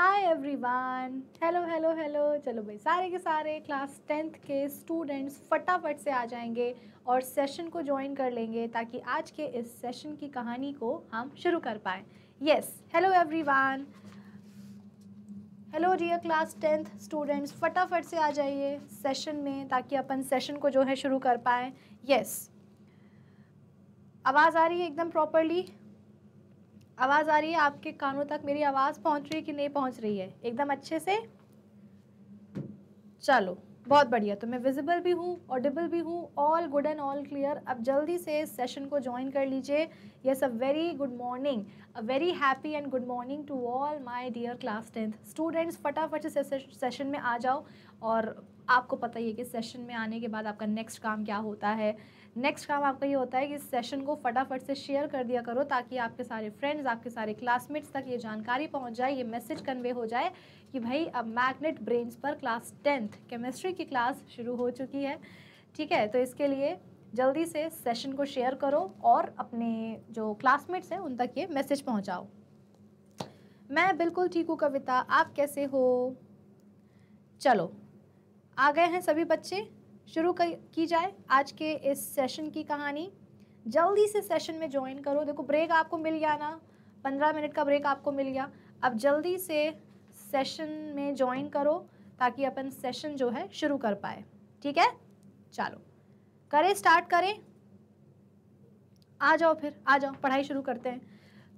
हाय everyone hello hello hello चलो भाई सारे के सारे क्लास टेंथ के स्टूडेंट्स फटाफट से आ जाएंगे और सेशन को ज्वाइन कर लेंगे ताकि आज के इस सेशन की कहानी को हम शुरू कर पाएँ yes hello everyone hello dear class tenth students फटाफट से आ जाइए सेशन में ताकि अपन सेशन को जो है शुरू कर पाएँ यस yes. आवाज़ आ रही है एकदम प्रॉपरली आवाज़ आ रही है आपके कानों तक मेरी आवाज़ पहुंच रही है कि नहीं पहुंच रही है एकदम अच्छे से चलो बहुत बढ़िया तो मैं विजिबल भी हूँ ऑडिबल भी हूँ all good and all clear अब जल्दी से इस सेशन को ज्वाइन कर लीजिए yes uh very good morning uh very happy and good morning to all my dear class tenth students फटाफट से सेशन में आ जाओ और आपको पता ही है कि सेशन में आने के बाद आपका नेक्स्ट काम क्या होता है नेक्स्ट काम आपका ये होता है कि इस सेशन को फटाफट से शेयर कर दिया करो ताकि आपके सारे फ्रेंड्स आपके सारे क्लासमेट्स तक ये जानकारी पहुंच जाए ये मैसेज कन्वे हो जाए कि भाई अब मैग्नेट ब्रेन्स पर क्लास टेंथ केमिस्ट्री की क्लास शुरू हो चुकी है ठीक है तो इसके लिए जल्दी से सेशन को शेयर करो और अपने जो क्लासमेट्स हैं उन तक ये मैसेज पहुँचाओ मैं बिल्कुल ठीक हूँ कविता आप कैसे हो चलो आ गए हैं सभी बच्चे शुरू की जाए आज के इस सेशन की कहानी जल्दी से सेशन में ज्वाइन करो देखो ब्रेक आपको मिल गया ना पंद्रह मिनट का ब्रेक आपको मिल गया अब जल्दी से सेशन में ज्वाइन करो ताकि अपन सेशन जो है शुरू कर पाए ठीक है चलो करें स्टार्ट करें आ जाओ फिर आ जाओ पढ़ाई शुरू करते हैं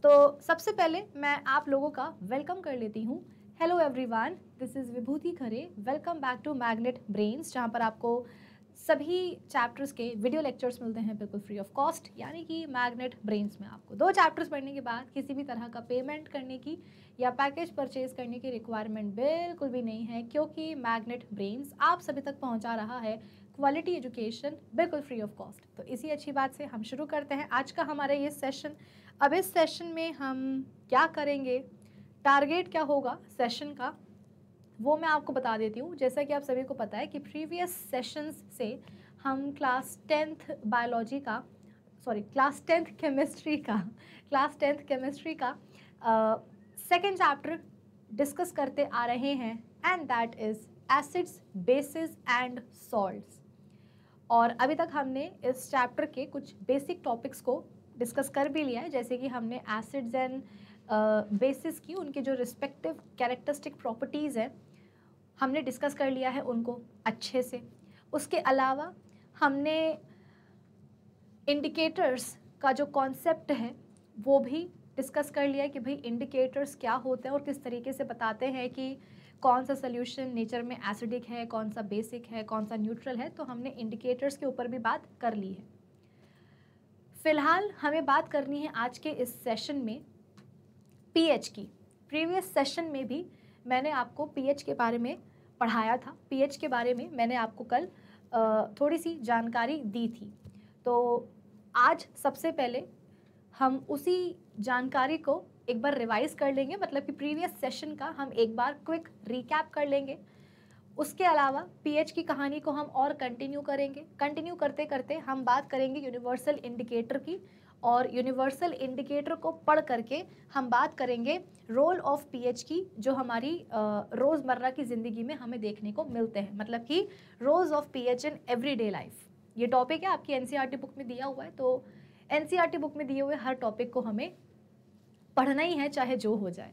तो सबसे पहले मैं आप लोगों का वेलकम कर लेती हूँ hello everyone this is Vibhuti Khare welcome back to magnet brains जहाँ पर आपको सभी चैप्टर्स के वीडियो लेक्चर्स मिलते हैं बिल्कुल फ्री ऑफ कॉस्ट यानी कि मैग्नेट ब्रेन्स में आपको दो चैप्टर्स पढ़ने के बाद किसी भी तरह का पेमेंट करने की या पैकेज परचेज करने की रिक्वायरमेंट बिल्कुल भी नहीं है क्योंकि मैग्नेट ब्रेन्स आप सभी तक पहुंचा रहा है क्वालिटी एजुकेशन बिल्कुल फ्री ऑफ कॉस्ट तो इसी अच्छी बात से हम शुरू करते हैं आज का हमारा ये सेशन अब इस सेशन में हम क्या करेंगे टारगेट क्या होगा सेशन का वो मैं आपको बता देती हूँ जैसा कि आप सभी को पता है कि प्रीवियस सेशंस से हम क्लास टेंथ बायोलॉजी का सॉरी क्लास टेंथ केमिस्ट्री का क्लास टेंथ केमिस्ट्री का सेकेंड चैप्टर डिस्कस करते आ रहे हैं and that is acids bases and salts और अभी तक हमने इस चैप्टर के कुछ बेसिक टॉपिक्स को डिस्कस कर भी लिया है जैसे कि हमने एसिड्स एंड बेसिस की उनके जो रिस्पेक्टिव कैरेक्टरिस्टिक प्रॉपर्टीज़ हैं हमने डिस्कस कर लिया है उनको अच्छे से उसके अलावा हमने इंडिकेटर्स का जो कॉन्सेप्ट है वो भी डिस्कस कर लिया है कि भाई इंडिकेटर्स क्या होते हैं और किस तरीके से बताते हैं कि कौन सा सोल्यूशन नेचर में एसिडिक है कौन सा बेसिक है कौन सा न्यूट्रल है तो हमने इंडिकेटर्स के ऊपर भी बात कर ली है फ़िलहाल हमें बात करनी है आज के इस सेशन में पीएच की प्रीवियस सेशन में भी मैंने आपको पीएच के बारे में पढ़ाया था पीएच के बारे में मैंने आपको कल थोड़ी सी जानकारी दी थी तो आज सबसे पहले हम उसी जानकारी को एक बार रिवाइज कर लेंगे मतलब कि प्रीवियस सेशन का हम एक बार क्विक रिकैप कर लेंगे उसके अलावा पीएच की कहानी को हम और कंटिन्यू करेंगे कंटिन्यू करते करते हम बात करेंगे यूनिवर्सल इंडिकेटर की और यूनिवर्सल इंडिकेटर को पढ़ करके हम बात करेंगे रोल ऑफ पीएच की जो हमारी रोज़मर्रा की ज़िंदगी में हमें देखने को मिलते हैं मतलब कि roles of pH in everyday life ये टॉपिक है आपकी एनसीईआरटी बुक e में दिया हुआ है तो एनसीईआरटी बुक e में दिए हुए हर टॉपिक को हमें पढ़ना ही है चाहे जो हो जाए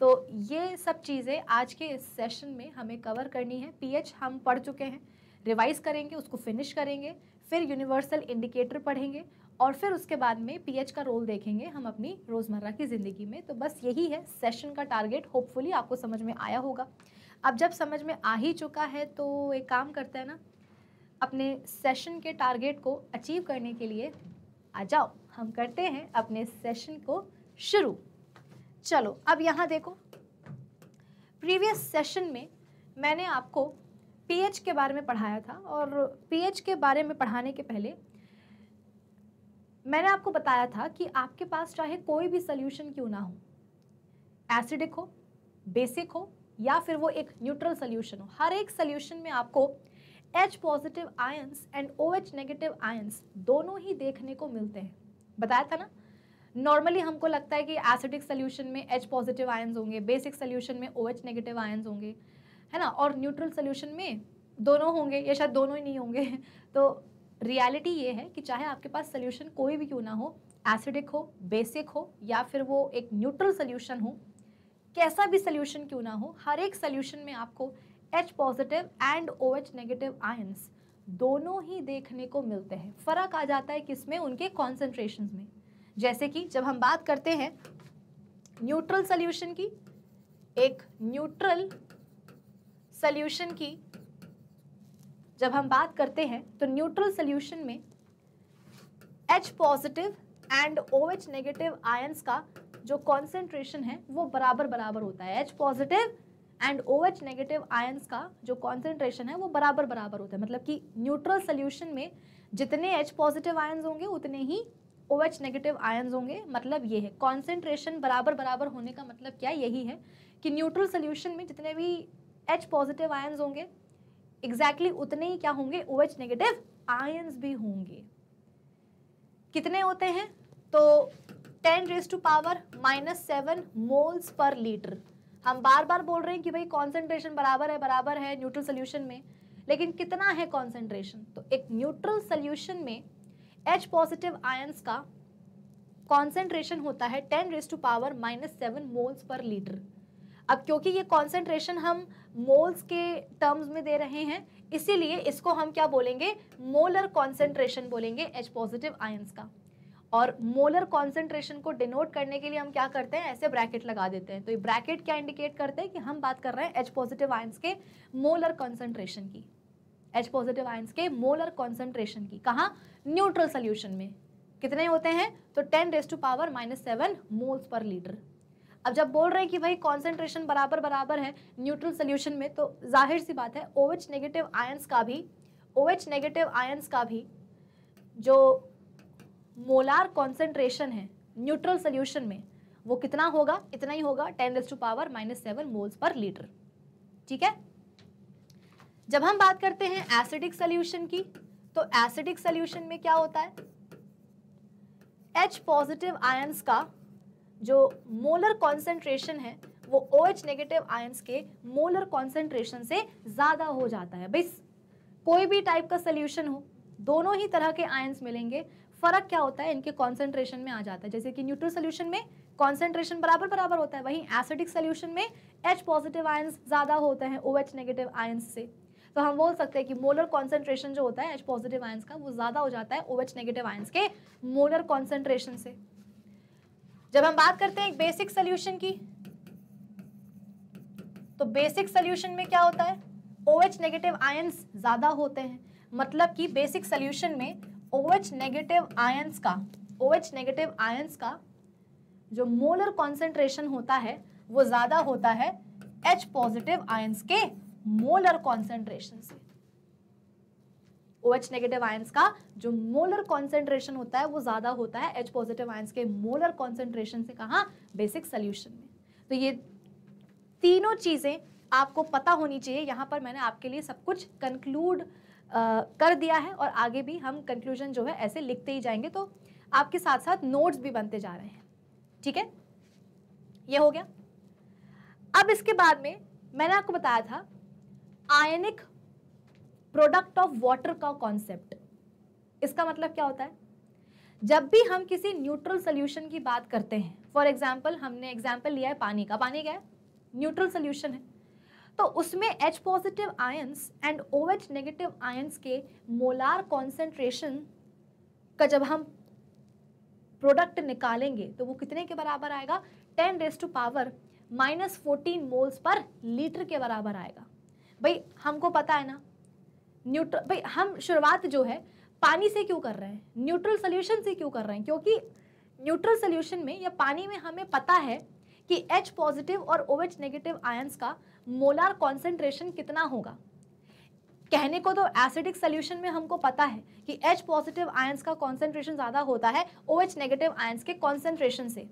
तो ये सब चीज़ें आज के इस सेशन में हमें कवर करनी है पीएच हम पढ़ चुके हैं रिवाइज करेंगे उसको फिनिश करेंगे फिर यूनिवर्सल इंडिकेटर पढ़ेंगे और फिर उसके बाद में पीएच का रोल देखेंगे हम अपनी रोज़मर्रा की ज़िंदगी में तो बस यही है सेशन का टारगेट होपफुली आपको समझ में आया होगा अब जब समझ में आ ही चुका है तो एक काम करते हैं ना अपने सेशन के टारगेट को अचीव करने के लिए आ जाओ हम करते हैं अपने सेशन को शुरू चलो अब यहाँ देखो प्रीवियस सेशन में मैंने आपको पीएच के बारे में पढ़ाया था और पीएच के बारे में पढ़ाने के पहले मैंने आपको बताया था कि आपके पास चाहे कोई भी सोल्यूशन क्यों ना हो एसिडिक हो बेसिक हो या फिर वो एक न्यूट्रल सोल्यूशन हो हर एक सोल्यूशन में आपको H positive ions and O H negative ions दोनों ही देखने को मिलते हैं बताया था ना नॉर्मली हमको लगता है कि एसिडिक सोल्यूशन में एच पॉजिटिव आयन्स होंगे बेसिक सोल्यूशन में ओ एच नेगेटिव आयन्स होंगे है ना और न्यूट्रल सोल्यूशन में दोनों होंगे या शायद दोनों ही नहीं होंगे तो रियलिटी ये है कि चाहे आपके पास सोल्यूशन कोई भी क्यों ना हो एसिडिक हो बेसिक हो या फिर वो एक न्यूट्रल सोल्यूशन हो कैसा भी सोल्यूशन क्यों ना हो हर एक सोल्यूशन में आपको H positive and O H negative ions दोनों ही देखने को मिलते हैं फ़र्क आ जाता है किसमें उनके कॉन्सेंट्रेशन में जैसे कि जब हम बात करते हैं न्यूट्रल सोल्यूशन की एक न्यूट्रल सोल्यूशन की जब हम बात करते हैं तो न्यूट्रल सोल्यूशन में H positive and O H negative ions का जो कॉन्सेंट्रेशन है वो बराबर बराबर होता है H positive and O H negative ions का जो कॉन्सेंट्रेशन है वो बराबर बराबर होता है मतलब कि न्यूट्रल सोल्यूशन में जितने एच पॉजिटिव आयन्स होंगे उतने ही ओ एच नेगेटिव आयन्स होंगे मतलब ये है कॉन्सेंट्रेशन बराबर बराबर होने का मतलब क्या यही है कि न्यूट्रल सोल्यूशन में जितने भी एच पॉजिटिव आयन्स होंगे एग्जैक्टली exactly उतने ही क्या होंगे ओ OH नेगेटिव आयंस भी होंगे कितने होते हैं तो ten raise to power minus seven moles per litre हम बार बार बोल रहे हैं कि भाई कॉन्सेंट्रेशन बराबर है बराबर है न्यूट्रल सोल्यूशन में लेकिन कितना है कॉन्सेंट्रेशन तो एक न्यूट्रल सोल्यूशन में एच पॉजिटिव आयन्स का कॉन्सेंट्रेशन होता है ten raise to power minus seven moles per litre अब क्योंकि ये कॉन्सेंट्रेशन हम मोल्स के टर्म्स में दे रहे हैं इसीलिए इसको हम क्या बोलेंगे मोलर कॉन्सेंट्रेशन बोलेंगे एच पॉजिटिव आयंस का और मोलर कॉन्सेंट्रेशन को डिनोट करने के लिए हम क्या करते हैं ऐसे ब्रैकेट लगा देते हैं तो ये ब्रैकेट क्या इंडिकेट करते हैं कि हम बात कर रहे हैं एच पॉजिटिव आयंस के मोलर कॉन्सेंट्रेशन की एच पॉजिटिव आयंस के मोलर कॉन्सेंट्रेशन की कहाँ न्यूट्रल सोल्यूशन में कितने होते हैं तो ten raise to power minus seven moles per litre अब जब बोल रहे हैं कि भाई कॉन्सेंट्रेशन बराबर बराबर है न्यूट्रल सोल्यूशन में तो जाहिर सी बात है ओ एच नेगेटिव आयंस का भी ओ एच नेगेटिव आयंस का भी जो मोलार कॉन्सेंट्रेशन है न्यूट्रल सोल्यूशन में वो कितना होगा इतना ही होगा ten raise to power minus seven moles per litre ठीक है जब हम बात करते हैं एसिडिक सोल्यूशन की तो एसिडिक सोल्यूशन में क्या होता है एच पॉजिटिव आयंस का जो मोलर कॉन्सेंट्रेशन है वो ओ एच नेगेटिव आयंस के मोलर कॉन्सेंट्रेशन से ज़्यादा हो जाता है बस कोई भी टाइप का सोल्यूशन हो दोनों ही तरह के आयन्स मिलेंगे फ़र्क क्या होता है इनके कॉन्सेंट्रेशन में आ जाता है जैसे कि न्यूट्रल सोल्यूशन में कॉन्सेंट्रेशन बराबर बराबर होता है वहीं एसिडिक सोल्यूशन में एच पॉजिटिव आयन्स ज़्यादा होते हैं ओ एच नेगेटिव आयन्स से तो हम बोल सकते हैं कि मोलर कॉन्सेंट्रेशन जो होता है एच पॉजिटिव आयन्स का वो ज़्यादा हो जाता है ओ एच नेगेटिव आयंस के मोलर कॉन्सेंट्रेशन से जब हम बात करते हैं एक बेसिक सोल्यूशन की तो बेसिक सोल्यूशन में क्या होता है ओ एच नेगेटिव आयन्स ज़्यादा होते हैं मतलब कि बेसिक सोल्यूशन में ओ एच नेगेटिव आयन्स का ओ एच नेगेटिव आयन्स का जो मोलर कॉन्सेंट्रेशन होता है वो ज़्यादा होता है एच पॉजिटिव आयन्स के मोलर कॉन्सेंट्रेशन से ओ एच नेगेटिव आयंस का जो मोलर कॉन्सेंट्रेशन होता है वो ज़्यादा होता है एच पॉजिटिव आयंस के मोलर कॉन्सेंट्रेशन से कहाँ बेसिक सोल्यूशन में तो ये तीनों चीज़ें आपको पता होनी चाहिए यहाँ पर मैंने आपके लिए सब कुछ कंक्लूड कर दिया है और आगे भी हम कंक्लूजन जो है ऐसे लिखते ही जाएंगे तो आपके साथ साथ नोट्स भी बनते जा रहे हैं ठीक है ये हो गया अब इसके बाद में मैंने आपको बताया था आयनिक प्रोडक्ट ऑफ वाटर का कॉन्सेप्ट इसका मतलब क्या होता है जब भी हम किसी न्यूट्रल सोल्यूशन की बात करते हैं फॉर एग्जाम्पल हमने एग्जाम्पल लिया है पानी का पानी क्या है न्यूट्रल सोल्यूशन है तो उसमें H positive ions and O H negative ions के मोलार कॉन्सेंट्रेशन का जब हम प्रोडक्ट निकालेंगे तो वो कितने के बराबर आएगा ten raise to power minus fourteen moles per litre के बराबर आएगा भाई हमको पता है ना न्यूट्रल भाई हम शुरुआत जो है पानी से क्यों कर रहे हैं न्यूट्रल सोल्यूशन से क्यों कर रहे हैं क्योंकि न्यूट्रल सोल्यूशन में या पानी में हमें पता है कि एच पॉजिटिव और ओ एच नेगेटिव आयंस का मोलार कॉन्सेंट्रेशन कितना होगा कहने को तो एसिडिक सोल्यूशन में हमको पता है कि एच पॉजिटिव आयंस का कॉन्सेंट्रेशन ज़्यादा होता है ओ एच नेगेटिव आयंस के कॉन्सेंट्रेशन से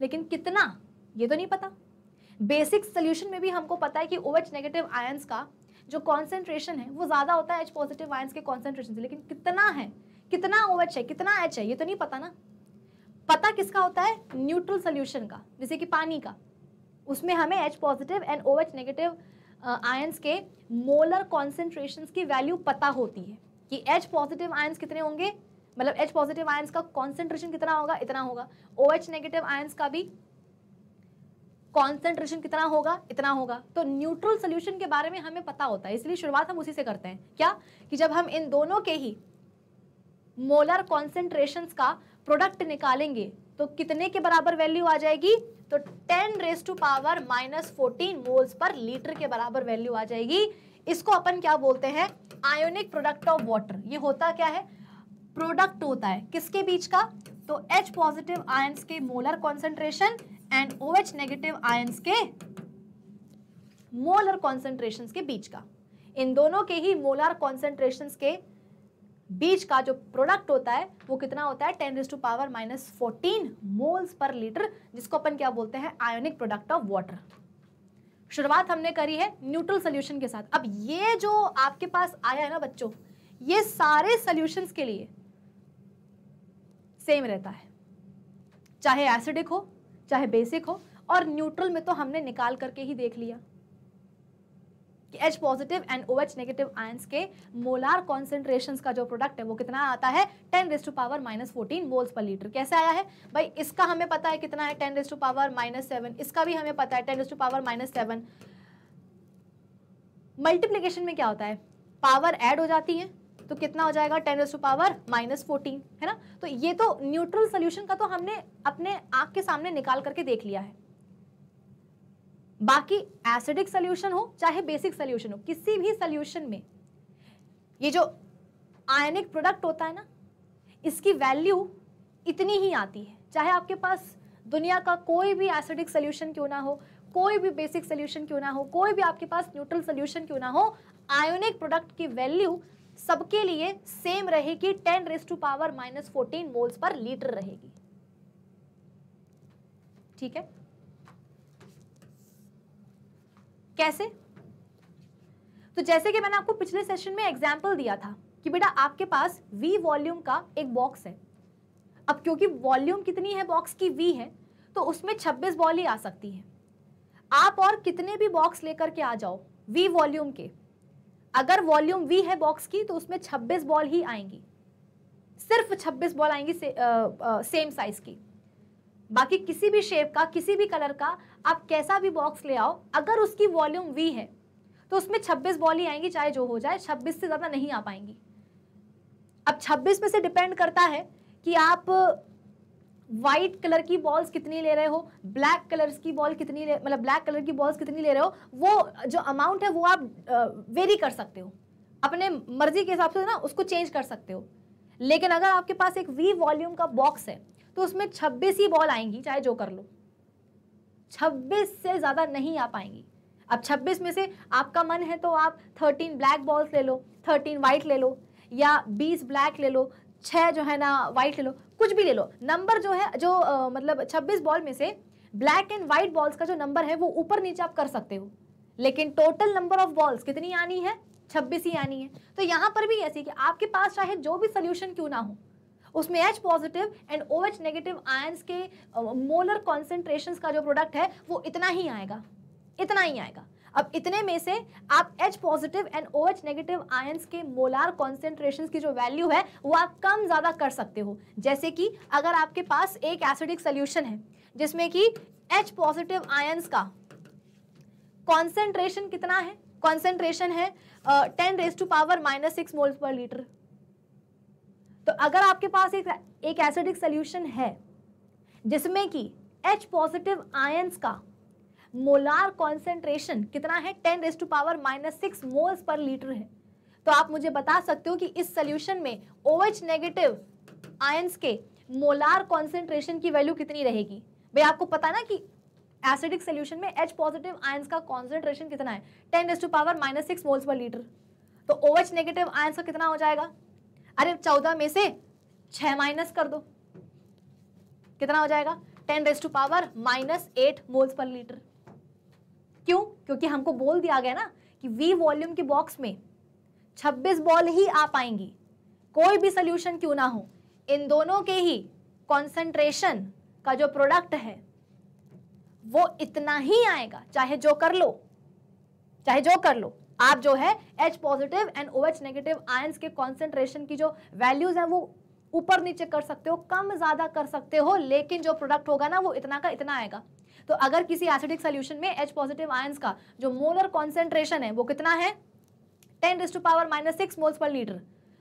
लेकिन कितना ये तो नहीं पता बेसिक सोल्यूशन में भी हमको पता है कि ओ एच नेगेटिव आयंस का जो कॉन्सेंट्रेशन है वो ज़्यादा होता है एच पॉजिटिव आयंस के कॉन्सेंट्रेशन से लेकिन कितना है कितना ओ OH है कितना एच है ये तो नहीं पता ना पता किसका होता है न्यूट्रल सोल्यूशन का जैसे कि पानी का उसमें हमें H positive and O H negative ions के मोलर कॉन्सेंट्रेशन की वैल्यू पता होती है कि एच पॉजिटिव आयंस कितने होंगे मतलब एच पॉजिटिव आयंस का कॉन्सेंट्रेशन कितना होगा इतना होगा ओ एच नेगेटिव आयंस का भी कॉन्सेंट्रेशन कितना होगा इतना होगा तो न्यूट्रल सोल्यूशन के बारे में हमें पता होता है इसलिए शुरुआत हम उसी से करते हैं क्या कि जब हम इन दोनों के ही मोलर कॉन्सेंट्रेशन का प्रोडक्ट निकालेंगे तो कितने के बराबर वैल्यू आ जाएगी तो 10 raise to power minus fourteen moles per litre के बराबर वैल्यू आ जाएगी इसको अपन क्या बोलते हैं आयोनिक प्रोडक्ट ऑफ वाटर ये होता क्या है प्रोडक्ट होता है किसके बीच का तो H पॉजिटिव आय के molar concentration and O H negative आय के मोलर कॉन्सेंट्रेशन के बीच का इन दोनों के ही मोलर कॉन्सेंट्रेशन के बीच का जो प्रोडक्ट होता है वो कितना होता है ten to power minus fourteen moles per litre जिसको अपन क्या बोलते हैं आयोनिक प्रोडक्ट ऑफ वाटर शुरुआत हमने करी है न्यूट्रल सोल्यूशन के साथ अब ये जो आपके पास आया है ना बच्चों ये सारे सोल्यूशंस के लिए सेम रहता है चाहे एसिडिक हो चाहे बेसिक हो और न्यूट्रल में तो हमने निकाल करके ही देख लिया कि H positive and O OH negative ions के मोलार कॉन्सेंट्रेशन का जो प्रोडक्ट है वो कितना आता है ten raise to power minus fourteen moles per litre कैसे आया है भाई इसका हमें पता है कितना है ten raise to power minus seven इसका भी हमें पता है ten raise to power minus seven multiplication में क्या होता है पावर एड हो जाती है तो कितना हो जाएगा ten raise to power minus fourteen है ना तो ये तो न्यूट्रल सोल्यूशन का तो हमने अपने आँख के सामने निकाल करके देख लिया है बाकी एसिडिक सोल्यूशन हो चाहे बेसिक सोल्यूशन हो किसी भी सोल्यूशन में ये जो आयनिक प्रोडक्ट होता है ना इसकी वैल्यू इतनी ही आती है चाहे आपके पास दुनिया का कोई भी एसिडिक सोल्यूशन क्यों ना हो कोई भी बेसिक सोल्यूशन क्यों ना हो कोई भी आपके पास न्यूट्रल सोल्यूशन क्यों ना हो आयोनिक प्रोडक्ट की वैल्यू सबके लिए सेम रहेगी ten raise to power minus fourteen moles per litre रहेगी ठीक है कैसे तो जैसे कि मैंने आपको पिछले सेशन में एग्जाम्पल दिया था कि बेटा आपके पास V वॉल्यूम का एक बॉक्स है अब क्योंकि वॉल्यूम कितनी है बॉक्स की V है तो उसमें 26 बॉल ही आ सकती है आप और कितने भी बॉक्स लेकर के आ जाओ V वॉल्यूम के अगर वॉल्यूम वी है बॉक्स की तो उसमें 26 बॉल ही आएंगी सिर्फ 26 बॉल आएंगी से, आ, आ, सेम साइज की बाकी किसी भी शेप का किसी भी कलर का आप कैसा भी बॉक्स ले आओ अगर उसकी वॉल्यूम वी है तो उसमें 26 बॉल ही आएंगी चाहे जो हो जाए 26 से ज़्यादा नहीं आ पाएंगी अब 26 में से डिपेंड करता है कि आप व्हाइट कलर की बॉल्स कितनी ले रहे हो ब्लैक कलर की बॉल कितनी मतलब ब्लैक कलर की बॉल्स कितनी ले रहे हो वो जो अमाउंट है वो आप वेरी कर सकते हो अपने मर्जी के हिसाब से ना उसको चेंज कर सकते हो लेकिन अगर आपके पास एक वी वॉल्यूम का बॉक्स है तो उसमें छब्बीस ही बॉल आएंगी चाहे जो कर लो छब्बीस से ज़्यादा नहीं आ पाएंगी अब 26 में से आपका मन है तो आप 13 ब्लैक बॉल्स ले लो 13 वाइट ले लो या 20 ब्लैक ले लो छः जो है ना वाइट ले लो कुछ भी ले लो नंबर जो है जो आ, मतलब छब्बीस बॉल में से ब्लैक एंड वाइट बॉल्स का जो नंबर है वो ऊपर नीचे आप कर सकते हो लेकिन टोटल नंबर ऑफ बॉल्स कितनी आनी है छब्बीस ही आनी है तो यहाँ पर भी ऐसी कि आपके पास चाहे जो भी सोल्यूशन क्यों ना हो उसमें H positive and O H negative ions के मोलर कॉन्सेंट्रेशन का जो प्रोडक्ट है वो इतना ही आएगा इतना ही आएगा अब इतने में से आप H positive and O H negative ions के मोलार कॉन्सेंट्रेशन की जो वैल्यू है वो आप कम ज़्यादा कर सकते हो जैसे कि अगर आपके पास एक एसिडिक सोल्यूशन है जिसमें कि एच पॉजिटिव आयंस का कॉन्सेंट्रेशन कितना है कॉन्सेंट्रेशन है ten raise to power minus six mole per litre तो अगर आपके पास एक एक एसिडिक सोल्यूशन है जिसमें कि एच पॉजिटिव आयंस का मोलार कॉन्सेंट्रेशन कितना है ten raise to power minus six moles per litre है तो आप मुझे बता सकते हो कि इस सोल्यूशन में ओ एच नेगेटिव आयंस के मोलार कॉन्सेंट्रेशन की वैल्यू कितनी रहेगी भाई आपको पता ना कि एसिडिक सोल्यूशन में एच पॉजिटिव आयंस का कॉन्सेंट्रेशन कितना है ten raise to power minus six moles per litre तो ओ एच नेगेटिव आयंस का कितना हो जाएगा अरे चौदह में से छह माइनस कर दो कितना हो जाएगा ten raise to power minus eight moles per litre क्यों क्योंकि हमको बोल दिया गया ना कि वी वॉल्यूम के बॉक्स में 26 बॉल ही आ पाएंगी कोई भी सोल्यूशन क्यों ना हो इन दोनों के ही कॉन्सेंट्रेशन का जो प्रोडक्ट है वो इतना ही आएगा चाहे जो कर लो चाहे जो कर लो आप जो है H positive and O H negative ions के कॉन्सेंट्रेशन की जो वैल्यूज है वो ऊपर नीचे कर सकते हो कम ज़्यादा कर सकते हो लेकिन जो प्रोडक्ट होगा ना वो इतना का इतना आएगा तो अगर किसी एसिडिक सोल्यूशन में एच पॉजिटिव आयंस का जो मोलर कॉन्सेंट्रेशन है वो कितना है टेन डिस to power minus six moles per litre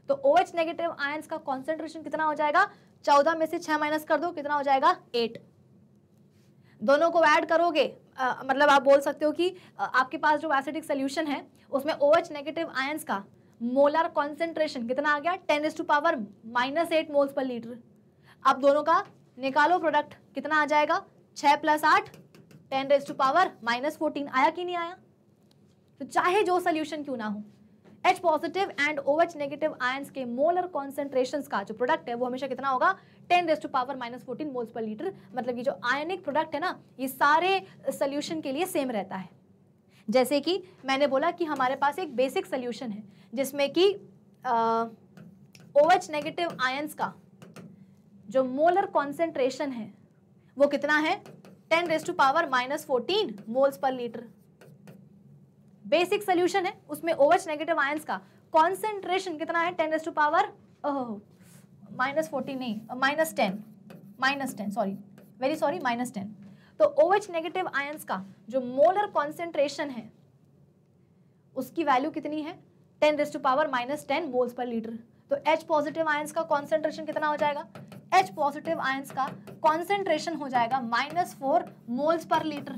तो ओ एच नेगेटिव आयंस का कॉन्सेंट्रेशन कितना हो जाएगा चौदह में से छह माइनस कर दो कितना हो जाएगा एट दोनों को ऐड करोगे आ, मतलब आप बोल सकते हो कि आ, आपके पास जो एसिडिक सोल्यूशन है उसमें ओ एच नेगेटिव आयन्स का मोलर कॉन्सेंट्रेशन कितना आ गया ten S to power minus eight moles per litre अब दोनों का निकालो प्रोडक्ट कितना आ जाएगा छह प्लस आठ ten raise to power minus fourteen आया कि नहीं आया तो चाहे जो सोल्यूशन क्यों ना हो H positive and O H negative ion के मोलर कॉन्सेंट्रेशन का जो प्रोडक्ट है वो हमेशा कितना होगा ten raise to power minus fourteen moles per litre मतलब कि जो आयनिक प्रोडक्ट है ना ये सारे सोल्यूशन के लिए सेम रहता है जैसे कि मैंने बोला कि हमारे पास एक बेसिक सोल्यूशन है जिसमें कि ओ एच नेगेटिव आयन्स का जो मोलर कॉन्सेंट्रेशन है वो कितना है ten raise to power minus fourteen moles per litre basic solution है उसमें ओवच नेगेटिव आयंस का कॉन्सेंट्रेशन कितना है ten raise to power minus fourteen नहीं minus ten minus ten sorry very sorry minus ten तो ओवच नेगेटिव आयंस का जो molar concentration है उसकी वैल्यू कितनी है ten raise to power minus ten moles per litre तो H पॉजिटिव आयंस का कॉन्सेंट्रेशन कितना हो जाएगा H पॉजिटिव आयंस का कॉन्सेंट्रेशन हो जाएगा minus four moles per litre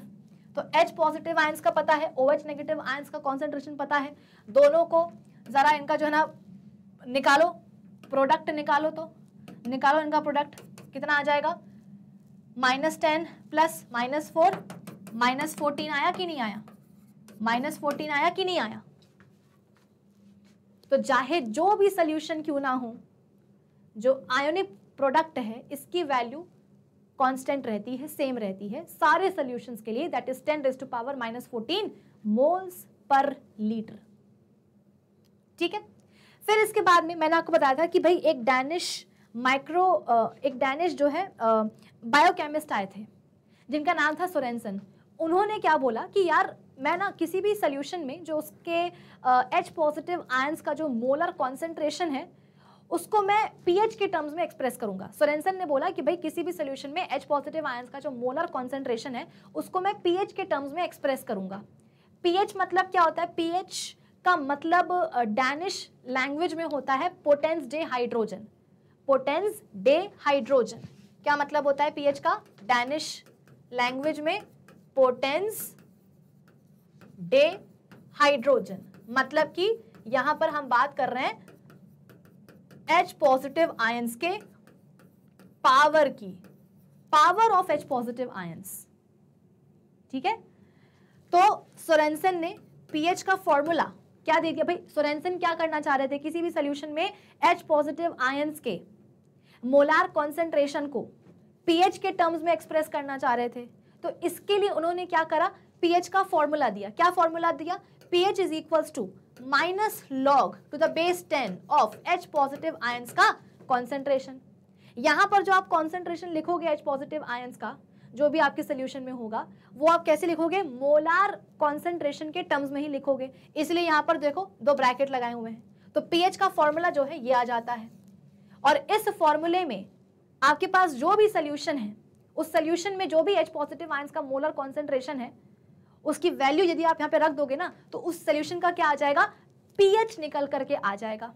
तो H पॉजिटिव आयंस का पता है ओ OH नेगेटिव आयंस का कॉन्सेंट्रेशन पता है दोनों को ज़रा इनका जो है ना निकालो प्रोडक्ट निकालो तो निकालो इनका प्रोडक्ट कितना आ जाएगा minus ten plus minus four minus fourteen आया कि नहीं आया माइनस फोर्टीन आया कि नहीं आया तो चाहे जो भी सोल्यूशन क्यों ना हो जो आयोनिक प्रोडक्ट है इसकी वैल्यू कांस्टेंट रहती है सेम रहती है सारे सोल्यूशंस के लिए that is ten raise to power minus fourteen moles per litre ठीक है फिर इसके बाद में मैंने आपको बताया था कि भाई एक डैनिश माइक्रो एक डैनिश जो है बायोकेमिस्ट आए थे जिनका नाम था सोरेंसन उन्होंने क्या बोला कि यार मैं ना किसी भी सोल्यूशन में जो उसके एच पॉजिटिव आयंस का जो मोलर कॉन्सेंट्रेशन है उसको मैं पीएच के टर्म्स में एक्सप्रेस करूंगा सोरेंसन ने बोला कि भाई किसी भी सोल्यूशन में एच पॉजिटिव आयंस का जो मोलर कॉन्सेंट्रेशन है उसको मैं पीएच के टर्म्स में एक्सप्रेस करूंगा पीएच मतलब क्या होता है पीएच का मतलब डैनिश लैंग्वेज में होता है पोटेंस डे हाइड्रोजन पोटेंस डे हाइड्रोजन क्या मतलब होता है पीएच का डैनिश लैंग्वेज में पोटेंस डे हाइड्रोजन मतलब कि यहां पर हम बात कर रहे हैं एच पॉजिटिव आयंस के पावर की power of H positive ions ठीक है तो सोरेन्सन ने पीएच का फॉर्मूला क्या दे दिया भाई सोरेन्सन क्या करना चाह रहे थे किसी भी सोल्यूशन में एच पॉजिटिव आयंस के मोलार कॉन्सेंट्रेशन को पीएच के टर्म्स में एक्सप्रेस करना चाह रहे थे तो इसके लिए उन्होंने क्या करा पीएच का फॉर्मूला दिया क्या फॉर्मूला दिया pH is equals to minus log to the base ten of H positive ions का कॉन्सेंट्रेशन यहां पर जो आप कॉन्सेंट्रेशन लिखोगे एच पॉजिटिव आयंस का जो भी आपके सोल्यूशन में होगा वो आप कैसे लिखोगे मोलार कॉन्सेंट्रेशन के टर्म्स में ही लिखोगे इसलिए यहां पर देखो दो ब्रैकेट लगाए हुए हैं तो पीएच का फॉर्मूला जो है ये आ जाता है और इस फॉर्मूले में आपके पास जो भी सोल्यूशन है उस सोल्यूशन में जो भी एच पॉजिटिव आयंस का मोलर कॉन्सेंट्रेशन है उसकी वैल्यू यदि आप यहाँ पे रख दोगे ना तो उस सोल्यूशन का क्या आ जाएगा पीएच निकल करके आ जाएगा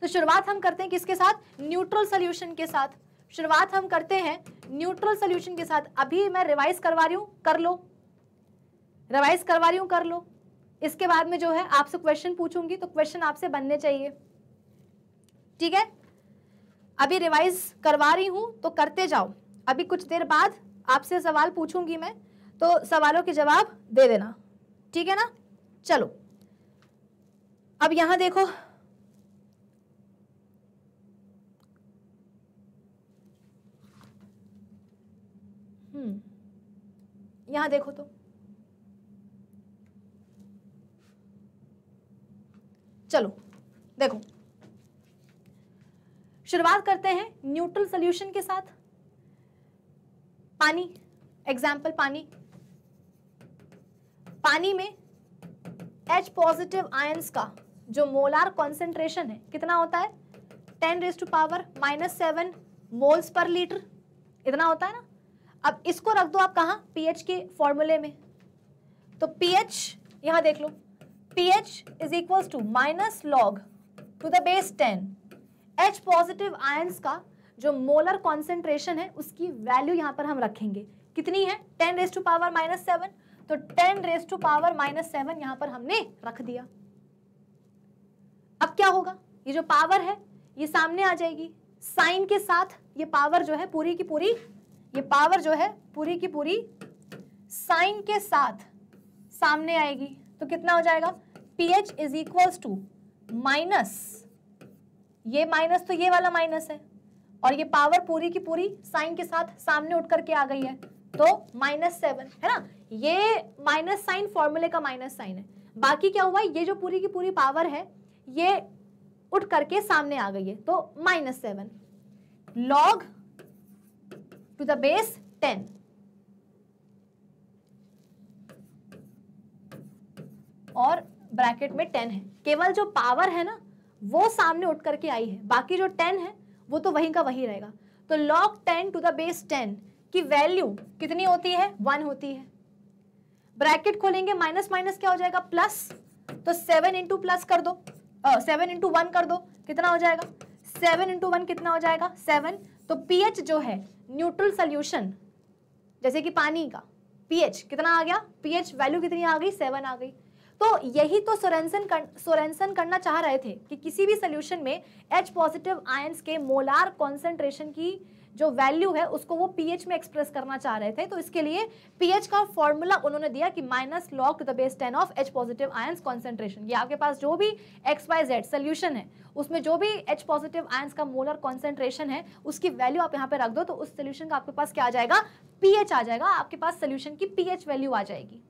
तो शुरुआत हम करते हैं किसके साथ न्यूट्रल सोल्यूशन के साथ शुरुआत हम करते हैं न्यूट्रल सोल्यूशन के साथ अभी मैं रिवाइज करवा रही हूँ कर लो रिवाइज करवा रही हूं कर लो इसके बाद में जो है आपसे क्वेश्चन पूछूंगी तो क्वेश्चन आपसे बनने चाहिए ठीक है अभी रिवाइज करवा रही हूं तो करते जाओ अभी कुछ देर बाद आपसे सवाल पूछूंगी मैं तो सवालों के जवाब दे देना ठीक है ना चलो अब यहां देखो हम्म यहां देखो तो चलो देखो शुरुआत करते हैं न्यूट्रल सोल्यूशन के साथ पानी एग्जाम्पल पानी पानी में एच पॉजिटिव आयंस का जो मोलार कॉन्सेंट्रेशन है कितना होता है ten raise to power minus seven moles per litre इतना होता है ना अब इसको रख दो आप कहा पीएच के फॉर्मूले में तो पीएच यहां देख लो pH is equal to minus log to the base ten H positive ions का जो मोलर कॉन्सेंट्रेशन है उसकी वैल्यू यहां पर हम रखेंगे कितनी है ten raise to power minus seven तो ten raise to power minus seven यहां पर हमने रख दिया अब क्या होगा ये जो पावर है ये सामने आ जाएगी साइन के साथ ये पावर जो है पूरी की पूरी ये पावर जो है पूरी की पूरी साइन के साथ सामने आएगी तो कितना हो जाएगा P H is equals to minus ये माइनस तो ये वाला माइनस है और ये पावर पूरी की पूरी साइन के साथ सामने उठ करके आ गई है तो माइनस सेवन है ना ये माइनस साइन फॉर्मूले का माइनस साइन है बाकी क्या हुआ ये जो पूरी की पूरी पावर है ये उठ करके सामने आ गई है तो minus seven log to the base ten और ब्रैकेट में टेन है केवल जो पावर है ना वो सामने उठ करके आई है बाकी जो टेन है वो तो वहीं का वही रहेगा तो log ten to the base ten की वैल्यू कितनी होती है वन होती है ब्रैकेट खोलेंगे माइनस माइनस क्या हो जाएगा प्लस तो सेवन इंटू प्लस कर दो सेवन इंटू वन कर दो कितना हो जाएगा सेवन इंटू वन कितना हो जाएगा सेवन तो पीएच जो है न्यूट्रल सोल्यूशन जैसे कि पानी का पीएच कितना आ गया पीएच वैल्यू कितनी आ गई सेवन आ गई तो यही तो सोरेंसन कर, सोरेंसन करना चाह रहे थे कि किसी भी सोल्यूशन में एच पॉजिटिव आयंस के मोलार कॉन्सेंट्रेशन की जो वैल्यू है उसको वो पीएच में एक्सप्रेस करना चाह रहे थे तो इसके लिए पीएच का फॉर्मूला उन्होंने दिया कि minus log to the base ten of H positive ions concentration ये आपके पास जो भी एक्स वाई जेड सोल्यूशन है उसमें जो भी एच पॉजिटिव आयंस का मोलर कॉन्सेंट्रेशन है उसकी वैल्यू आप यहाँ पे रख दो तो उस सोल्यूशन का आपके पास क्या आ जाएगा पीएच आ जाएगा आपके पास सोल्यूशन की पीएच वैल्यू आ जाएगी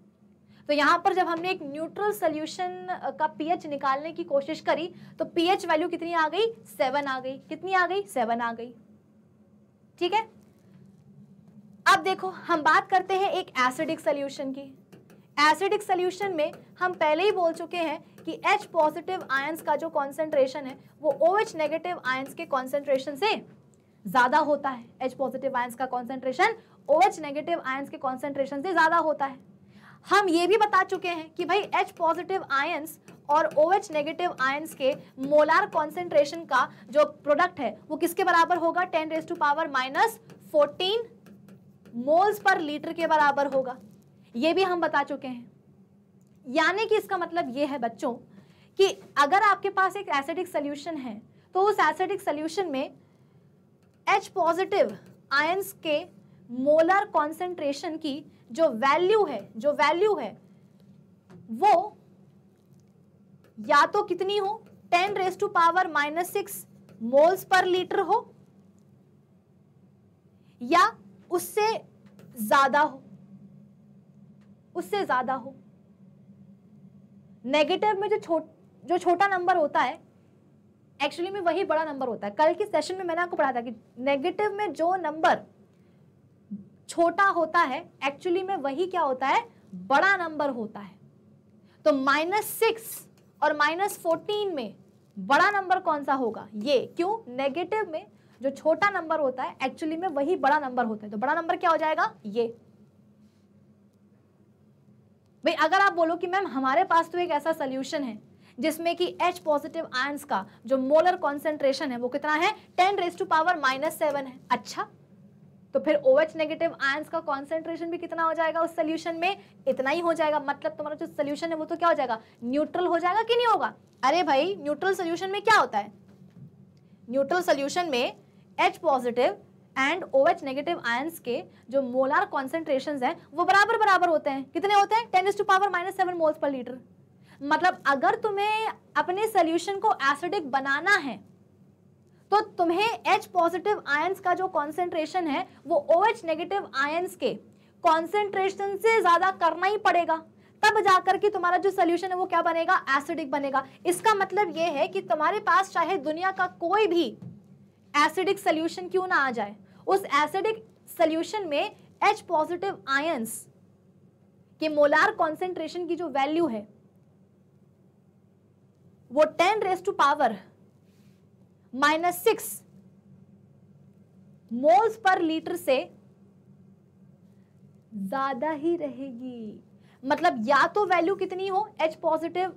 तो यहाँ पर जब हमने एक न्यूट्रल सोल्यूशन का पीएच निकालने की कोशिश करी तो पीएच वैल्यू कितनी आ गई सेवन आ गई कितनी आ गई सेवन आ गई ठीक है अब देखो हम बात करते हैं एक एसिडिक सोल्यूशन की एसिडिक सोल्यूशन में हम पहले ही बोल चुके हैं कि H पॉजिटिव आयंस का जो कॉन्सेंट्रेशन है वो OH नेगेटिव आयंस के कॉन्सेंट्रेशन से ज़्यादा होता है H पॉजिटिव आयंस का कॉन्सेंट्रेशन OH नेगेटिव आयंस के कॉन्सेंट्रेशन से ज़्यादा होता है हम ये भी बता चुके हैं कि भाई H पॉजिटिव आयंस और ओ OH नेगेटिव आयंस के मोलार कॉन्सेंट्रेशन का जो प्रोडक्ट है वो किसके बराबर होगा ten raise to power minus fourteen moles per litre के बराबर होगा ये भी हम बता चुके हैं यानी कि इसका मतलब ये है बच्चों कि अगर आपके पास एक एसिडिक सोल्यूशन है तो उस एसिडिक सोल्यूशन में एच पॉजिटिव आयंस के मोलर कॉन्सेंट्रेशन की जो वैल्यू है जो वैल्यू है वो या तो कितनी हो ten raise to power minus six moles per litre हो या उससे ज्यादा हो उससे ज्यादा हो नेगेटिव में जो छोट जो छोटा नंबर होता है एक्चुअली में वही बड़ा नंबर होता है कल के सेशन में मैंने आपको पढ़ा था कि नेगेटिव में जो नंबर छोटा होता है एक्चुअली में वही क्या होता है बड़ा नंबर होता है तो माइनस सिक्स और माइनस फोर्टीन में बड़ा नंबर कौन सा होगा ये क्यों नेगेटिव में जो छोटा नंबर होता है एक्चुअली में वही बड़ा नंबर होता है तो बड़ा नंबर क्या हो जाएगा ये भाई अगर आप बोलो कि मैम हमारे पास तो एक ऐसा सोल्यूशन है जिसमें कि H पॉजिटिव आयंस का जो मोलर कॉन्सेंट्रेशन है वो कितना है ten raise to power minus seven है अच्छा तो फिर ओ एच नेगेटिव आयंस का कॉन्सेंट्रेशन भी कितना हो जाएगा उस सोल्यूशन में इतना ही हो जाएगा मतलब तुम्हारा जो सोल्यूशन है वो तो क्या हो जाएगा न्यूट्रल हो जाएगा कि नहीं होगा अरे भाई न्यूट्रल सोल्यूशन में क्या होता है न्यूट्रल सोल्यूशन में H positive and O H negative ions के जो मोलार कॉन्सेंट्रेशन है वो बराबर बराबर होते हैं कितने होते हैं ten to power minus seven moles per litre मतलब अगर तुम्हें अपने सोल्यूशन को एसिडिक बनाना है तो तुम्हें H पॉजिटिव आय का जो कॉन्सेंट्रेशन है वो OH नेगेटिव आयंस के कॉन्सेंट्रेशन से ज़्यादा करना ही पड़ेगा तब जाकर के तुम्हारा जो सोल्यूशन है वो क्या बनेगा एसिडिक बनेगा इसका मतलब ये है कि तुम्हारे पास चाहे दुनिया का कोई भी एसिडिक सोल्यूशन क्यों ना आ जाए उस एसिडिक सोल्यूशन में एच पॉजिटिव आय के मोलार कॉन्सेंट्रेशन की जो वैल्यू है वो ten raise to power minus six moles per litre से ज्यादा ही रहेगी मतलब या तो वैल्यू कितनी हो एच पॉजिटिव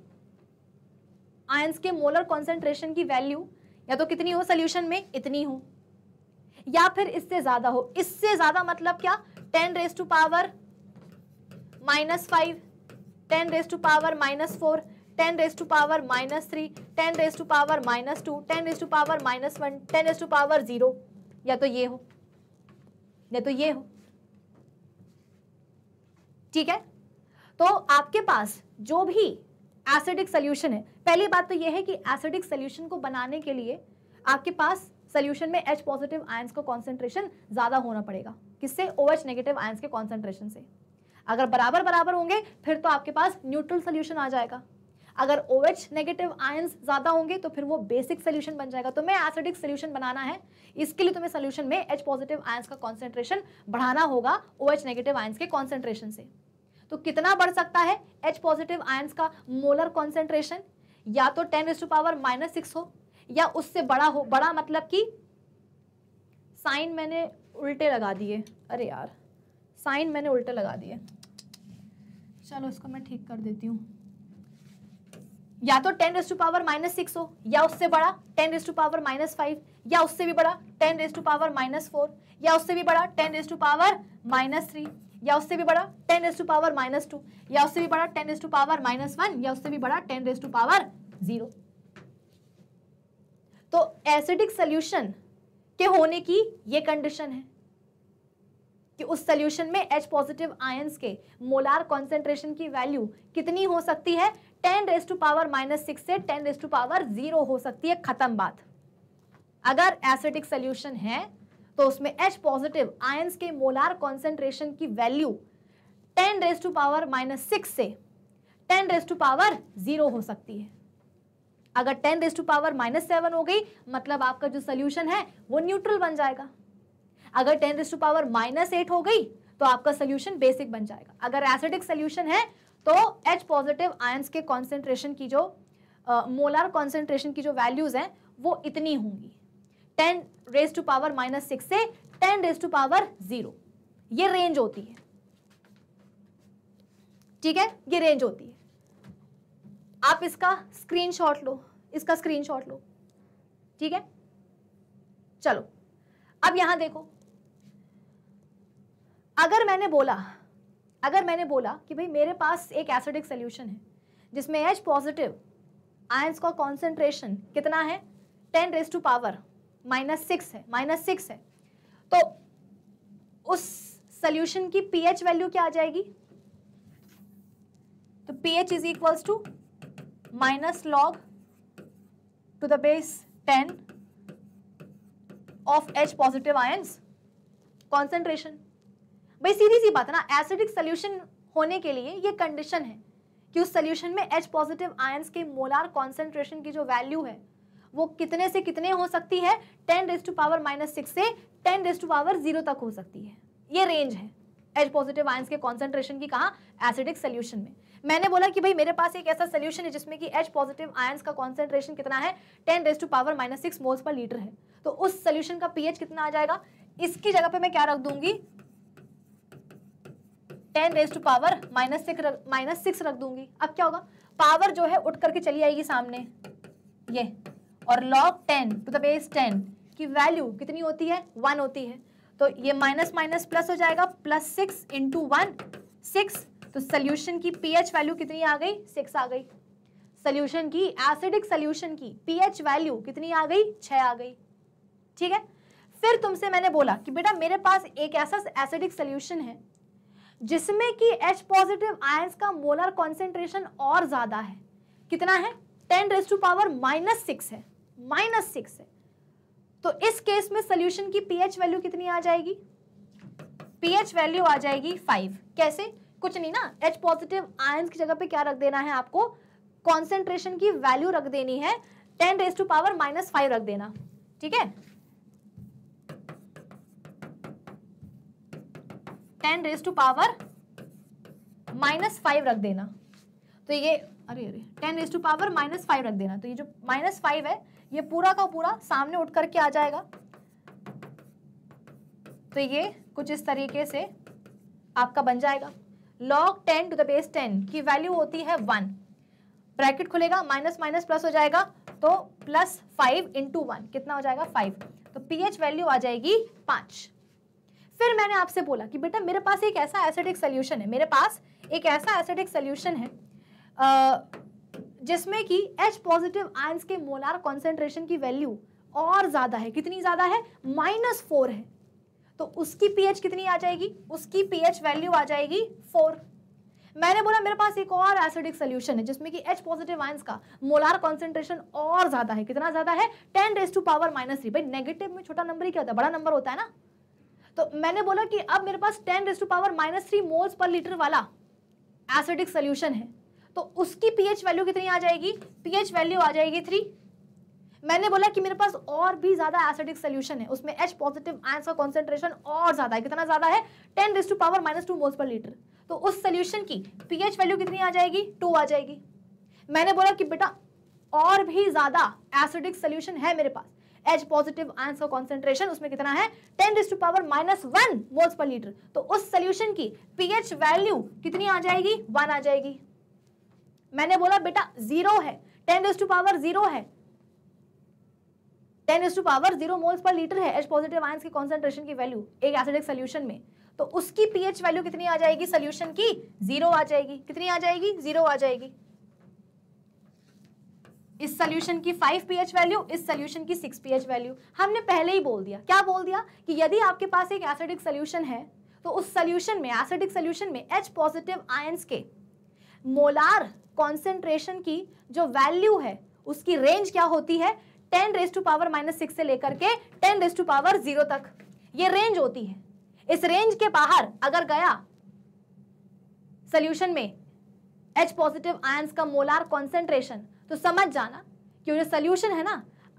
आयंस के मोलर कॉन्सेंट्रेशन की वैल्यू या तो कितनी हो सोल्यूशन में इतनी हो या फिर इससे ज्यादा हो इससे ज्यादा मतलब क्या ten raise to power minus five ten raise to power minus four ten raise to power minus three ten raise to power minus two ten raise to power minus one ten raise to power zero या तो ये हो या तो ये हो ठीक है तो आपके पास जो भी एसिडिक सोल्यूशन है पहली बात तो ये है कि एसिडिक सोल्यूशन को बनाने के लिए आपके पास सोल्यूशन में H पॉजिटिव आयंस का कॉन्सेंट्रेशन ज़्यादा होना पड़ेगा किससे ओ OH नेगेटिव आयंस के कॉन्सेंट्रेशन से अगर बराबर बराबर होंगे फिर तो आपके पास न्यूट्रल सोल्यूशन आ जाएगा अगर ओ OH नेगेटिव आयंस ज़्यादा होंगे तो फिर वो बेसिक सोल्यूशन बन जाएगा तो मैं एसिडिक सोल्यूशन बनाना है इसके लिए तुम्हें सोल्यूशन में एच पॉजिटिव आयंस का कॉन्सेंट्रेशन बढ़ाना होगा ओ OH नेगेटिव आयंस के कॉन्सेंट्रेशन से तो कितना बढ़ सकता है एच पॉजिटिव आयंस का मोलर कॉन्सेंट्रेशन या तो ten S to power minus six हो या उससे बड़ा हो बड़ा मतलब कि साइन मैंने उल्टे लगा दिए अरे यार साइन मैंने उल्टे लगा दिए चलो इसको मैं ठीक कर देती हूँ या तो ten raise to power minus six हो या उससे बड़ा ten raise to power minus five या उससे भी बड़ा ten raise to power minus four या उससे भी बड़ा ten raise to power minus three या उससे भी बड़ा ten raise to power minus two या उससे भी बड़ा ten raise to power minus one या उससे भी बड़ा ten raise to power zero तो एसिडिक सोल्यूशन के होने की ये कंडीशन है कि उस सोल्यूशन में H पॉजिटिव आयंस के मोलार कॉन्सेंट्रेशन की वैल्यू कितनी हो सकती है ten raise to power minus six से ten raise to power zero हो सकती है खत्म बात अगर एसिडिक सोल्यूशन है तो उसमें H पॉजिटिव आयंस के मोलार कॉन्सेंट्रेशन की value ten raise to power minus six से ten raise to power zero हो सकती है अगर ten raise to power minus seven हो गई मतलब आपका जो सोल्यूशन है वो न्यूट्रल बन जाएगा अगर ten raise to power minus eight हो गई तो आपका सोल्यूशन बेसिक बन जाएगा अगर एसिडिक सोल्यूशन है तो एच पॉजिटिव आयंस के कॉन्सेंट्रेशन की जो मोलर uh, कॉन्सेंट्रेशन की जो वैल्यूज़ हैं वो इतनी होंगी ten raise to power minus six से ten raise to power zero ये रेंज होती है ठीक है ये रेंज होती है आप इसका स्क्रीनशॉट लो इसका स्क्रीनशॉट लो ठीक है चलो अब यहां देखो अगर मैंने बोला अगर मैंने बोला कि भाई मेरे पास एक एसिडिक सोल्यूशन है जिसमें एच पॉजिटिव आयंस का कॉन्सेंट्रेशन कितना है ten raise to power minus six है माइनस सिक्स है तो उस सोल्यूशन की पीएच वैल्यू क्या आ जाएगी तो pH is equals to minus log to the base ten of H positive ions concentration भाई सीधी सी बात है ना एसिडिक सोल्यूशन होने के लिए ये कंडीशन है कि उस सोल्यूशन में एच पॉजिटिव आयन्स के मोलार कॉन्सेंट्रेशन की जो वैल्यू है वो कितने से कितने हो सकती है ten raise to power minus six से ten raise to power zero तक हो सकती है ये रेंज है एच पॉजिटिव आयन्स के कॉन्सेंट्रेशन की कहा एसिडिक सोल्यूशन में मैंने बोला कि भाई मेरे पास एक ऐसा सोल्यूशन है जिसमें कि एच पॉजिटिव आयन्स का कॉन्सेंट्रेशन कितना है ten raise to power minus six moles per litre है तो उस सोल्यूशन का पीएच कितना आ जाएगा इसकी जगह पे मैं क्या रख दूंगी ten raise to power minus six minus six रख दूंगी अब क्या होगा पावर जो है उठ करके चली आएगी सामने ये और log ten to the base ten की वैल्यू कितनी होती है वन होती है तो ये माइनस माइनस प्लस हो जाएगा plus six into one six तो सोल्यूशन की पीएच वैल्यू कितनी आ गई सिक्स आ गई सोल्यूशन की एसिडिक सोल्यूशन की पीएच वैल्यू कितनी आ गई छ आ गई ठीक है फिर तुमसे मैंने बोला कि बेटा मेरे पास एक ऐसा एसिडिक सोल्यूशन है जिसमें कि एच पॉजिटिव आयंस का मोलर कॉन्सेंट्रेशन और ज़्यादा है कितना है ten raise to power minus six है माइनस सिक्स है तो इस केस में सोल्यूशन की पीएच वैल्यू कितनी आ जाएगी पीएच वैल्यू आ जाएगी फाइव कैसे कुछ नहीं ना एच पॉजिटिव आयंस की जगह पे क्या रख देना है आपको कॉन्सेंट्रेशन की वैल्यू रख देनी है ten raise to power minus five रख देना ठीक है ten raise to power minus five रख देना तो ये अरे अरे ten raise to power minus five रख देना तो ये जो माइनस फाइव है ये पूरा का पूरा सामने उठ करके आ जाएगा तो ये कुछ इस तरीके से आपका बन जाएगा log ten to the base ten की वैल्यू होती है वन ब्रैकेट खुलेगा माइनस माइनस प्लस हो जाएगा तो प्लस फाइव इंटू वन कितना हो जाएगा फाइव तो पीएच वैल्यू आ जाएगी पाँच फिर मैंने आपसे बोला कि बेटा मेरे पास एक ऐसा एसिडिक सोल्यूशन है मेरे पास एक ऐसा एसिडिक सोल्यूशन है जिसमें कि H पॉजिटिव आयंस के मोलार कॉन्सेंट्रेशन की वैल्यू और ज़्यादा है कितनी ज़्यादा है माइनस फोर है तो उसकी पीएच कितनी आ जाएगी उसकी पीएच वैल्यू आ जाएगी फोर मैंने बोला मेरे पास एक और एसिडिक सोल्यूशन है जिसमें कि एच पॉजिटिव आयंस का मोलार कॉन्सेंट्रेशन और ज़्यादा है कितना ज़्यादा है ten raise to power minus three भाई नेगेटिव में छोटा नंबर ही क्या होता है बड़ा नंबर होता है ना तो मैंने बोला कि अब मेरे पास ten raise to power minus three moles per litre वाला एसिडिक सोल्यूशन है तो उसकी पीएच वैल्यू कितनी आ जाएगी पीएच वैल्यू आ जाएगी थ्री मैंने बोला कि मेरे पास और भी ज्यादा एसिडिक सोल्यूशन है उसमें एच पॉजिटिव आयस का कॉन्सेंट्रेशन और ज्यादा है कितना ज्यादा है ten raise to power minus two moles per litre तो उस सोल्यूशन की पीएच वैल्यू कितनी आ जाएगी टू आ जाएगी मैंने बोला कि बेटा और भी ज्यादा एसिडिक सोल्यूशन है मेरे पास एच पॉजिटिव आयंस का कॉन्सेंट्रेशन उसमें कितना है ten raised to power minus one moles per litre तो उस सोल्यूशन की पीएच वैल्यू कितनी आ जाएगी वन आ जाएगी मैंने बोला बेटा जीरो है ten raised to power zero है ten raised to power zero moles per litre है एच पॉजिटिव आयंस की कॉन्सेंट्रेशन की वैल्यू एक एसिडिक सोल्यूशन में तो उसकी पीएच वैल्यू कितनी आ जाएगी सोल्यूशन की जीरो आ जाएगी कितनी आ जाएगी जीरो आ जाएगी इस सोल्यूशन की 5 पीएच वैल्यू इस सोल्यूशन की 6 पीएच वैल्यू हमने पहले ही बोल दिया क्या बोल दिया कि यदि आपके पास एक एसिडिक सोल्यूशन है तो उस सोल्यूशन में एसिडिक सोल्यूशन में एच पॉजिटिव आयंस के मोलार कॉन्सेंट्रेशन की जो वैल्यू है उसकी रेंज क्या होती है ten raise to power minus six से लेकर के ten raise to power zero तक ये रेंज होती है इस रेंज के बाहर अगर गया सोल्यूशन में एच पॉजिटिव आयंस का मोलार कॉन्सेंट्रेशन तो समझ जाना कि जो सोल्यूशन है ना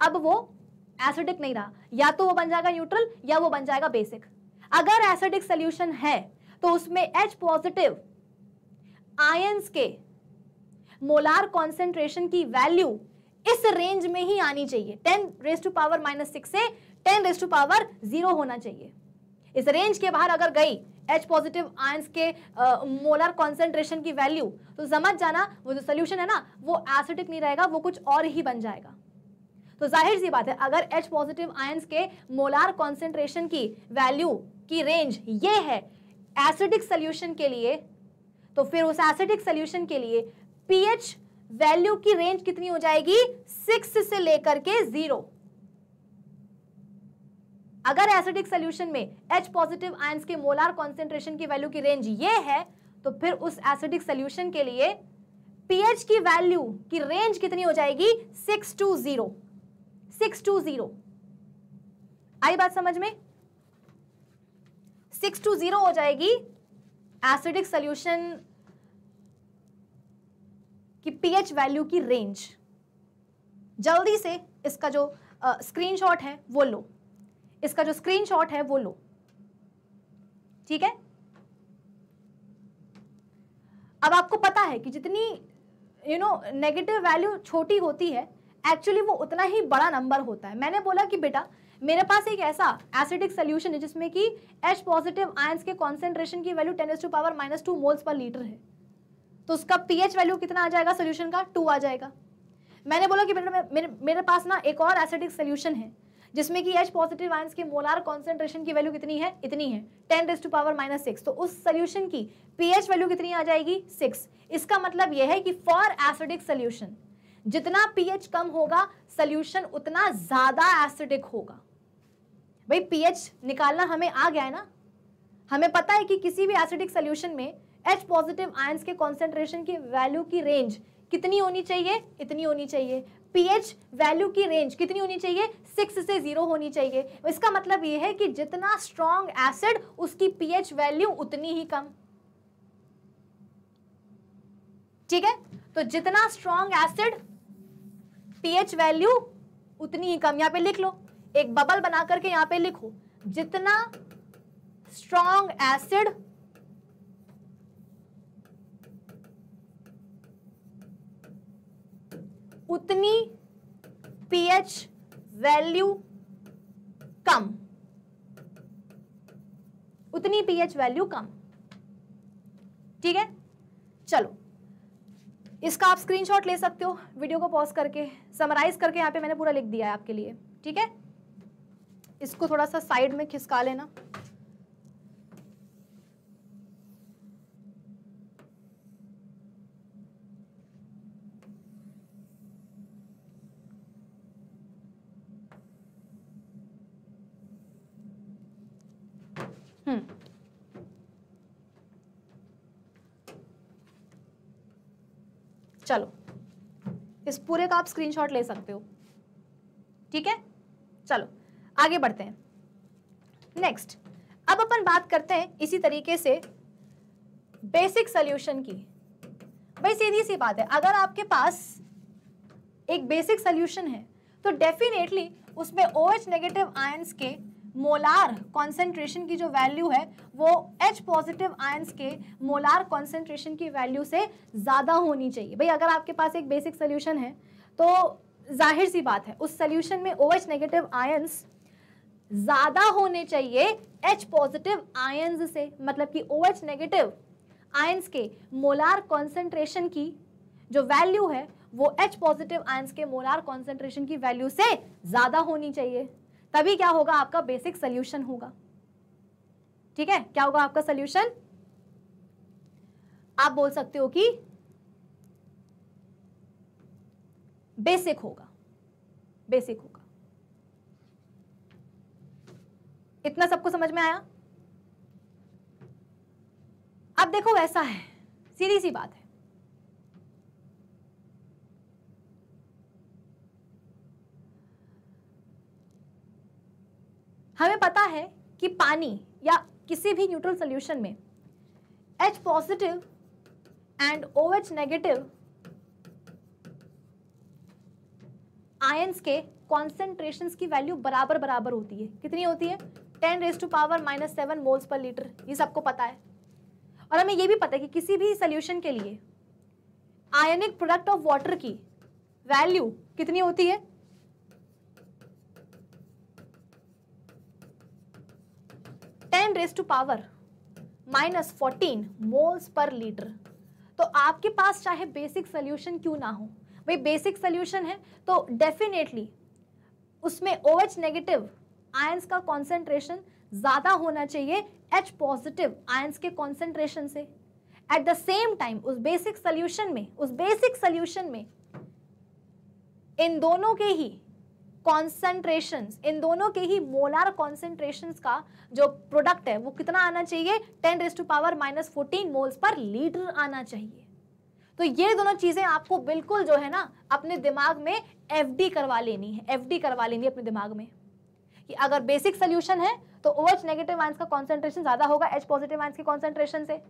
अब वो एसिडिक नहीं रहा या तो वो बन जाएगा न्यूट्रल या वो बन जाएगा बेसिक अगर एसिडिक सोल्यूशन है तो उसमें एच पॉजिटिव आयंस के मोलार कॉन्सेंट्रेशन की वैल्यू इस रेंज में ही आनी चाहिए ten raise to power minus six से ten raise to power zero होना चाहिए इस रेंज के बाहर अगर गई एच पॉजिटिव आयंस के मोलर कॉन्सेंट्रेशन की वैल्यू तो समझ जाना वो जो सोल्यूशन है ना वो एसिडिक नहीं रहेगा वो कुछ और ही बन जाएगा तो जाहिर सी बात है अगर H पॉजिटिव आयंस के मोलार कॉन्सेंट्रेशन की वैल्यू की रेंज ये है एसिडिक सोल्यूशन के लिए तो फिर उस एसिडिक सोल्यूशन के लिए पीएच वैल्यू की रेंज कितनी हो जाएगी सिक्स से लेकर के जीरो अगर एसिडिक सोल्यूशन में एच पॉजिटिव आयंस के मोलार कॉन्सेंट्रेशन की वैल्यू की रेंज ये है तो फिर उस एसिडिक सोल्यूशन के लिए पीएच की वैल्यू की रेंज कितनी हो जाएगी six to zero six to zero आई बात समझ में सिक्स टू जीरो हो जाएगी एसिडिक सोल्यूशन की पीएच वैल्यू की रेंज जल्दी से इसका जो स्क्रीनशॉट है वो लो इसका जो स्क्रीनशॉट है वो लो ठीक है अब आपको पता है कि जितनी यू नो नेगेटिव वैल्यू छोटी होती है एक्चुअली वो उतना ही बड़ा नंबर होता है मैंने बोला कि बेटा मेरे पास एक ऐसा एसिडिक सोल्यूशन है जिसमें कि एच पॉजिटिव आयंस के कॉन्सेंट्रेशन की value ten S to power minus two moles per litre है तो उसका पीएच वैल्यू कितना आ जाएगा सोल्यूशन का टू आ जाएगा मैंने बोला कि बेटा मेरे मेरे पास ना एक और एसिडिक सोल्यूशन है जिसमें कि एच पॉजिटिव आयंस के मोलार कॉन्सेंट्रेशन की वैल्यू कितनी है इतनी है ten raise to power minus six तो उस सोल्यूशन की पीएच वैल्यू कितनी आ जाएगी सिक्स इसका मतलब यह है कि फॉर एसिडिक सोल्यूशन जितना पीएच कम होगा सोल्यूशन उतना ज्यादा एसिडिक होगा भाई पीएच निकालना हमें आ गया है ना हमें पता है कि किसी भी एसिडिक सोल्यूशन में एच पॉजिटिव आयंस के कॉन्सेंट्रेशन की वैल्यू की रेंज कितनी होनी चाहिए इतनी होनी चाहिए पीएच वैल्यू की रेंज कितनी होनी चाहिए सिक्स से जीरो होनी चाहिए इसका मतलब ये है कि जितना स्ट्रॉन्ग एसिड उसकी पीएच वैल्यू उतनी ही कम ठीक है तो जितना स्ट्रॉन्ग एसिड पीएच वैल्यू उतनी ही कम यहां पे लिख लो एक बबल बना करके यहां पे लिखो जितना स्ट्रॉन्ग एसिड उतनी पीएच वैल्यू कम उतनी पीएच वैल्यू कम ठीक है चलो इसका आप स्क्रीनशॉट ले सकते हो वीडियो को पॉज करके समराइज करके यहां पे मैंने पूरा लिख दिया है आपके लिए ठीक है इसको थोड़ा सा साइड में खिसका लेना चलो इस पूरे का आप स्क्रीनशॉट ले सकते हो ठीक है चलो आगे बढ़ते हैं नेक्स्ट अब अपन बात करते हैं इसी तरीके से बेसिक सोल्यूशन की भाई सीधी सी बात है अगर आपके पास एक बेसिक सोल्यूशन है तो डेफिनेटली उसमें ओ एच नेगेटिव आयन्स के मोलार कॉन्सेंट्रेशन की जो वैल्यू है वो एच पॉजिटिव आयंस के मोलार कॉन्सेंट्रेशन की वैल्यू से ज़्यादा होनी चाहिए भाई अगर आपके पास एक बेसिक सोल्यूशन है तो जाहिर सी बात है उस सोल्यूशन में ओ एच नेगेटिव आयंस ज़्यादा होने चाहिए एच पॉजिटिव आयंस से मतलब कि ओ एच नेगेटिव आयंस के मोलार कॉन्सेंट्रेशन की जो वैल्यू है वो एच पॉजिटिव आयंस के मोलार कॉन्सेंट्रेशन की वैल्यू से ज़्यादा होनी चाहिए तभी क्या होगा आपका बेसिक सोल्यूशन होगा ठीक है क्या होगा आपका सोल्यूशन आप बोल सकते हो कि बेसिक होगा बेसिक होगा इतना सबको समझ में आया अब देखो वैसा है सीधी सी बात है हमें पता है कि पानी या किसी भी न्यूट्रल सोल्यूशन में H positive and O H negative ions के कॉन्सेंट्रेशन की वैल्यू बराबर बराबर होती है कितनी होती है ten raise to power minus seven moles per litre ये सबको पता है और हमें ये भी पता है कि किसी भी सोल्यूशन के लिए आयनिक प्रोडक्ट ऑफ वाटर की वैल्यू कितनी होती है ten raise to power minus fourteen moles per litre तो आपके पास चाहे बेसिक सोल्यूशन क्यों ना हो भाई बेसिक सोल्यूशन है तो डेफिनेटली उसमें ओ एच नेगेटिव आयंस का कॉन्सेंट्रेशन ज़्यादा होना चाहिए एच पॉजिटिव आयंस के कॉन्सेंट्रेशन से एट द सेम टाइम उस बेसिक सोल्यूशन में उस बेसिक सोल्यूशन में इन दोनों के ही कॉन्सेंट्रेशन इन दोनों के ही मोलार कॉन्सेंट्रेशन का जो प्रोडक्ट है वो कितना आना चाहिए ten raise to power minus fourteen moles per litre आना चाहिए तो ये दोनों चीज़ें आपको बिल्कुल जो है ना अपने दिमाग में एफ करवा लेनी है एफ करवा लेनी है अपने दिमाग में कि अगर बेसिक सोल्यूशन है तो ओ एच नेगेटिव आइंस का कॉन्सेंट्रेशन ज़्यादा होगा एच पॉजिटिव आइंस के कॉन्सेंट्रेशन से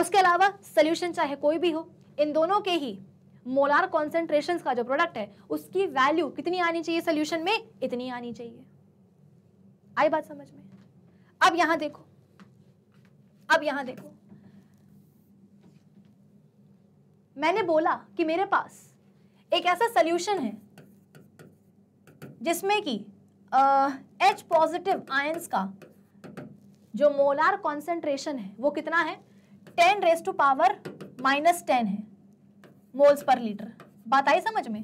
उसके अलावा सोल्यूशन चाहे कोई भी हो इन दोनों के ही मोलार कॉन्सेंट्रेशन का जो प्रोडक्ट है उसकी वैल्यू कितनी आनी चाहिए सोल्यूशन में इतनी आनी चाहिए आई बात समझ में अब यहां देखो अब यहां देखो मैंने बोला कि मेरे पास एक ऐसा सोल्यूशन है जिसमें कि एच पॉजिटिव आयंस का जो मोलार कॉन्सेंट्रेशन है वो कितना है ten raise to power minus ten है मोल्स पर लीटर बात आई समझ में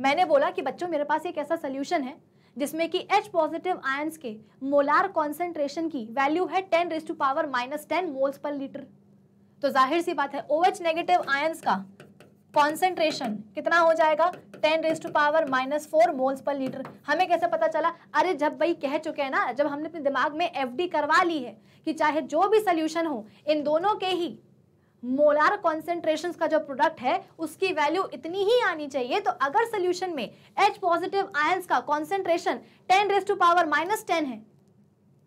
मैंने बोला कि बच्चों मेरे पास एक ऐसा सोल्यूशन है जिसमें कि H पॉजिटिव आयन्स के मोलार कॉन्सेंट्रेशन की वैल्यू है 10 raise to power minus ten moles per litre तो जाहिर सी बात है OH नेगेटिव आयन्स का कॉन्सेंट्रेशन कितना हो जाएगा ten raise to power minus four moles per litre हमें कैसे पता चला अरे जब भाई कह चुके हैं ना जब हमने अपने दिमाग में एफ करवा ली है कि चाहे जो भी सोल्यूशन हो इन दोनों के ही मोलार कॉन्सेंट्रेशन का जो प्रोडक्ट है उसकी वैल्यू इतनी ही आनी चाहिए तो अगर सोल्यूशन में एच पॉजिटिव आयंस का concentration ten raise to power minus ten है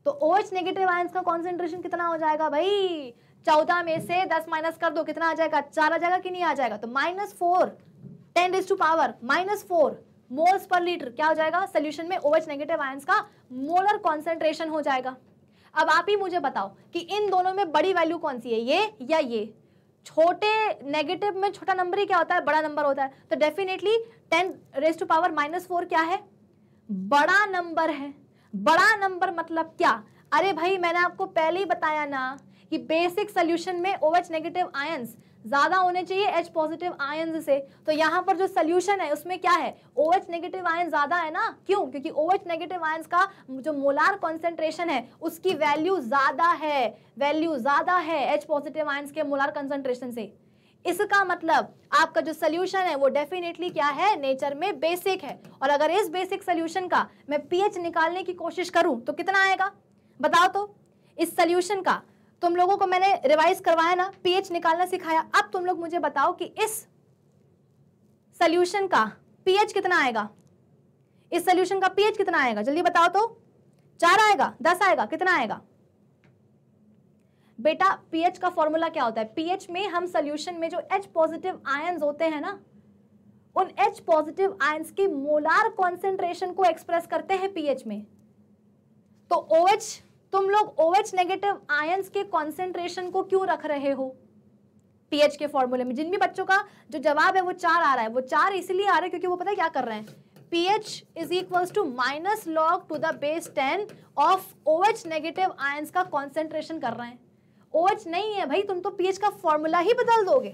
तो ओ एच नेगेटिव आयंस का कॉन्सेंट्रेशन कितना हो जाएगा भाई चौदह में से दस माइनस कर दो कितना आ जाएगा चार आ जाएगा कि नहीं आ जाएगा तो minus four ten raise to power minus four moles per litre क्या हो जाएगा सोल्यूशन में ओएच नेगेटिव आयंस का मोलर कॉन्सेंट्रेशन हो जाएगा अब आप ही मुझे बताओ कि इन दोनों में बड़ी वैल्यू कौन सी है ये या ये छोटे नेगेटिव में छोटा नंबर ही क्या होता है बड़ा नंबर होता है तो definitely ten raise to power minus four क्या है बड़ा नंबर है बड़ा नंबर मतलब क्या अरे भाई मैंने आपको पहले ही बताया ना कि बेसिक सोल्यूशन में ओ एच नेगेटिव आयन्स ज़्यादा होने चाहिए एच पॉजिटिव आयंस से तो यहाँ पर जो सोल्यूशन है उसमें क्या है ओ एच नेगेटिव आयन ज़्यादा है ना क्यों क्योंकि ओ एच नेगेटिव आयंस का जो मोलार कॉन्सेंट्रेशन है उसकी वैल्यू ज़्यादा है वैल्यू ज़्यादा है एच पॉजिटिव आयंस के मोलार कॉन्सेंट्रेशन से इसका मतलब आपका जो सोल्यूशन है वो डेफिनेटली क्या है नेचर में बेसिक है और अगर इस बेसिक सोल्यूशन का मैं पीएच निकालने की कोशिश करूं तो कितना आएगा बताओ तो इस सोल्यूशन का तुम लोगों को मैंने रिवाइज करवाया ना पीएच निकालना सिखाया अब तुम लोग मुझे बताओ कि इस सोल्यूशन का पीएच कितना आएगा इस सोल्यूशन का पीएच कितना आएगा जल्दी बताओ तो चार आएगा दस आएगा कितना आएगा बेटा पीएच का फॉर्मूला क्या होता है पीएच में हम सोल्यूशन में जो एच पॉजिटिव आयन्स होते हैं ना उन एच पॉजिटिव आयन्स की मोलार कॉन्सेंट्रेशन को एक्सप्रेस करते हैं पीएच में तो ओ OH तुम लोग ओ नेगेटिव आयंस के कॉन्सेंट्रेशन को क्यों रख रहे हो पीएच के फॉर्मूले में जिन भी बच्चों का जो जवाब है वो चार आ रहा है वो चार इसलिए आ रहा है क्योंकि वो पता है क्या कर रहे हैं P H is equal to minus log to the base ten of O H negative ions का कॉन्सेंट्रेशन कर रहे हैं ओ OH एच नहीं है भाई तुम तो पी एच का फॉर्मूला ही बदल दोगे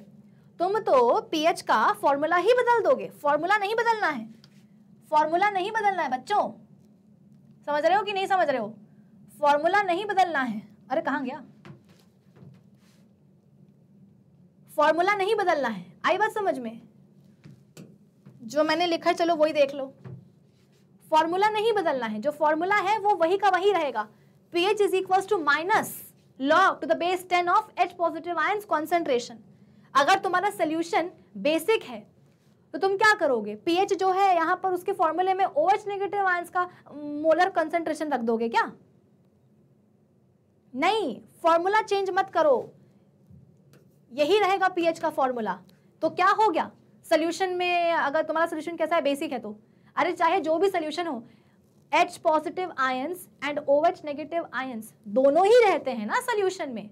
तुम तो पी एच का फॉर्मूला ही बदल दोगे फॉर्मूला नहीं बदलना है फॉर्मूला नहीं बदलना है बच्चों समझ रहे हो कि नहीं समझ रहे हो फॉर्मूला नहीं बदलना है अरे कहा गया फॉर्मूला नहीं बदलना है आई बात समझ में जो मैंने लिखा है चलो वही देख लो फॉर्मूला नहीं बदलना है जो फॉर्मूला है वो वही का वही रहेगा pH is equal to minus log to the base ten of H positive ion concentration अगर तुम्हारा सोल्यूशन बेसिक है तो तुम क्या करोगे पीएच जो है यहां पर उसके फॉर्मूले में ओ एच नेगेटिव आय का मोलर कंसेंट्रेशन रख दोगे क्या नहीं फॉर्मूला चेंज मत करो यही रहेगा पीएच का फॉर्मूला तो क्या हो गया सोल्यूशन में अगर तुम्हारा सोल्यूशन कैसा है बेसिक है तो अरे चाहे जो भी सोल्यूशन हो H positive ions and O H negative ions दोनों ही रहते हैं ना सोल्यूशन में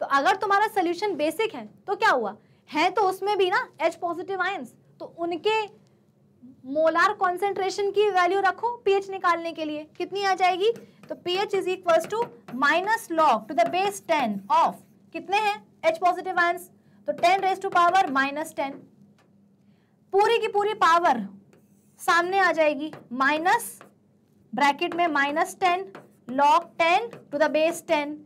तो अगर तुम्हारा सोल्यूशन बेसिक है तो क्या हुआ है तो उसमें भी ना एच पॉजिटिव आयंस तो उनके मोलार कॉन्सेंट्रेशन की वैल्यू रखो पीएच निकालने के लिए कितनी आ जाएगी तो P H is equal to minus log to the base ten of कितने हैं एच पॉजिटिव आंस तो ten raise to power minus ten पूरी की पूरी पावर सामने आ जाएगी माइनस ब्रैकेट में minus ten log ten to the base ten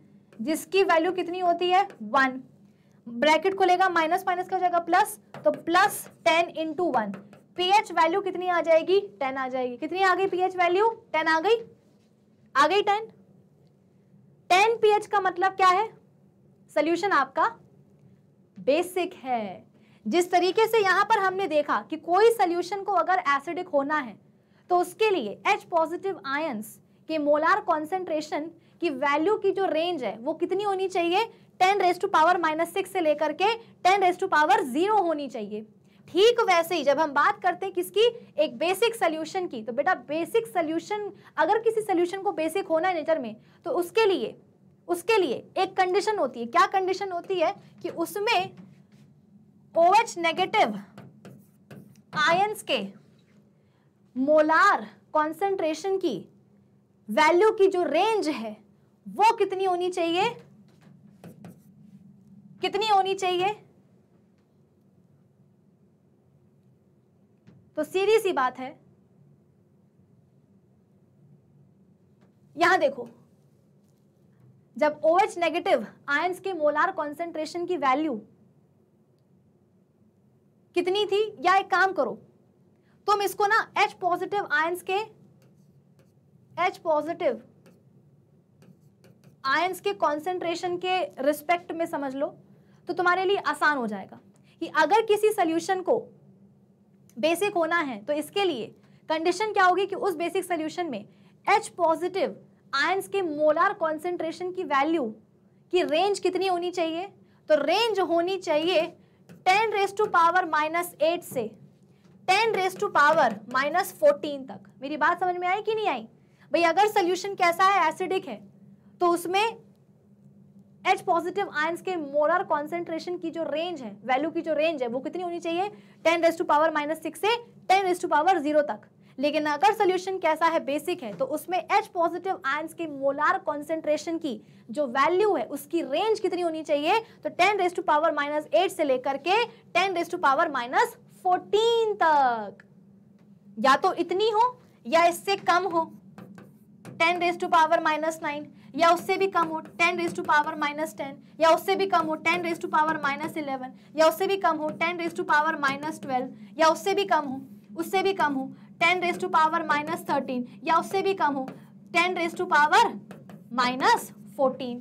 जिसकी वैल्यू कितनी होती है वन ब्रैकेट लेगा माइनस माइनस का हो जाएगा प्लस तो plus ten into one pH value कितनी आ जाएगी टेन आ जाएगी कितनी आ गई पीएच वैल्यू टेन आ गई आ गई टेन टेन पी का मतलब क्या है सोल्यूशन आपका बेसिक है जिस तरीके से यहां पर हमने देखा कि कोई सोल्यूशन को अगर एसिडिक होना है तो उसके लिए एच पॉजिटिव आयंस के मोलार कॉन्सेंट्रेशन की वैल्यू की जो रेंज है वो कितनी होनी चाहिए 10 raise to power minus six से लेकर के 10 रेस टू पावर जीरो होनी चाहिए ठीक वैसे ही जब हम बात करते हैं किसकी एक बेसिक सोल्यूशन की तो बेटा बेसिक सोल्यूशन अगर किसी सोल्यूशन को बेसिक होना है नेचर में तो उसके लिए उसके लिए एक कंडीशन होती है क्या कंडीशन होती है कि उसमें ओ एच नेगेटिव आयंस के मोलार कॉन्सेंट्रेशन की वैल्यू की जो रेंज है वो कितनी होनी चाहिए कितनी होनी चाहिए तो सीधी सी बात है यहां देखो जब ओ एच नेगेटिव आयंस के मोलार कॉन्सेंट्रेशन की वैल्यू कितनी थी या एक काम करो तुम इसको ना एच पॉजिटिव आयंस के एच पॉजिटिव आयंस के कॉन्सेंट्रेशन के रिस्पेक्ट में समझ लो तो तुम्हारे लिए आसान हो जाएगा कि अगर किसी सोल्यूशन को बेसिक होना है तो इसके लिए कंडीशन क्या होगी कि उस बेसिक सोल्यूशन में एच पॉजिटिव आयंस के मोलार कॉन्सेंट्रेशन की वैल्यू की रेंज कितनी होनी चाहिए तो रेंज होनी चाहिए ten raise to power minus eight से ten raise to power minus fourteen तक मेरी बात समझ में आई कि नहीं आई भाई अगर सोल्यूशन कैसा है एसिडिक है तो उसमें एच पॉजिटिव आयंस के मोलर कॉन्सेंट्रेशन की जो रेंज है वैल्यू की जो रेंज है वो कितनी होनी चाहिए ten raise to power minus six से ten raise to power zero तक लेकिन अगर सोल्यूशन कैसा है बेसिक है तो उसमें एच पॉजिटिव आयंस के मोलार कॉन्सेंट्रेशन की जो वैल्यू है उसकी रेंज कितनी होनी चाहिए तो ten raise to power minus eight से लेकर के ten raise to power minus fourteen तक या तो इतनी हो या इससे कम हो ten raise to power minus nine या उससे भी कम हो ten raise to power minus ten या उससे भी कम हो ten raise to power minus eleven या उससे भी कम हो ten raise to power minus twelve या उससे भी कम हो उससे भी कम हो ten raise to power minus thirteen या उससे भी कम हो ten raise to power minus fourteen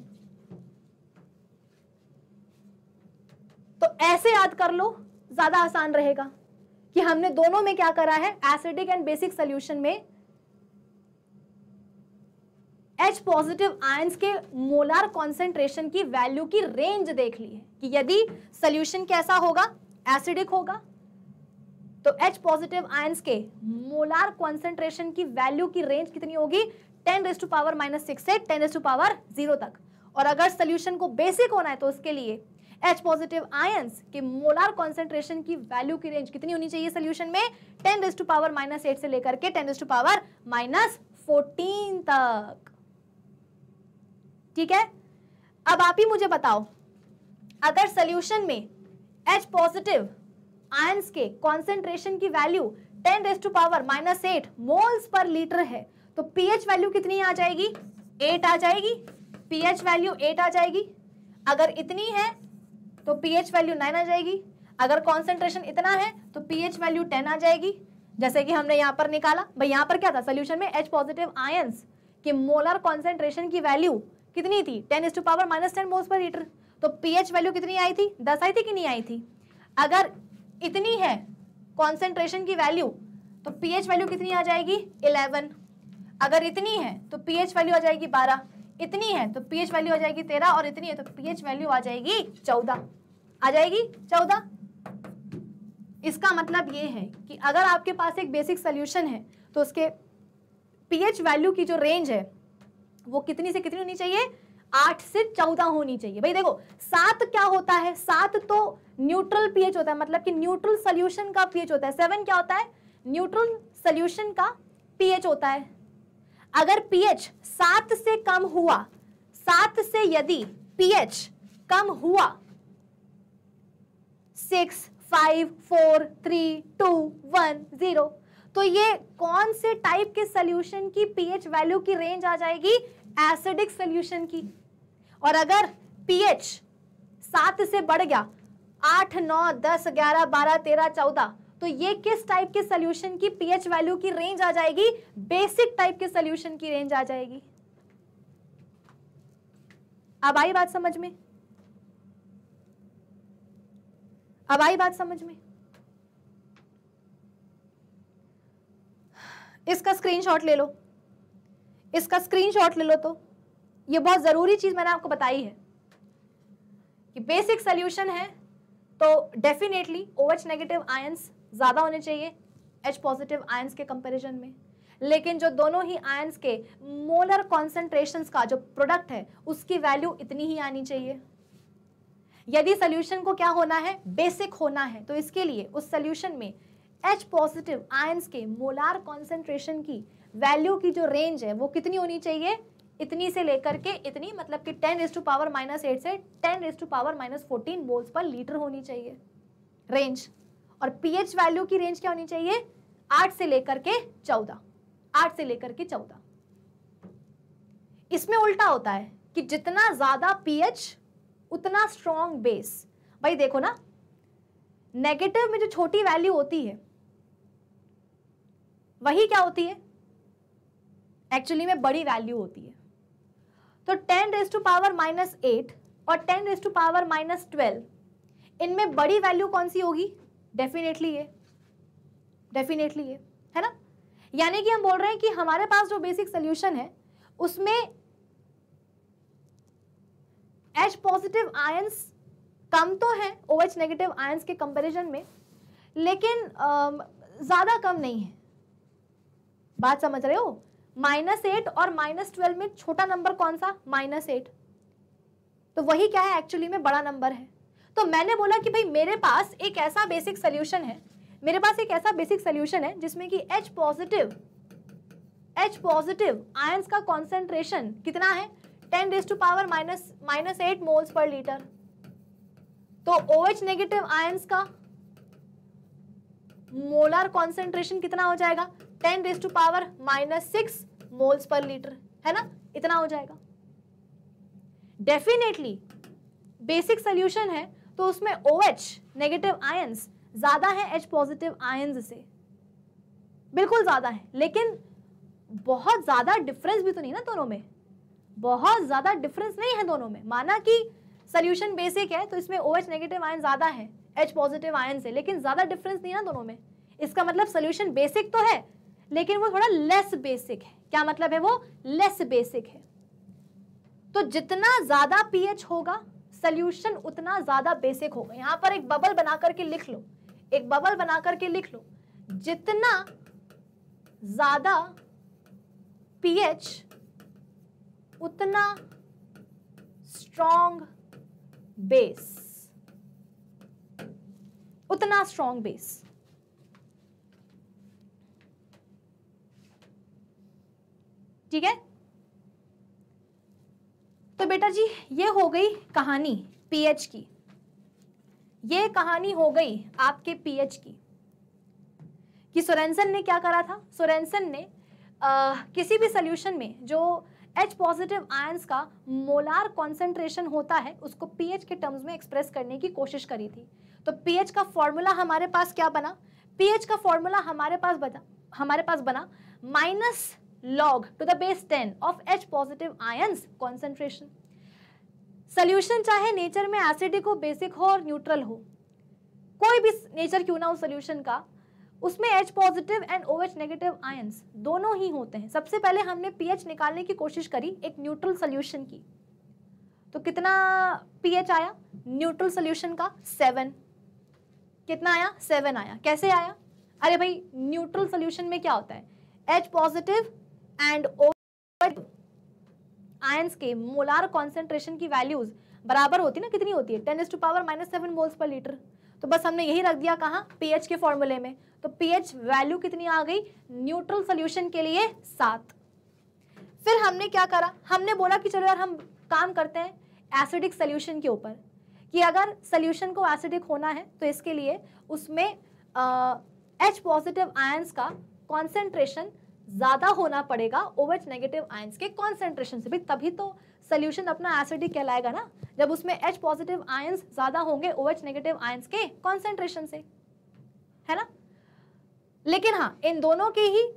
तो ऐसे याद कर लो ज्यादा आसान रहेगा कि हमने दोनों में क्या करा है एसिडिक एंड बेसिक सोल्यूशन में एच पॉजिटिव आयंस के मोलार कॉन्सेंट्रेशन की वैल्यू की रेंज देख ली है कि यदि सोल्यूशन कैसा होगा एसिडिक होगा तो एच पॉजिटिव आयंस के मोलार कॉन्सेंट्रेशन की वैल्यू की रेंज कितनी होगी ten raise to power minus six से ten raise to power zero तक और अगर सोल्यूशन को बेसिक होना है तो उसके लिए H पॉजिटिव आयंस के मोलार कॉन्सेंट्रेशन की वैल्यू की रेंज कितनी होनी चाहिए सोल्यूशन में ten raise to power minus eight से लेकर के ten raise to power minus fourteen तक ठीक है अब आप ही मुझे बताओ अगर सोल्यूशन में एच पॉजिटिव आयंस के कॉन्सेंट्रेशन की value 10 raise to power minus eight moles per litre है तो पीएच वैल्यू कितनी आ जाएगी 8 आ जाएगी पीएच वैल्यू 8 आ जाएगी अगर इतनी है तो पीएच वैल्यू 9 आ जाएगी अगर कॉन्सेंट्रेशन इतना है तो पीएच वैल्यू 10 आ जाएगी जैसे कि हमने यहाँ पर निकाला भाई यहाँ पर क्या था सोल्यूशन में एच पॉजिटिव आयंस के मोलर कॉन्सेंट्रेशन की वैल्यू कितनी थी ten raise to power minus ten moles per litre तो पीएच वैल्यू कितनी आई थी दस आई थी कि नहीं आई थी अगर इतनी है कॉन्सेंट्रेशन की वैल्यू तो पीएच वैल्यू कितनी आ जाएगी इलेवन अगर इतनी है तो पीएच वैल्यू आ जाएगी बारह इतनी है तो पीएच वैल्यू आ जाएगी तेरह और इतनी है तो पीएच वैल्यू आ जाएगी चौदह आ जाएगी चौदह इसका मतलब ये है कि अगर आपके पास एक बेसिक सोल्यूशन है तो उसके पीएच वैल्यू की जो रेंज है वो कितनी से कितनी होनी चाहिए आठ से चौदह होनी चाहिए भाई देखो सात क्या होता है सात तो न्यूट्रल पीएच होता है मतलब कि न्यूट्रल सोल्यूशन का पीएच होता है सेवन क्या होता है न्यूट्रल सोल्यूशन का पीएच होता है अगर पीएच सात से कम हुआ सात से यदि पीएच कम हुआ six five four three two one zero तो ये कौन से टाइप के सोल्यूशन की पीएच वैल्यू की रेंज आ जाएगी एसिडिक सोल्यूशन की और अगर पीएच सात से बढ़ गया आठ नौ दस ग्यारह बारह तेरह चौदह तो ये किस टाइप के सोल्यूशन की पीएच वैल्यू की रेंज आ जाएगी बेसिक टाइप के सोल्यूशन की रेंज आ जाएगी अब आई बात समझ में अब आई बात समझ में इसका स्क्रीनशॉट ले लो इसका स्क्रीनशॉट ले लो तो ये बहुत ज़रूरी चीज़ मैंने आपको बताई है कि बेसिक सोल्यूशन है तो definitely O H negative ions ज़्यादा होने चाहिए एच पॉजिटिव आयंस के कंपैरिजन में लेकिन जो दोनों ही आयंस के मोलर कॉन्सेंट्रेशन का जो प्रोडक्ट है उसकी वैल्यू इतनी ही आनी चाहिए यदि सोल्यूशन को क्या होना है बेसिक होना है तो इसके लिए उस सोल्यूशन में एच पॉजिटिव आयंस के मोलार कॉन्सेंट्रेशन की वैल्यू की जो रेंज है वो कितनी होनी चाहिए इतनी से लेकर के इतनी मतलब कि ten raise to power minus eight से ten raise to power minus fourteen moles per litre होनी चाहिए रेंज और पीएच वैल्यू की रेंज क्या होनी चाहिए आठ से लेकर के चौदह आठ से लेकर के चौदह इसमें उल्टा होता है कि जितना ज्यादा पीएच उतना स्ट्रॉन्ग बेस भाई देखो ना नेगेटिव में जो छोटी वैल्यू होती है वही क्या होती है एक्चुअली में बड़ी वैल्यू होती है तो ten raise to power minus eight और ten raise to power minus twelve इनमें बड़ी वैल्यू कौन सी होगी डेफिनेटली ये डेफिनेटली ये है ना यानी कि हम बोल रहे हैं कि हमारे पास जो बेसिक सोल्यूशन है उसमें एच पॉजिटिव आयंस कम तो हैं ओ एच नेगेटिव आयंस के कंपेरिजन में लेकिन ज़्यादा कम नहीं है बात समझ रहे हो माइनस एट और माइनस ट्वेल्व में छोटा नंबर कौन सा माइनस एट तो वही क्या है एक्चुअली में बड़ा नंबर है तो मैंने बोला कि भाई मेरे पास एक ऐसा बेसिक सोल्यूशन है मेरे पास एक ऐसा बेसिक सोल्यूशन है जिसमें कि H positive H positive ions का कॉन्सेंट्रेशन कितना है ten raise to power minus minus eight moles per litre तो ओ एच नेगेटिव आय का मोलर कॉन्सेंट्रेशन कितना हो जाएगा ten raise to power minus six moles per litre है ना इतना हो जाएगा डेफिनेटली बेसिक सोल्यूशन है तो उसमें ओ एच नेगेटिव आयन्स ज़्यादा है एच पॉजिटिव आयन्स से बिल्कुल ज़्यादा है लेकिन बहुत ज़्यादा डिफरेंस भी तो नहीं ना दोनों में बहुत ज़्यादा डिफरेंस नहीं है दोनों में माना कि सोल्यूशन बेसिक है तो इसमें ओ एच नेगेटिव आयन ज़्यादा है एच पॉजिटिव आयन से लेकिन ज़्यादा डिफरेंस नहीं है ना दोनों में इसका मतलब सोल्यूशन बेसिक तो है लेकिन वो थोड़ा लेस बेसिक है क्या मतलब है वो लेस बेसिक है तो जितना ज्यादा पीएच होगा सोल्यूशन उतना ज्यादा बेसिक होगा यहां पर एक बबल बना करके लिख लो एक बबल बना करके लिख लो जितना ज्यादा पीएच उतना स्ट्रॉन्ग बेस उतना स्ट्रॉन्ग बेस ठीक है तो बेटा जी ये हो गई कहानी पीएच की ये कहानी हो गई आपके पीएच की कि सोरेंसन ने क्या करा था सोरेंसन ने आ, किसी भी सोल्यूशन में जो एच पॉजिटिव आयंस का मोलार कॉन्सेंट्रेशन होता है उसको पीएच के टर्म्स में एक्सप्रेस करने की कोशिश करी थी तो पीएच का फॉर्मूला हमारे पास क्या बना पीएच का फॉर्मूला हमारे पास बना हमारे पास बना minus log to the base 10 of H positive ions concentration. Solution चाहे नेचर में एसिडिक हो बेसिक हो और न्यूट्रल हो कोई भी नेचर क्यों ना हो सोल्यूशन का उसमें H positive and O H negative ions दोनों ही होते हैं सबसे पहले हमने pH निकालने की कोशिश करी एक न्यूट्रल सोल्यूशन की तो कितना pH आया न्यूट्रल सोल्यूशन का सेवन कितना आया सेवन आया कैसे आया अरे भाई न्यूट्रल सोल्यूशन में क्या होता है H positive and over ions के मोलार कॉन्सेंट्रेशन की वैल्यूज बराबर होती है ना कितनी होती है ten to power minus seven moles per litre तो बस हमने यही रख दिया कहा पीएच के फॉर्मूले में तो पीएच वैल्यू कितनी आ गई न्यूट्रल सोल्यूशन के लिए सात फिर हमने क्या करा हमने बोला कि चलो यार हम काम करते हैं एसिडिक सोल्यूशन के ऊपर कि अगर सोल्यूशन को एसिडिक होना है तो इसके लिए उसमें एच पॉजिटिव आयंस का कॉन्सेंट्रेशन ज़्यादा होना पड़ेगा ओएच नेगेटिव आयंस के कॉन्सेंट्रेशन से भी तभी तो सोल्यूशन अपना एसिडिक कहलाएगा ना जब उसमें एच पॉजिटिव आयंस ज़्यादा होंगे ओएच नेगेटिव आयंस के कॉन्सेंट्रेशन से है ना लेकिन हाँ इन दोनों के ही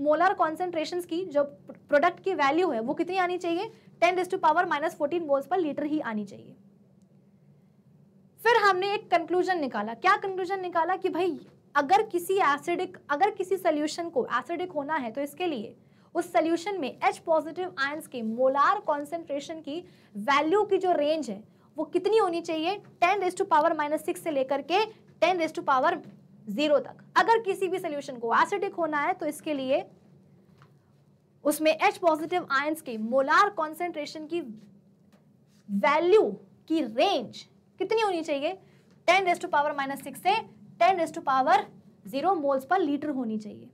मोलर कॉन्सेंट्रेशन की जो प्रोडक्ट की वैल्यू है वो कितनी आनी चाहिए टेन डिस्ट to power minus fourteen moles per litre ही आनी चाहिए फिर हमने एक कंक्लूजन निकाला क्या कंक्लूजन निकाला कि भाई अगर किसी एसिडिक अगर किसी सोल्यूशन को एसिडिक होना है तो इसके लिए उस सोल्यूशन में H पॉजिटिव आयंस के मोलार कॉन्सेंट्रेशन की वैल्यू की जो रेंज है वो कितनी होनी चाहिए ten raise to power minus six से लेकर के ten raise to power zero तक अगर किसी भी सोल्यूशन को एसिडिक होना है तो इसके लिए उसमें H पॉजिटिव आयंस के मोलार कॉन्सेंट्रेशन की वैल्यू की रेंज कितनी होनी चाहिए ten raise to power minus six से ten raise to power zero moles per litre होनी चाहिए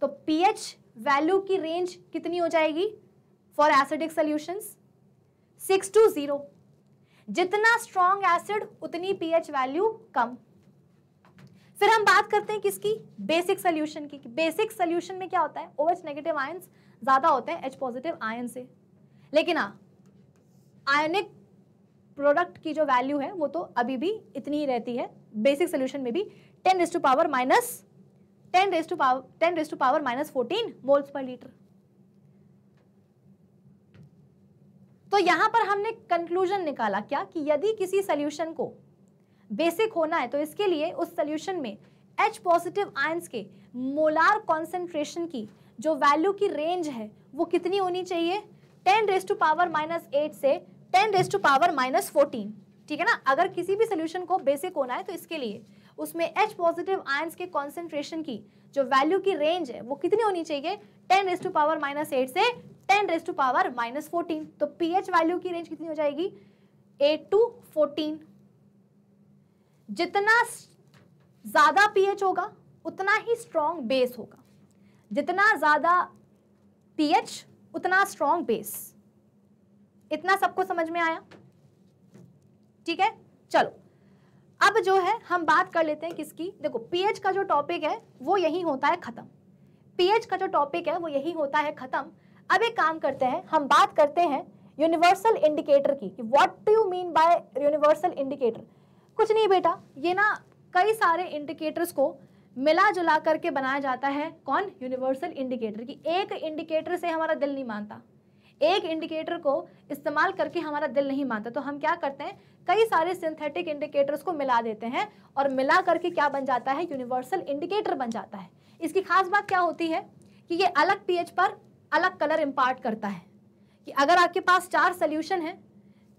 तो पीएच वैल्यू की रेंज कितनी हो जाएगी for acidic solutions six to zero जितना स्ट्रॉन्ग एसिड उतनी पीएच वैल्यू कम फिर हम बात करते हैं किसकी बेसिक सोल्यूशन की बेसिक सोल्यूशन में क्या होता है ओएच नेगेटिव आयन्स ज़्यादा होते हैं एच पॉजिटिव आयन से लेकिन हाँ आयनिक प्रोडक्ट की जो वैल्यू है वो तो अभी भी इतनी ही रहती है बेसिक सोल्यूशन में भी ten raise to power minus ten raise to power ten raise to power minus fourteen moles per litre तो यहां पर हमने कंक्लूजन निकाला क्या कि यदि किसी सोल्यूशन को बेसिक होना है तो इसके लिए उस सोल्यूशन में एच पॉजिटिव आयंस के मोलार कॉन्सेंट्रेशन की जो वैल्यू की रेंज है वो कितनी होनी चाहिए ten raise to power minus eight से ten raise to power minus fourteen ठीक है ना अगर किसी भी सोल्यूशन को बेसिक होना है तो इसके लिए उसमें एच पॉजिटिव आयंस के कॉन्सेंट्रेशन की जो वैल्यू की रेंज है वो कितनी होनी चाहिए ten raise to power minus eight से ten raise to power minus fourteen तो पी एच वैल्यू की रेंज कितनी हो जाएगी एट टू फोर्टीन जितना ज़्यादा पी एच होगा उतना ही स्ट्रॉन्ग बेस होगा जितना ज़्यादा पी एच उतना स्ट्रॉन्ग बेस इतना सबको समझ में आया ठीक है चलो अब जो है हम बात कर लेते हैं किसकी देखो पीएच का जो टॉपिक है वो यही होता है खत्म पीएच का जो टॉपिक है वो यही होता है खत्म अब एक काम करते हैं हम बात करते हैं यूनिवर्सल इंडिकेटर की what do you mean by universal indicator कुछ नहीं बेटा ये ना कई सारे इंडिकेटर्स को मिला जुला करके बनाया जाता है कौन यूनिवर्सल इंडिकेटर की एक इंडिकेटर से हमारा दिल नहीं मानता एक इंडिकेटर को इस्तेमाल करके हमारा दिल नहीं मानता तो हम क्या करते हैं कई सारे सिंथेटिक इंडिकेटर्स को मिला देते हैं और मिला करके क्या बन जाता है यूनिवर्सल इंडिकेटर बन जाता है इसकी खास बात क्या होती है कि ये अलग पी पर अलग कलर इम्पार्ट करता है कि अगर आपके पास चार सोल्यूशन है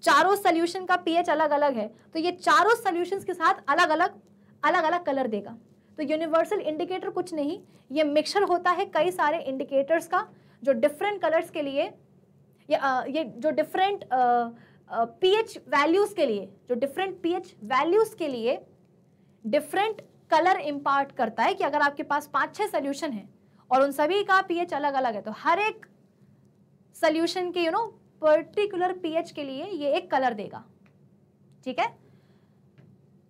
चारों सोल्यूशन का पीएच अलग अलग है तो ये चारों सोल्यूशन के साथ अलग अलग अलग अलग कलर देगा तो यूनिवर्सल इंडिकेटर कुछ नहीं ये मिक्सर होता है कई सारे इंडिकेटर्स का जो डिफरेंट कलर्स के लिए या ये जो डिफरेंट पीएच वैल्यूज़ के लिए जो डिफरेंट पीएच वैल्यूज़ के लिए डिफरेंट कलर इम्पार्ट करता है कि अगर आपके पास पांच छह सोल्यूशन है और उन सभी का पीएच अलग अलग है तो हर एक सोल्यूशन के यू नो पर्टिकुलर पीएच के लिए ये एक कलर देगा ठीक है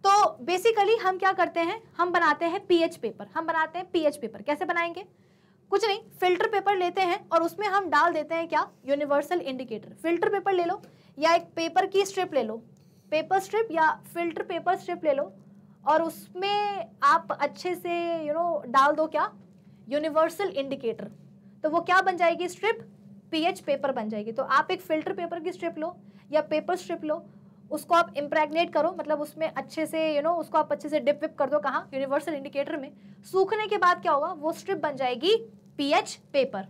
तो बेसिकली हम क्या करते हैं हम बनाते हैं पीएच पेपर हम बनाते हैं पीएच पेपर कैसे बनाएंगे कुछ नहीं फिल्टर पेपर लेते हैं और उसमें हम डाल देते हैं क्या यूनिवर्सल इंडिकेटर फिल्टर पेपर ले लो या एक पेपर की स्ट्रिप ले लो पेपर स्ट्रिप या फिल्टर पेपर स्ट्रिप ले लो और उसमें आप अच्छे से यू you नो know, डाल दो क्या यूनिवर्सल इंडिकेटर तो वो क्या बन जाएगी स्ट्रिप पीएच पेपर बन जाएगी तो आप एक फिल्टर पेपर की स्ट्रिप लो या पेपर स्ट्रिप लो उसको आप इम्प्रेगनेट करो मतलब उसमें अच्छे से यू you नो know, उसको आप अच्छे से डिप विप कर दो कहाँ यूनिवर्सल इंडिकेटर में सूखने के बाद क्या होगा वो स्ट्रिप बन जाएगी पीएच पेपर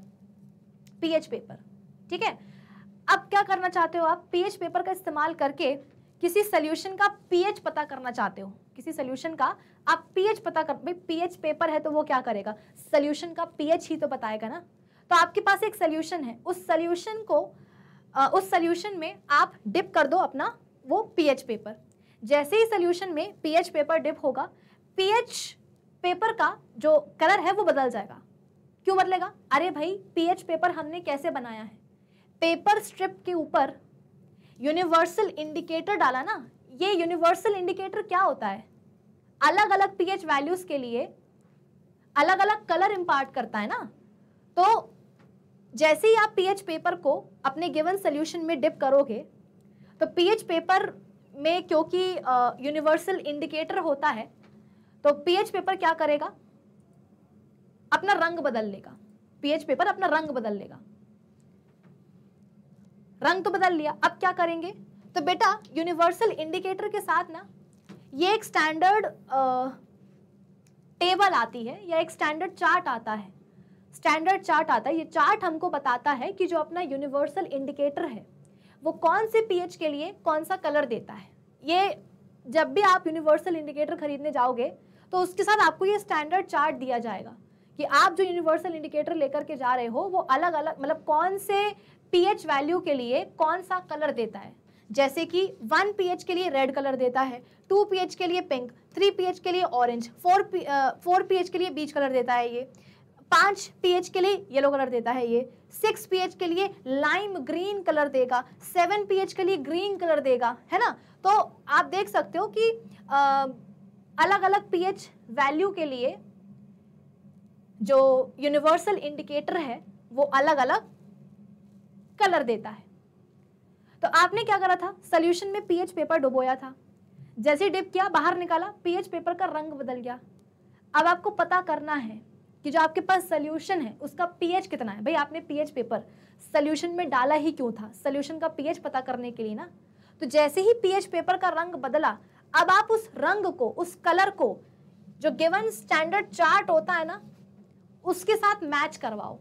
पीएच पेपर ठीक है अब क्या करना चाहते हो आप पीएच पेपर का इस्तेमाल करके किसी सोल्यूशन का पीएच पता करना चाहते हो किसी सोल्यूशन का आप पीएच पता कर भाई पीएच पेपर है तो वो क्या करेगा सोल्यूशन का पीएच ही तो बताएगा ना तो आपके पास एक सोल्यूशन है उस सोल्यूशन को उस सोल्यूशन में आप डिप कर दो अपना वो पीएच पेपर जैसे ही सोल्यूशन में पीएच पेपर डिप होगा पीएच पेपर का जो कलर है वो बदल जाएगा क्यों बदलेगा अरे भाई पीएच पेपर हमने कैसे बनाया है पेपर स्ट्रिप के ऊपर यूनिवर्सल इंडिकेटर डाला ना ये यूनिवर्सल इंडिकेटर क्या होता है अलग अलग पीएच वैल्यूज के लिए अलग अलग कलर इम्पार्ट करता है ना तो जैसे ही आप पीएच पेपर को अपने गिवन सोल्यूशन में डिप करोगे तो पीएच पेपर में क्योंकि यूनिवर्सल इंडिकेटर होता है तो पीएच पेपर क्या करेगा अपना रंग बदल लेगा पीएच पेपर अपना रंग बदल लेगा रंग तो बदल लिया अब क्या करेंगे तो बेटा यूनिवर्सल इंडिकेटर के साथ ना ये एक स्टैंडर्ड टेबल आती है या एक स्टैंडर्ड चार्ट आता है स्टैंडर्ड चार्ट आता है ये चार्ट हमको बताता है कि जो अपना यूनिवर्सल इंडिकेटर है वो कौन से पीएच के लिए कौन सा कलर देता है ये जब भी आप यूनिवर्सल इंडिकेटर खरीदने जाओगे तो उसके साथ आपको ये स्टैंडर्ड चार्ट दिया जाएगा कि आप जो यूनिवर्सल इंडिकेटर लेकर के जा रहे हो वो अलग अलग मतलब कौन से पीएच वैल्यू के लिए कौन सा कलर देता है जैसे कि वन पीएच के लिए रेड कलर देता है टू पीएच के लिए पिंक थ्री पीएच के लिए ऑरेंज फोर फोर पीएच के लिए बीच कलर देता है ये पाँच पीएच के लिए येलो कलर देता है ये सिक्स पीएच के लिए लाइम ग्रीन कलर देगा सेवन पीएच के लिए ग्रीन कलर देगा है ना तो आप देख सकते हो कि आ, अलग अलग पीएच वैल्यू के लिए जो यूनिवर्सल इंडिकेटर है वो अलग अलग कलर देता है तो आपने क्या करा था सोल्यूशन में पीएच पेपर डुबोया था जैसे डिप किया बाहर निकाला पीएच पेपर का रंग बदल गया अब आपको पता करना है कि जो आपके पास सोल्यूशन है उसका पीएच कितना है भाई आपने पीएच पेपर सोल्यूशन में डाला ही क्यों था सोल्यूशन का पीएच पता करने के लिए ना तो जैसे ही पीएच पेपर का रंग बदला अब आप उस रंग को उस कलर को जो गिवन स्टैंडर्ड चार्ट होता है ना उसके साथ मैच करवाओ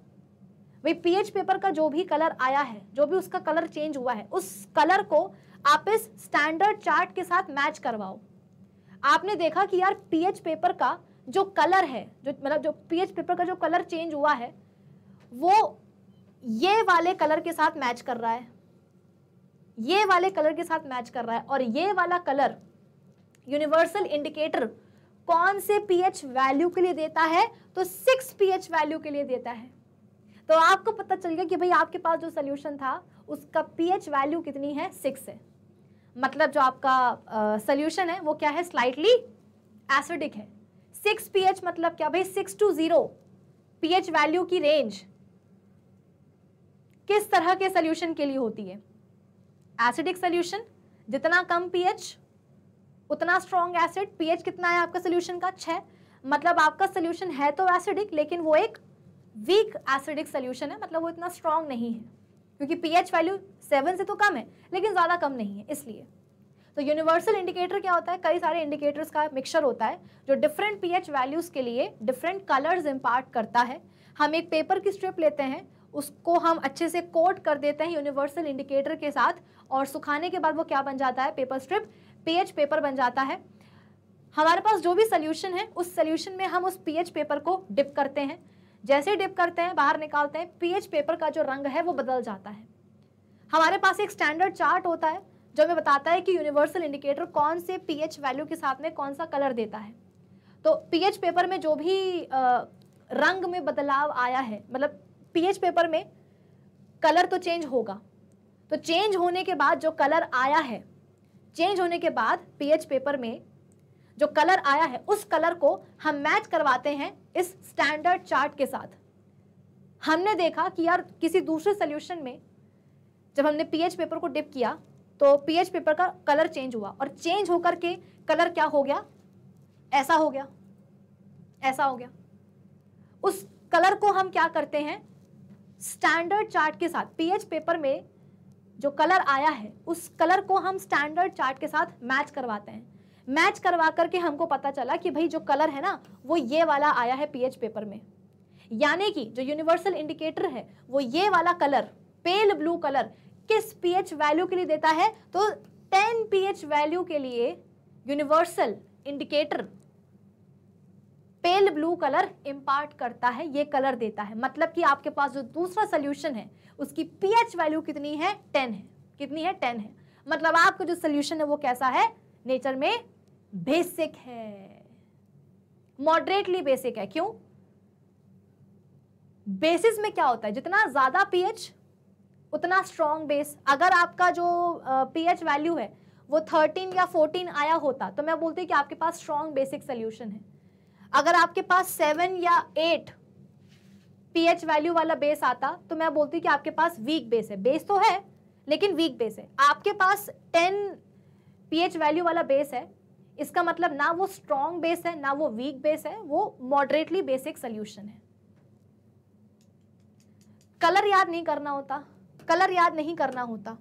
भाई पीएच पेपर का जो भी कलर आया है जो भी उसका कलर चेंज हुआ है उस कलर को आप इस स्टैंडर्ड चार्ट के साथ मैच करवाओ आपने देखा कि यार पीएच पेपर का जो कलर है जो मतलब जो एच पेपर का जो कलर चेंज हुआ है वो ये वाले कलर के साथ मैच कर रहा है ये वाले कलर के साथ मैच कर रहा है और ये वाला कलर यूनिवर्सल इंडिकेटर कौन से पीएच वैल्यू के लिए देता है तो सिक्स पीएच वैल्यू के लिए देता है तो आपको पता चल गया कि भाई आपके पास जो सोल्यूशन था उसका पीएच वैल्यू कितनी है सिक्स है मतलब जो आपका सोल्यूशन है वो क्या है स्लाइटली एसिडिक है सिक्स पीएच मतलब क्या भाई six to zero pH value की रेंज किस तरह के सोल्यूशन के लिए होती है एसिडिक सोल्यूशन जितना कम पीएच उतना स्ट्रॉन्ग एसिड पीएच कितना है आपका सोल्यूशन का छ मतलब आपका सोल्यूशन है तो एसिडिक लेकिन वो एक वीक एसिडिक सोल्यूशन है मतलब वो इतना स्ट्रॉन्ग नहीं है क्योंकि पीएच वैल्यू सेवन से तो कम है लेकिन ज़्यादा कम नहीं है इसलिए तो यूनिवर्सल इंडिकेटर क्या होता है कई सारे इंडिकेटर्स का मिक्सर होता है जो डिफरेंट पी वैल्यूज़ के लिए डिफरेंट कलर्स इम्पार्ट करता है हम एक पेपर की स्ट्रिप लेते हैं उसको हम अच्छे से कोट कर देते हैं यूनिवर्सल इंडिकेटर के साथ और सुखाने के बाद वो क्या बन जाता है पेपर स्ट्रिप पीएच पेपर बन जाता है हमारे पास जो भी सोल्यूशन है उस सोल्यूशन में हम उस पीएच पेपर को डिप करते हैं जैसे डिप करते हैं बाहर निकालते हैं पीएच पेपर का जो रंग है वो बदल जाता है हमारे पास एक स्टैंडर्ड चार्ट होता है जो हमें बताता है कि यूनिवर्सल इंडिकेटर कौन से पीएच वैल्यू के साथ में कौन सा कलर देता है तो पीएच पेपर में जो भी आ, रंग में बदलाव आया है मतलब पीएच पेपर में कलर तो चेंज होगा तो चेंज होने के बाद जो कलर आया है चेंज होने के बाद पीएच पेपर में जो कलर आया है उस कलर को हम मैच करवाते हैं इस स्टैंडर्ड चार्ट के साथ हमने देखा कि यार किसी दूसरे सोल्यूशन में जब हमने पीएच पेपर को डिप किया तो पीएच पेपर का कलर चेंज हुआ और चेंज होकर के कलर क्या हो गया ऐसा हो गया ऐसा हो गया उस कलर को हम क्या करते हैं स्टैंडर्ड चार्ट के साथ पीएच पेपर में जो कलर आया है उस कलर को हम स्टैंडर्ड चार्ट के साथ मैच करवाते हैं मैच करवा करके हमको पता चला कि भाई जो कलर है ना वो ये वाला आया है पीएच पेपर में यानी कि जो यूनिवर्सल इंडिकेटर है वो ये वाला कलर पेल ब्लू कलर किस पीएच वैल्यू के लिए देता है तो 10 पीएच वैल्यू के लिए universal indicator pale blue colour impart करता है ये कलर देता है मतलब कि आपके पास जो दूसरा सोल्यूशन है उसकी पीएच वैल्यू कितनी है टेन है कितनी है टेन है मतलब आपका जो सोल्यूशन है वो कैसा है नेचर में बेसिक है मॉडरेटली बेसिक है क्यों बेसिस में क्या होता है जितना ज्यादा पीएच उतना स्ट्रॉन्ग बेस अगर आपका जो पीएच uh, वैल्यू है वो 13 या 14 आया होता तो मैं बोलती कि आपके पास स्ट्रॉन्ग बेसिक सोल्यूशन है अगर आपके पास सेवन या एट पीएच वैल्यू वाला बेस आता तो मैं बोलती कि आपके पास वीक बेस है बेस तो है लेकिन वीक बेस है आपके पास टेन पीएच वैल्यू वाला बेस है इसका मतलब ना वो स्ट्रॉन्ग बेस है ना वो वीक बेस है वो मॉडरेटली बेसिक सोल्यूशन है कलर याद नहीं करना होता कलर याद नहीं करना होता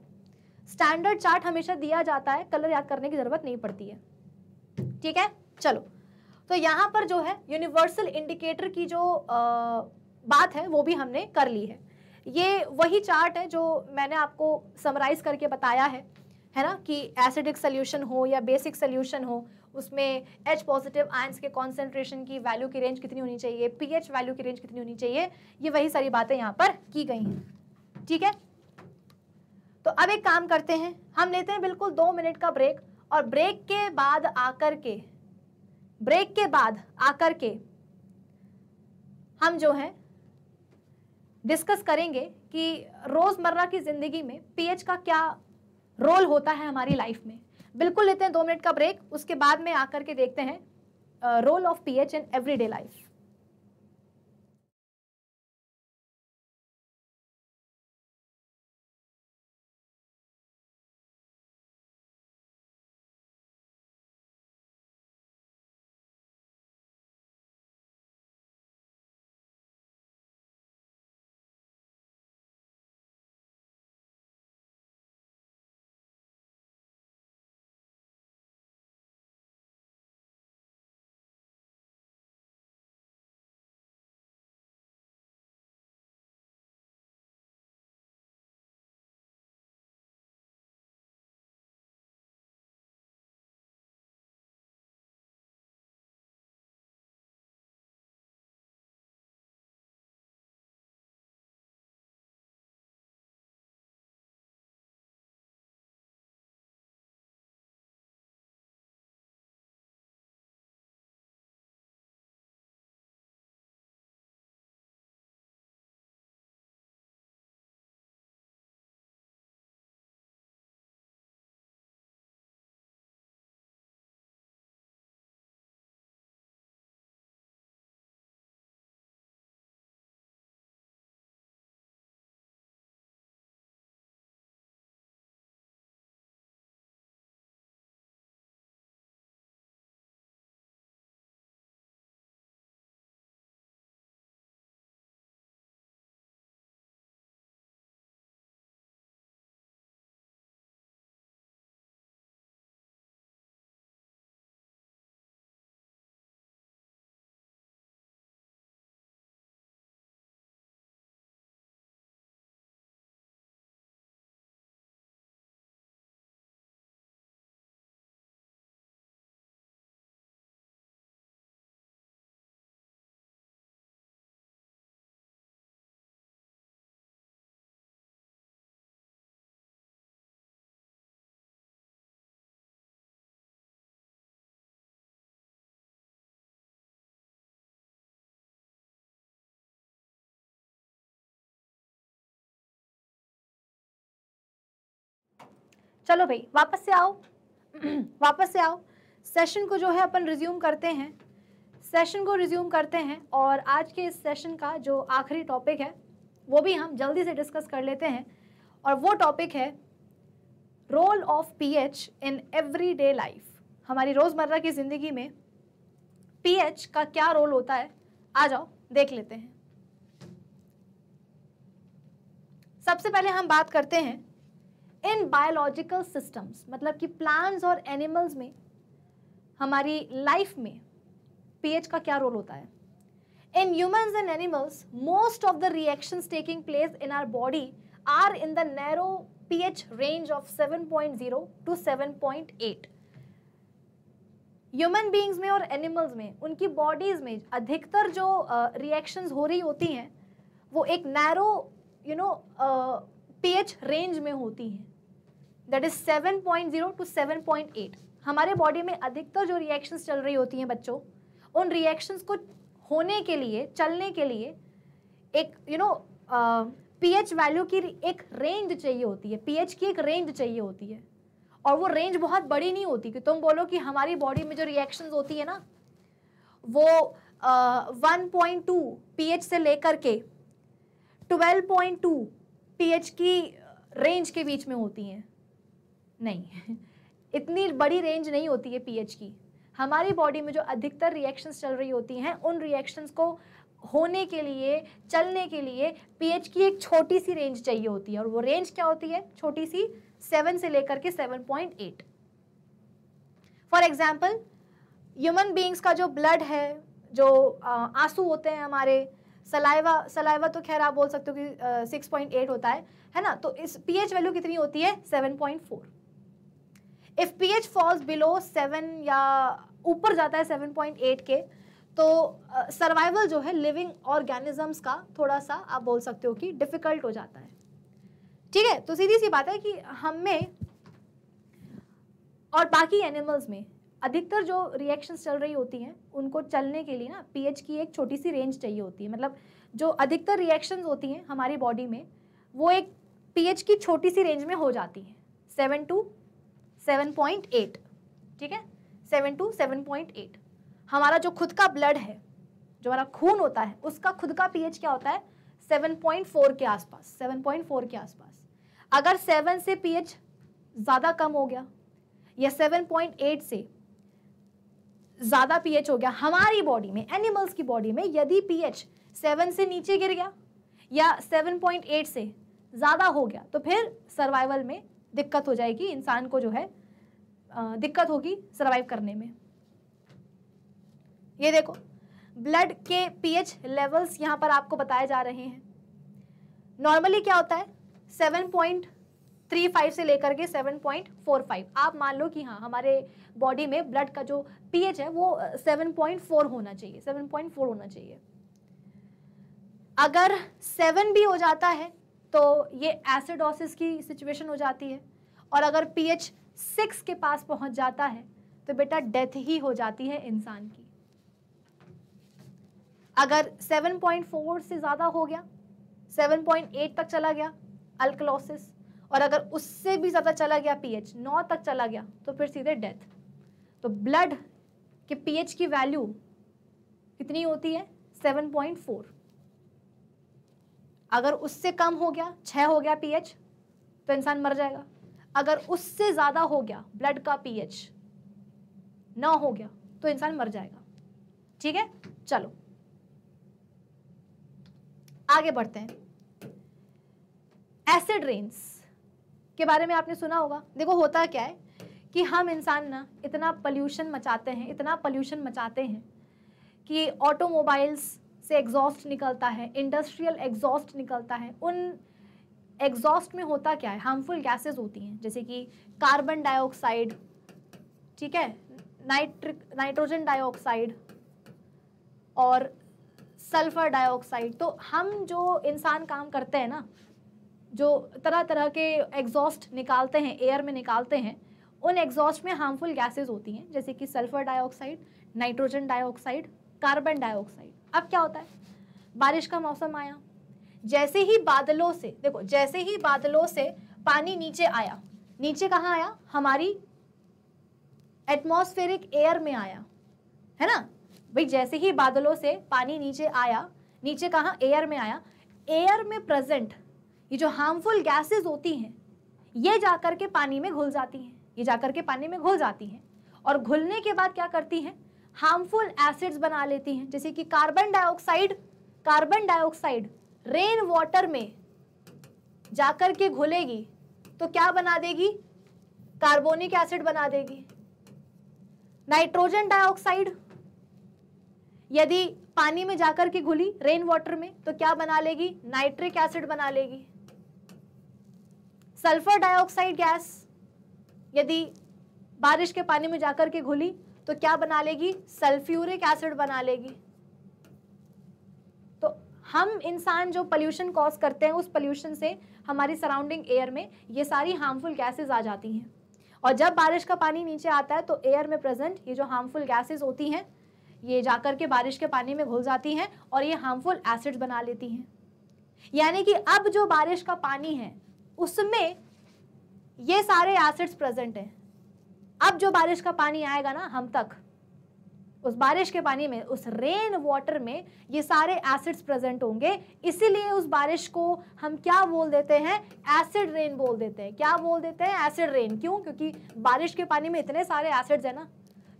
स्टैंडर्ड चार्ट हमेशा दिया जाता है कलर याद करने की ज़रूरत नहीं पड़ती है ठीक है चलो तो यहाँ पर जो है यूनिवर्सल इंडिकेटर की जो आ, बात है वो भी हमने कर ली है ये वही चार्ट है जो मैंने आपको समराइज करके बताया है है ना कि एसिडिक सोल्यूशन हो या बेसिक सोल्यूशन हो उसमें एच पॉजिटिव आयंस के कॉन्सेंट्रेशन की वैल्यू की रेंज कितनी होनी चाहिए पीएच वैल्यू की रेंज कितनी होनी चाहिए ये वही सारी बातें यहाँ पर की गई हैं ठीक है तो अब एक काम करते हैं हम लेते हैं बिल्कुल दो मिनट का ब्रेक और ब्रेक के बाद आकर के ब्रेक के बाद आकर के हम जो हैं डिस्कस करेंगे कि रोज़मर्रा की ज़िंदगी में पीएच का क्या रोल होता है हमारी लाइफ में बिल्कुल लेते हैं दो मिनट का ब्रेक उसके बाद में आकर के देखते हैं role of pH in everyday life चलो भाई वापस से आओ वापस से आओ सेशन को जो है अपन रिज्यूम करते हैं सेशन को रिज्यूम करते हैं और आज के इस सेशन का जो आखिरी टॉपिक है वो भी हम जल्दी से डिस्कस कर लेते हैं और वो टॉपिक है role of pH in everyday life हमारी रोज़मर्रा की ज़िंदगी में पीएच का क्या रोल होता है आ जाओ देख लेते हैं सबसे पहले हम बात करते हैं इन बायोलॉजिकल सिस्टम्स मतलब कि प्लांट्स और एनिमल्स में हमारी लाइफ में पीएच का क्या रोल होता है in humans and animals most of the reactions taking place in our body are in the narrow pH range of 7.0 to 7.8 human beings में और एनिमल्स में उनकी बॉडीज में अधिकतर जो रिएक्शंस uh, हो रही होती हैं वो एक narrow you know pH range में होती हैं दैट इज 7.0 टू 7.8 हमारे बॉडी में अधिकतर जो रिएक्शंस चल रही होती हैं बच्चों उन रिएक्शंस को होने के लिए चलने के लिए एक यू नो पीएच वैल्यू की एक रेंज चाहिए होती है पीएच की एक रेंज चाहिए होती है और वो रेंज बहुत बड़ी नहीं होती कि तुम बोलो कि हमारी बॉडी में जो रिएक्शंस होती है ना वो वन पॉइंट टू पी से लेकर के ट्वेल्व पॉइंट टू पी की रेंज के बीच में होती हैं नहीं इतनी बड़ी रेंज नहीं होती है पीएच की हमारी बॉडी में जो अधिकतर रिएक्शंस चल रही होती हैं उन रिएक्शंस को होने के लिए चलने के लिए पीएच की एक छोटी सी रेंज चाहिए होती है और वो रेंज क्या होती है छोटी सी सेवन से लेकर के seven point eight for example human beings का जो ब्लड है जो आंसू होते हैं हमारे सलाइवा सलाइवा तो खैर आप बोल सकते हो कि सिक्स पॉइंट एट होता है है ना तो इस पीएच वैल्यू कितनी होती है seven point four if P H falls below seven या ऊपर जाता है सेवन पॉइंट एट के तो सर्वाइवल uh, जो है लिविंग ऑर्गेनिजम्स का थोड़ा सा आप बोल सकते हो कि डिफ़िकल्ट हो जाता है ठीक है तो सीधी सी बात है कि हम में और बाकी एनिमल्स में अधिकतर जो रिएक्शंस चल रही होती हैं उनको चलने के लिए ना पीएच की एक छोटी सी रेंज चाहिए होती है मतलब जो अधिकतर रिएक्शंस होती हैं हमारी बॉडी में वो एक पीएच की छोटी सी रेंज में हो जाती हैं seven to seven point eight ठीक है seven to seven point eight हमारा जो खुद का ब्लड है जो हमारा खून होता है उसका खुद का पीएच क्या होता है सेवन पॉइंट फोर के आसपास सेवन पॉइंट फोर के आसपास अगर सेवन से पीएच ज़्यादा कम हो गया या सेवन पॉइंट एट से ज़्यादा पीएच हो गया हमारी बॉडी में एनिमल्स की बॉडी में यदि पीएच सेवन से नीचे गिर गया या सेवन पॉइंट एट से ज़्यादा हो गया तो फिर सर्वाइवल में दिक्कत हो जाएगी इंसान को जो है दिक्कत होगी सर्वाइव करने में ये देखो ब्लड के पीएच लेवल्स यहाँ पर आपको बताए जा रहे हैं नॉर्मली क्या होता है सेवन पॉइंट थ्री फाइव से लेकर के सेवन पॉइंट फोर फाइव आप मान लो कि हाँ हमारे बॉडी में ब्लड का जो पीएच है वो सेवन पॉइंट फोर होना चाहिए सेवन पॉइंट फोर होना चाहिए अगर सेवन भी हो जाता है तो ये एसिडोसिस की सिचुएशन हो जाती है और अगर पीएच सिक्स के पास पहुंच जाता है तो बेटा डेथ ही हो जाती है इंसान की अगर 7.4 से ज़्यादा हो गया 7.8 तक चला गया अल्कलोसिस और अगर उससे भी ज़्यादा चला गया पीएच 9 तक चला गया तो फिर सीधे डेथ तो ब्लड के पीएच की वैल्यू कितनी होती है 7.4 अगर उससे कम हो गया छः हो गया पीएच तो इंसान मर जाएगा अगर उससे ज़्यादा हो गया ब्लड का पीएच ना हो गया तो इंसान मर जाएगा ठीक है चलो आगे बढ़ते हैं एसिड रेन्स के बारे में आपने सुना होगा देखो होता क्या है कि हम इंसान ना इतना पल्यूशन मचाते हैं इतना पल्यूशन मचाते हैं कि ऑटोमोबाइल्स से एग्जॉस्ट निकलता है इंडस्ट्रियल एग्जॉस्ट निकलता है उन एग्जॉस्ट में होता क्या है हार्मफुल गैसेस होती हैं जैसे कि कार्बन डाइऑक्साइड ठीक है नाइट्रिक नाइट्रोजन डाइऑक्साइड और सल्फर डाइऑक्साइड तो हम जो इंसान काम करते हैं ना जो तरह तरह के एग्जॉस्ट निकालते हैं एयर में निकालते हैं उन एग्जॉस्ट में हार्मफुल गैसेस होती हैं जैसे कि sulphur dioxide nitrogen dioxide carbon dioxide अब क्या होता है बारिश का मौसम आया जैसे ही बादलों से देखो जैसे ही बादलों से पानी नीचे आया नीचे कहाँ आया हमारी एटमोस्फेरिक एयर में आया है ना भाई जैसे ही बादलों से पानी नीचे आया नीचे कहाँ एयर में आया एयर में प्रेजेंट ये जो हार्मफुल गैसेस होती हैं ये जाकर के पानी में घुल जाती हैं ये जाकर के पानी में घुल जाती हैं और घुलने के बाद क्या करती हैं हार्मफुल एसिड्स बना लेती हैं जैसे कि carbon dioxide carbon dioxide rain water में जाकर के घुलेगी तो क्या बना देगी कार्बोनिक एसिड बना देगी नाइट्रोजन डाइऑक्साइड यदि पानी में जाकर के घुली रेन वाटर में तो क्या बना लेगी नाइट्रिक एसिड बना लेगी सल्फर डाइऑक्साइड गैस यदि बारिश के पानी में जाकर के घुली तो क्या बना लेगी सल्फ्यूरिक एसिड बना लेगी तो हम इंसान जो पोल्यूशन कॉज करते हैं उस पोल्यूशन से हमारी सराउंडिंग एयर में ये सारी हार्मफुल गैसेज आ जाती हैं और जब बारिश का पानी नीचे आता है तो एयर में प्रेजेंट ये जो हार्मफुल गैसेज होती हैं ये जाकर के बारिश के पानी में घुल जाती हैं और ये हार्मफुल एसिड बना लेती हैं यानी कि अब जो बारिश का पानी है उसमें ये सारे एसिड्स प्रेजेंट हैं अब जो बारिश का पानी आएगा ना हम तक उस बारिश के पानी में उस रेन वाटर में ये सारे एसिड्स प्रेजेंट होंगे इसीलिए उस बारिश को हम क्या बोल देते हैं एसिड रेन बोल देते हैं क्या बोल देते हैं एसिड रेन क्यों क्योंकि बारिश के पानी में इतने सारे एसिड्स हैं ना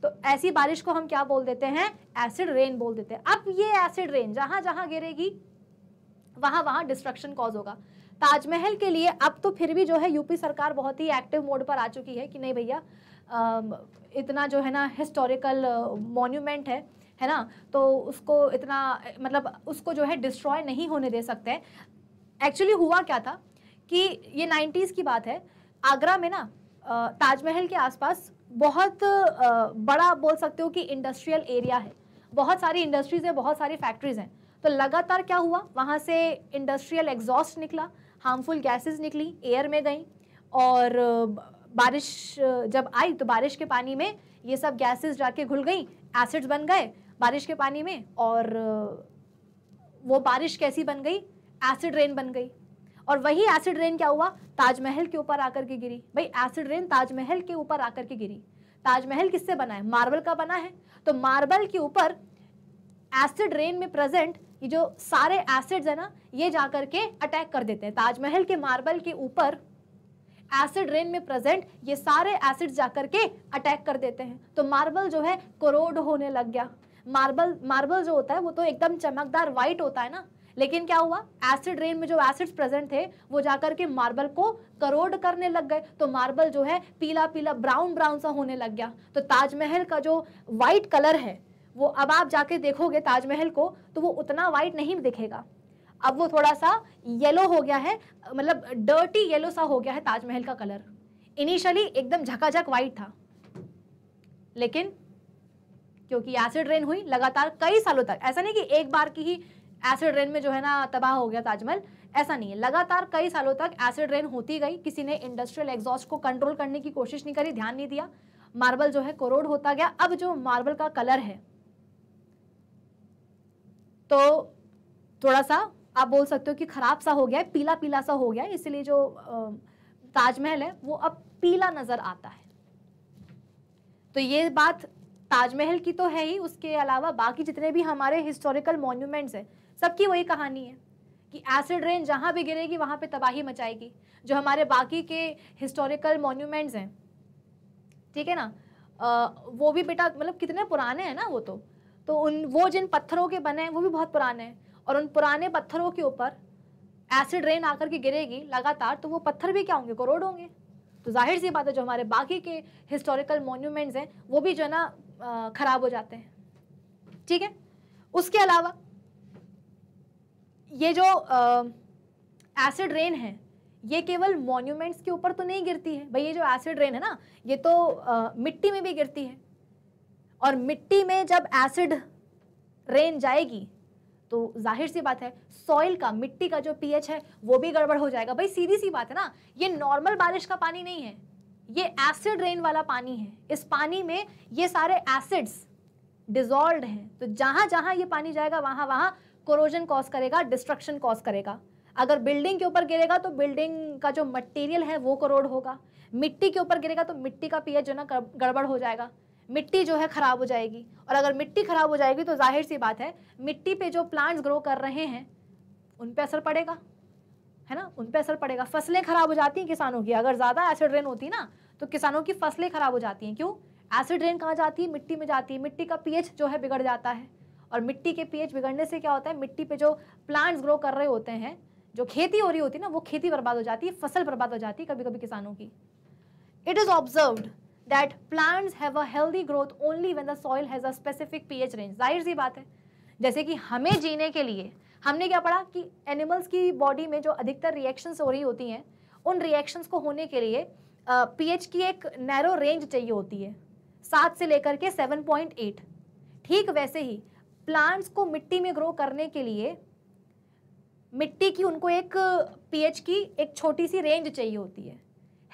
तो ऐसी बारिश को हम क्या बोल देते हैं एसिड रेन बोल देते हैं अब ये एसिड रेन जहां जहां गिरेगी वहां वहां डिस्ट्रक्शन कॉज होगा ताजमहल के लिए अब तो फिर भी जो है यूपी सरकार बहुत ही एक्टिव मोड पर आ चुकी है कि नहीं भैया इतना जो है ना हिस्टोरिकल मॉन्यूमेंट है है ना तो उसको इतना मतलब उसको जो है डिस्ट्रॉय नहीं होने दे सकते हैं एक्चुअली हुआ क्या था कि ये नाइन्टीज़ की बात है आगरा में ना ताजमहल के आसपास बहुत बड़ा बोल सकते हो कि इंडस्ट्रियल एरिया है बहुत सारी इंडस्ट्रीज़ हैं बहुत सारी फैक्ट्रीज़ हैं तो लगातार क्या हुआ वहाँ से इंडस्ट्रियल एग्जॉस्ट निकला हार्मफुल गैसेस निकली एयर में गई और बारिश जब आई तो बारिश के पानी में ये सब गैसेस जाके घुल गई एसिड्स बन गए बारिश के पानी में और वो बारिश कैसी बन गई एसिड रेन बन गई और वही एसिड रेन क्या हुआ ताजमहल के ऊपर आकर के गिरी भाई एसिड रेन ताजमहल के ऊपर आकर के गिरी ताजमहल किससे बना है मार्बल का बना है तो मार्बल के ऊपर एसिड रेन में प्रेजेंट ये जो सारे एसिड्स है ना ये जाकर के अटैक कर देते हैं ताजमहल के मार्बल के ऊपर एसिड रेन में प्रेजेंट ये सारे एसिड जाकर के अटैक कर देते हैं तो मार्बल जो है कोरोड होने लग गया मार्बल मार्बल जो होता है वो तो एकदम चमकदार वाइट होता है ना लेकिन क्या हुआ एसिड रेन में जो एसिड्स प्रेजेंट थे वो जाकर के मार्बल को करोड करने लग गए तो मार्बल जो है पीला पीला ब्राउन ब्राउन सा होने लग गया तो ताजमहल का जो वाइट कलर है वो अब आप जाके देखोगे ताजमहल को तो वो उतना वाइट नहीं दिखेगा अब वो थोड़ा सा येलो हो गया है मतलब डर्टी येलो सा हो गया है ताजमहल का कलर इनिशियली एकदम झकाझक वाइट था लेकिन क्योंकि एसिड रेन हुई लगातार कई सालों तक ऐसा नहीं कि एक बार की ही एसिड रेन में जो है ना तबाह हो गया ताजमहल ऐसा नहीं है लगातार कई सालों तक एसिड रेन होती गई किसी ने इंडस्ट्रियल एग्जॉस्ट को कंट्रोल करने की कोशिश नहीं करी ध्यान नहीं दिया मार्बल जो है कोरोड होता गया अब जो मार्बल का कलर है तो थोड़ा सा आप बोल सकते हो कि खराब सा हो गया है पीला पीला सा हो गया है इसलिए जो ताजमहल है वो अब पीला नज़र आता है तो ये बात ताजमहल की तो है ही उसके अलावा बाकी जितने भी हमारे हिस्टोरिकल मॉन्यूमेंट्स हैं सबकी वही कहानी है कि एसिड रेन जहाँ भी गिरेगी वहाँ पे तबाही मचाएगी जो हमारे बाकी के हिस्टोरिकल मॉन्यूमेंट्स हैं ठीक है ना आ, वो भी बेटा मतलब कितने पुराने हैं ना वो तो तो उन वो जिन पत्थरों के बने हैं वो भी बहुत पुराने हैं और उन पुराने पत्थरों के ऊपर एसिड रेन आकर के गिरेगी लगातार तो वो पत्थर भी क्या होंगे करोड़ होंगे तो जाहिर सी बात है जो हमारे बाकी के हिस्टोरिकल मोन्यूमेंट्स हैं वो भी जो है ना ख़राब हो जाते हैं ठीक है उसके अलावा ये जो एसिड रेन है ये केवल मोन्यूमेंट्स के ऊपर तो नहीं गिरती है भाई ये जो एसिड रेन है ना ये तो आ, मिट्टी में भी गिरती है और मिट्टी में जब एसिड रेन जाएगी तो जाहिर सी बात है सॉइल का मिट्टी का जो पीएच है वो भी गड़बड़ हो जाएगा भाई सीधी सी बात है ना ये नॉर्मल बारिश का पानी नहीं है ये एसिड रेन वाला पानी है इस पानी में ये सारे एसिड्स डिजॉल्व हैं तो जहाँ जहाँ ये पानी जाएगा वहाँ वहाँ कोरोजन कॉज करेगा डिस्ट्रक्शन कॉज करेगा अगर बिल्डिंग के ऊपर गिरेगा तो बिल्डिंग का जो मटेरियल है वो करोड़ होगा मिट्टी के ऊपर गिरेगा तो मिट्टी का पीएच जो ना गड़बड़ हो जाएगा मिट्टी जो है ख़राब हो जाएगी और अगर मिट्टी ख़राब हो जाएगी तो जाहिर सी बात है मिट्टी पे जो प्लांट्स ग्रो कर रहे हैं उन पे असर पड़ेगा है ना उन पे असर पड़ेगा फसलें ख़राब हो जाती हैं किसानों की अगर ज़्यादा एसिड रेन होती ना तो किसानों की फसलें ख़राब हो जाती हैं क्यों एसिड रेन कहाँ जाती है मिट्टी में जाती है मिट्टी का पीएच जो है बिगड़ जाता है और मिट्टी के पीएच बिगड़ने से क्या होता है मिट्टी पे जो प्लांट्स ग्रो कर रहे होते हैं जो खेती हो रही होती है ना वो खेती बर्बाद हो जाती है फसल बर्बाद हो जाती है कभी कभी किसानों की it is observed that plants have a healthy growth only when the soil has a specific pH range जाहिर सी बात है जैसे कि हमें जीने के लिए हमने क्या पढ़ा कि एनिमल्स की बॉडी में जो अधिकतर रिएक्शंस हो रही होती हैं उन रिएक्शंस को होने के लिए पी uh, की एक नैरो रेंज चाहिए होती है सात से लेकर के सेवन पॉइंट एट ठीक वैसे ही प्लांट्स को मिट्टी में ग्रो करने के लिए मिट्टी की उनको एक पीएच की एक छोटी सी रेंज चाहिए होती है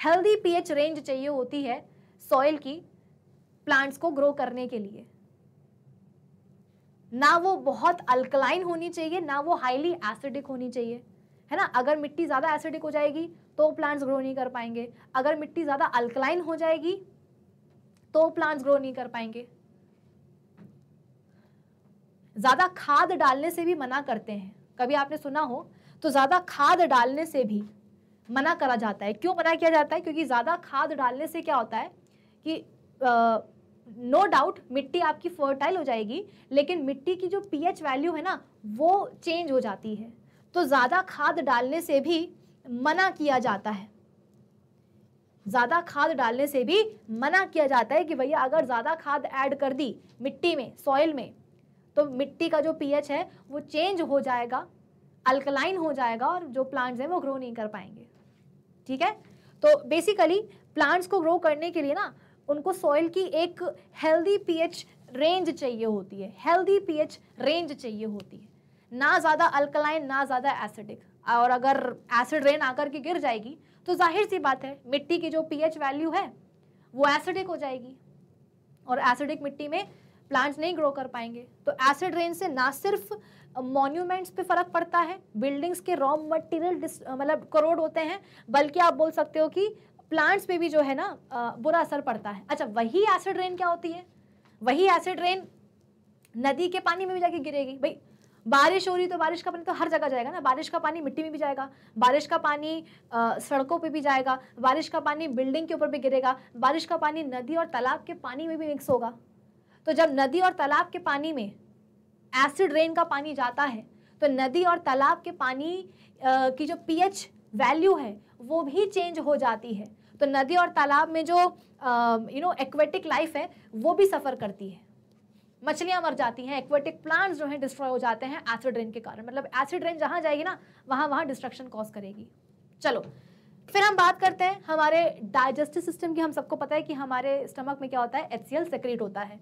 हेल्दी पीएच रेंज चाहिए होती है सॉइल की प्लांट्स को ग्रो करने के लिए ना वो बहुत अल्कलाइन होनी चाहिए ना वो हाईली एसिडिक होनी चाहिए है ना अगर मिट्टी ज़्यादा एसिडिक हो जाएगी तो प्लांट्स ग्रो नहीं कर पाएंगे अगर मिट्टी ज़्यादा अल्कलाइन हो जाएगी तो प्लांट्स ग्रो नहीं कर पाएंगे ज़्यादा खाद डालने से भी मना करते हैं कभी आपने सुना हो तो ज़्यादा खाद डालने से भी मना करा जाता है क्यों मना किया जाता है क्योंकि ज़्यादा खाद डालने से क्या होता है कि नो uh, डाउट no मिट्टी आपकी फर्टाइल हो जाएगी लेकिन मिट्टी की जो पीएच वैल्यू है ना वो चेंज हो जाती है तो ज़्यादा खाद डालने से भी मना किया जाता है ज़्यादा खाद डालने से भी मना किया जाता है कि भैया अगर ज़्यादा खाद ऐड कर दी मिट्टी में सॉइल में तो मिट्टी का जो पीएच है वो चेंज हो जाएगा अल्कलाइन हो जाएगा और जो प्लांट्स हैं वो ग्रो नहीं कर पाएंगे ठीक है तो बेसिकली प्लांट्स को ग्रो करने के लिए ना उनको सॉइल की एक हेल्दी पीएच रेंज चाहिए होती है हेल्दी पीएच रेंज चाहिए होती है ना ज़्यादा अल्कलाइन ना ज़्यादा एसिडिक और अगर एसिड रेन आकर के गिर जाएगी तो जाहिर सी बात है मिट्टी की जो पीएच वैल्यू है वो एसिडिक हो जाएगी और एसिडिक मिट्टी में प्लांट्स नहीं ग्रो कर पाएंगे तो एसिड रेन से ना सिर्फ मॉन्यूमेंट्स पे फर्क पड़ता है बिल्डिंग्स के रॉ मटेरियल मतलब करोड़ होते हैं बल्कि आप बोल सकते हो कि प्लांट्स पे भी जो है ना बुरा असर पड़ता है अच्छा वही एसिड रेन क्या होती है वही एसिड रेन नदी के पानी में भी जाके गिरेगी भाई बारिश हो रही तो बारिश का पानी तो हर जगह जाएगा ना बारिश का पानी मिट्टी में भी जाएगा बारिश का पानी सड़कों पे भी जाएगा बारिश का पानी बिल्डिंग के ऊपर भी गिरेगा बारिश का पानी नदी और तालाब के पानी में भी मिक्स होगा तो जब नदी और तालाब के पानी में एसिड रेन का पानी जाता है तो नदी और तालाब के पानी आ, की जो पीएच वैल्यू है वो भी चेंज हो जाती है तो नदी और तालाब में जो यू नो एक्वेटिक लाइफ है वो भी सफ़र करती है मछलियाँ मर जाती हैं एक्वेटिक प्लांट्स जो हैं डिस्ट्रॉय हो जाते हैं एसिड रेन के कारण मतलब एसिड रेन जहाँ जाएगी ना वहाँ वहाँ डिस्ट्रक्शन कॉज करेगी चलो फिर हम बात करते हैं हमारे डाइजेस्टिव सिस्टम की हम सबको पता है कि हमारे स्टमक में क्या होता है एच सी होता है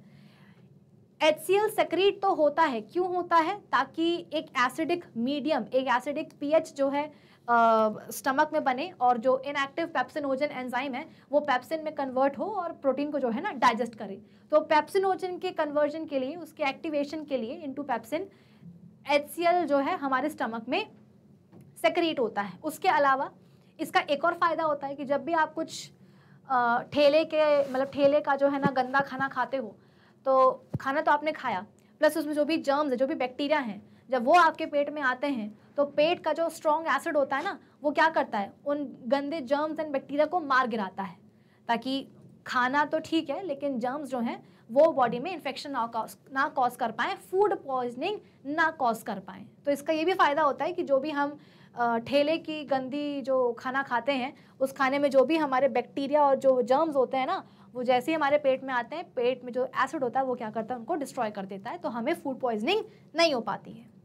एच सी तो होता है क्यों होता है ताकि एक एसिडिक मीडियम एक एसिडिक पीएच जो है स्टमक में बने और जो इनएक्टिव पैप्सिनोजन एंजाइम है वो पैप्सिन में कन्वर्ट हो और प्रोटीन को जो है ना डाइजेस्ट करे तो पैप्सिनोजन के कन्वर्जन के लिए उसके एक्टिवेशन के लिए इनटू पैप्सिन एचसीएल जो है हमारे स्टमक में सेक्रेट होता है उसके अलावा इसका एक और फ़ायदा होता है कि जब भी आप कुछ ठेले के मतलब ठेले का जो है ना गंदा खाना खाते हो तो खाना तो आपने खाया प्लस उसमें जो भी जर्म्स है जो भी बैक्टीरिया हैं जब वो आपके पेट में आते हैं तो पेट का जो स्ट्रॉन्ग एसिड होता है ना वो क्या करता है उन गंदे जर्म्स एंड बैक्टीरिया को मार गिराता है ताकि खाना तो ठीक है लेकिन जर्म्स जो हैं वो बॉडी में इन्फेक्शन ना कॉज ना कॉज कर पाएँ फूड पॉइजनिंग ना कॉज कर पाएँ तो इसका ये भी फ़ायदा होता है कि जो भी हम ठेले की गंदी जो खाना खाते हैं उस खाने में जो भी हमारे बैक्टीरिया और जो जर्म्स होते हैं ना वो जैसे ही हमारे पेट में आते हैं पेट में जो एसिड होता है वो क्या करता है उनको डिस्ट्रॉय कर देता है तो हमें फूड पॉइजनिंग नहीं हो पाती है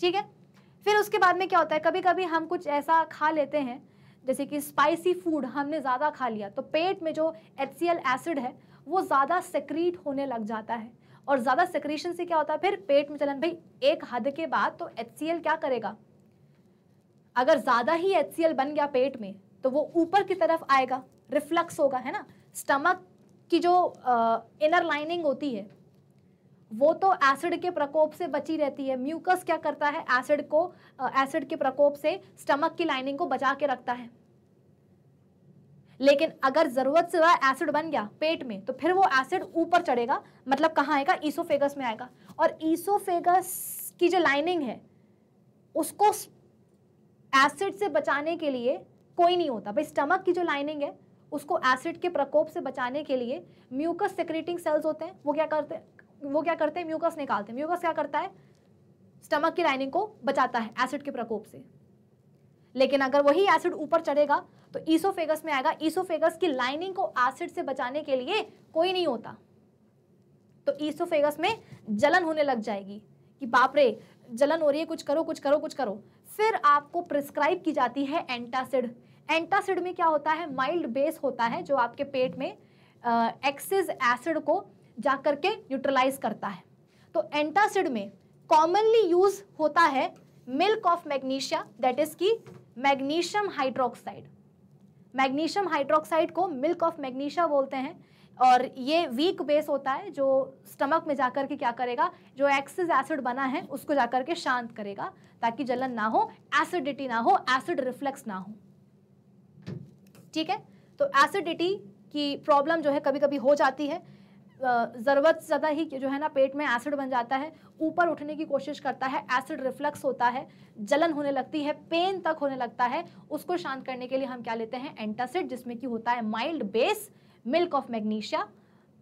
ठीक है फिर उसके बाद में क्या होता है कभी कभी हम कुछ ऐसा खा लेते हैं जैसे कि स्पाइसी फूड हमने ज़्यादा खा लिया तो पेट में जो एच एसिड है वो ज़्यादा सेक्रीट होने लग जाता है और ज़्यादा सेक्रीशन से क्या होता है फिर पेट में चलन भाई एक हद के बाद तो एच क्या करेगा अगर ज़्यादा ही एच बन गया पेट में तो वो ऊपर की तरफ आएगा रिफ्लक्स होगा है ना स्टमक की जो इनर लाइनिंग होती है वो तो एसिड के प्रकोप से बची रहती है म्यूकस क्या करता है एसिड को एसिड के प्रकोप से स्टमक की लाइनिंग को बचा के रखता है लेकिन अगर जरूरत से वह एसिड बन गया पेट में तो फिर वो एसिड ऊपर चढ़ेगा मतलब कहाँ आएगा ईसोफेगस में आएगा और ईसोफेगस की जो लाइनिंग है उसको एसिड से बचाने के लिए कोई नहीं होता भाई स्टमक की जो लाइनिंग है उसको एसिड के प्रकोप से बचाने के लिए म्यूकस सेक्रेटिंग सेल्स होते हैं वो क्या करते हैं वो क्या करते हैं म्यूकस निकालते हैं म्यूकस क्या करता है स्टमक की लाइनिंग को बचाता है एसिड के प्रकोप से लेकिन अगर वही एसिड ऊपर चढ़ेगा तो ईसोफेगस में आएगा ईसोफेगस की लाइनिंग को एसिड से बचाने के लिए कोई नहीं होता तो ईसोफेगस में जलन होने लग जाएगी कि बापरे जलन हो रही है कुछ करो कुछ करो कुछ करो फिर आपको प्रिस्क्राइब की जाती है एंटासिड एंटासिड में क्या होता है माइल्ड बेस होता है जो आपके पेट में एक्सेस एसिड को जा करके न्यूट्रलाइज करता है तो एंटासिड में कॉमनली यूज होता है milk of magnesia that is की मैग्नीशियम हाइड्रोक्साइड मैग्नीशियम हाइड्रोक्साइड को मिल्क ऑफ मैग्नीशिया बोलते हैं और ये वीक बेस होता है जो स्टमक में जाकर के क्या करेगा जो एक्सिस एसिड बना है उसको जाकर के शांत करेगा ताकि जलन ना हो एसिडिटी ना हो एसिड रिफ्लेक्स ना हो ठीक है तो एसिडिटी की प्रॉब्लम जो है कभी कभी हो जाती है ज़रूरत ज़्यादा ही जो है ना पेट में एसिड बन जाता है ऊपर उठने की कोशिश करता है एसिड रिफ्लक्स होता है जलन होने लगती है पेन तक होने लगता है उसको शांत करने के लिए हम क्या लेते हैं एंटासिड जिसमें कि होता है mild base milk of magnesia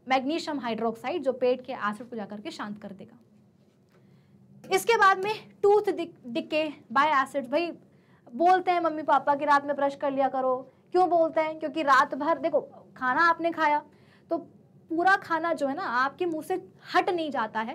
magnesium hydroxide जो पेट के एसिड को जाकर के शांत कर देगा इसके बाद में टूथ डिके बाय एसिड भाई बोलते हैं मम्मी पापा कि रात में ब्रश कर लिया करो क्यों बोलते हैं क्योंकि रात भर देखो खाना आपने खाया तो पूरा खाना जो है ना आपके मुंह से हट नहीं जाता है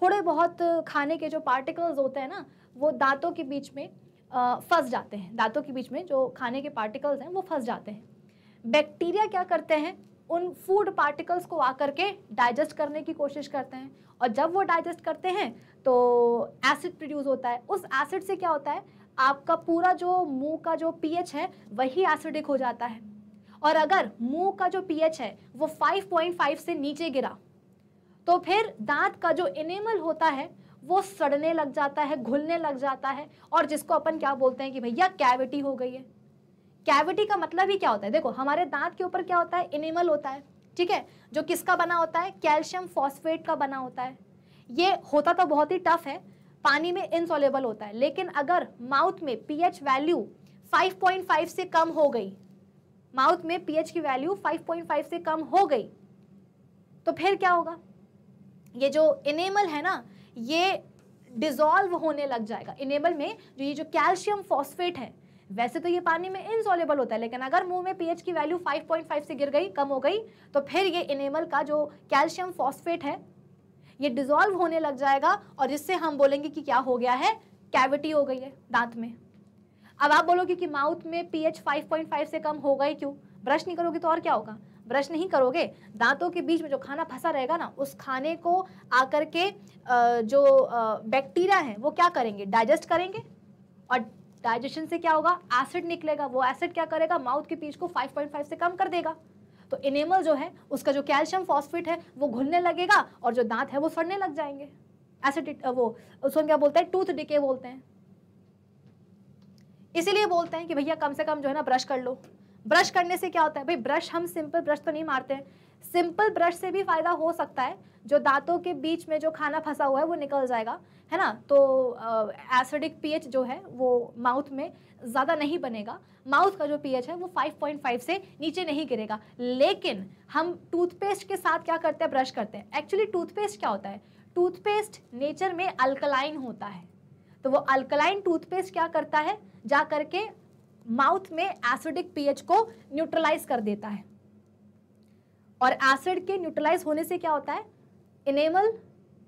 थोड़े बहुत खाने के जो पार्टिकल्स होते हैं ना वो दांतों के बीच में फंस जाते हैं दांतों के बीच में जो खाने के पार्टिकल्स हैं वो फंस जाते हैं बैक्टीरिया क्या करते हैं उन फूड पार्टिकल्स को आकर के डाइजेस्ट करने की कोशिश करते हैं और जब वो डाइजेस्ट करते हैं तो एसिड प्रोड्यूस होता है उस एसिड से क्या होता है आपका पूरा जो मुंह का जो पीएच है वही एसिडिक हो जाता है और अगर मुंह का जो पीएच है वो 5.5 से नीचे गिरा तो फिर दांत का जो इनेमल होता है वो सड़ने लग जाता है घुलने लग जाता है और जिसको अपन क्या बोलते हैं कि भैया कैविटी हो गई है कैविटी का मतलब ही क्या होता है देखो हमारे दांत के ऊपर क्या होता है इनेमल होता है ठीक है जो किसका बना होता है कैल्शियम फॉस्फेट का बना होता है ये होता तो बहुत ही टफ है पानी में इनसॉलेबल होता है लेकिन अगर माउथ में पीएच वैल्यू 5.5 से कम हो गई माउथ में पीएच की वैल्यू 5.5 से कम हो गई तो फिर क्या होगा ये जो इनेमल है ना ये डिजॉल्व होने लग जाएगा इनेमल में जो ये जो कैल्शियम फॉस्फेट है वैसे तो ये पानी में इनसॉलेबल होता है लेकिन अगर मुंह में पीएच की वैल्यू 5.5 से गिर गई कम हो गई तो फिर ये इनेमल का जो कैल्शियम फॉस्फेट है ये डिजोल्व होने लग जाएगा और इससे हम बोलेंगे कि क्या हो गया है कैविटी हो गई है दांत में अब आप बोलोगे कि माउथ में पीएच 5.5 से कम होगा ही क्यों ब्रश नहीं करोगे तो और क्या होगा ब्रश नहीं करोगे दांतों के बीच में जो खाना फंसा रहेगा ना उस खाने को आकर के जो बैक्टीरिया है वो क्या करेंगे डाइजेस्ट करेंगे और डाइजेशन से क्या होगा एसिड निकलेगा वो एसिड क्या करेगा माउथ के पीच को 5.5 से कम कर देगा तो इनेमल जो है उसका जो कैल्शियम फॉस्फेट है वो घुलने लगेगा और जो दांत है वो सड़ने लग जाएंगे एसिड वो उसको क्या बोलते हैं टूथ डिके बोलते हैं इसीलिए बोलते हैं कि भैया कम से कम जो है ना ब्रश कर लो ब्रश करने से क्या होता है भाई ब्रश हम सिंपल ब्रश तो नहीं मारते हैं सिंपल ब्रश से भी फ़ायदा हो सकता है जो दांतों के बीच में जो खाना फंसा हुआ है वो निकल जाएगा है ना तो एसिडिक पीएच जो है वो माउथ में ज़्यादा नहीं बनेगा माउथ का जो पीएच है वो 5.5 से नीचे नहीं गिरेगा लेकिन हम टूथपेस्ट के साथ क्या करते हैं ब्रश करते हैं एक्चुअली टूथपेस्ट क्या होता है टूथपेस्ट नेचर में अल्कलाइन होता है तो वो अल्कलाइन टूथपेस्ट क्या करता है जा करके माउथ में एसिडिक पीएच को न्यूट्रलाइज कर देता है और एसिड के न्यूट्रलाइज होने से क्या होता है इनेमल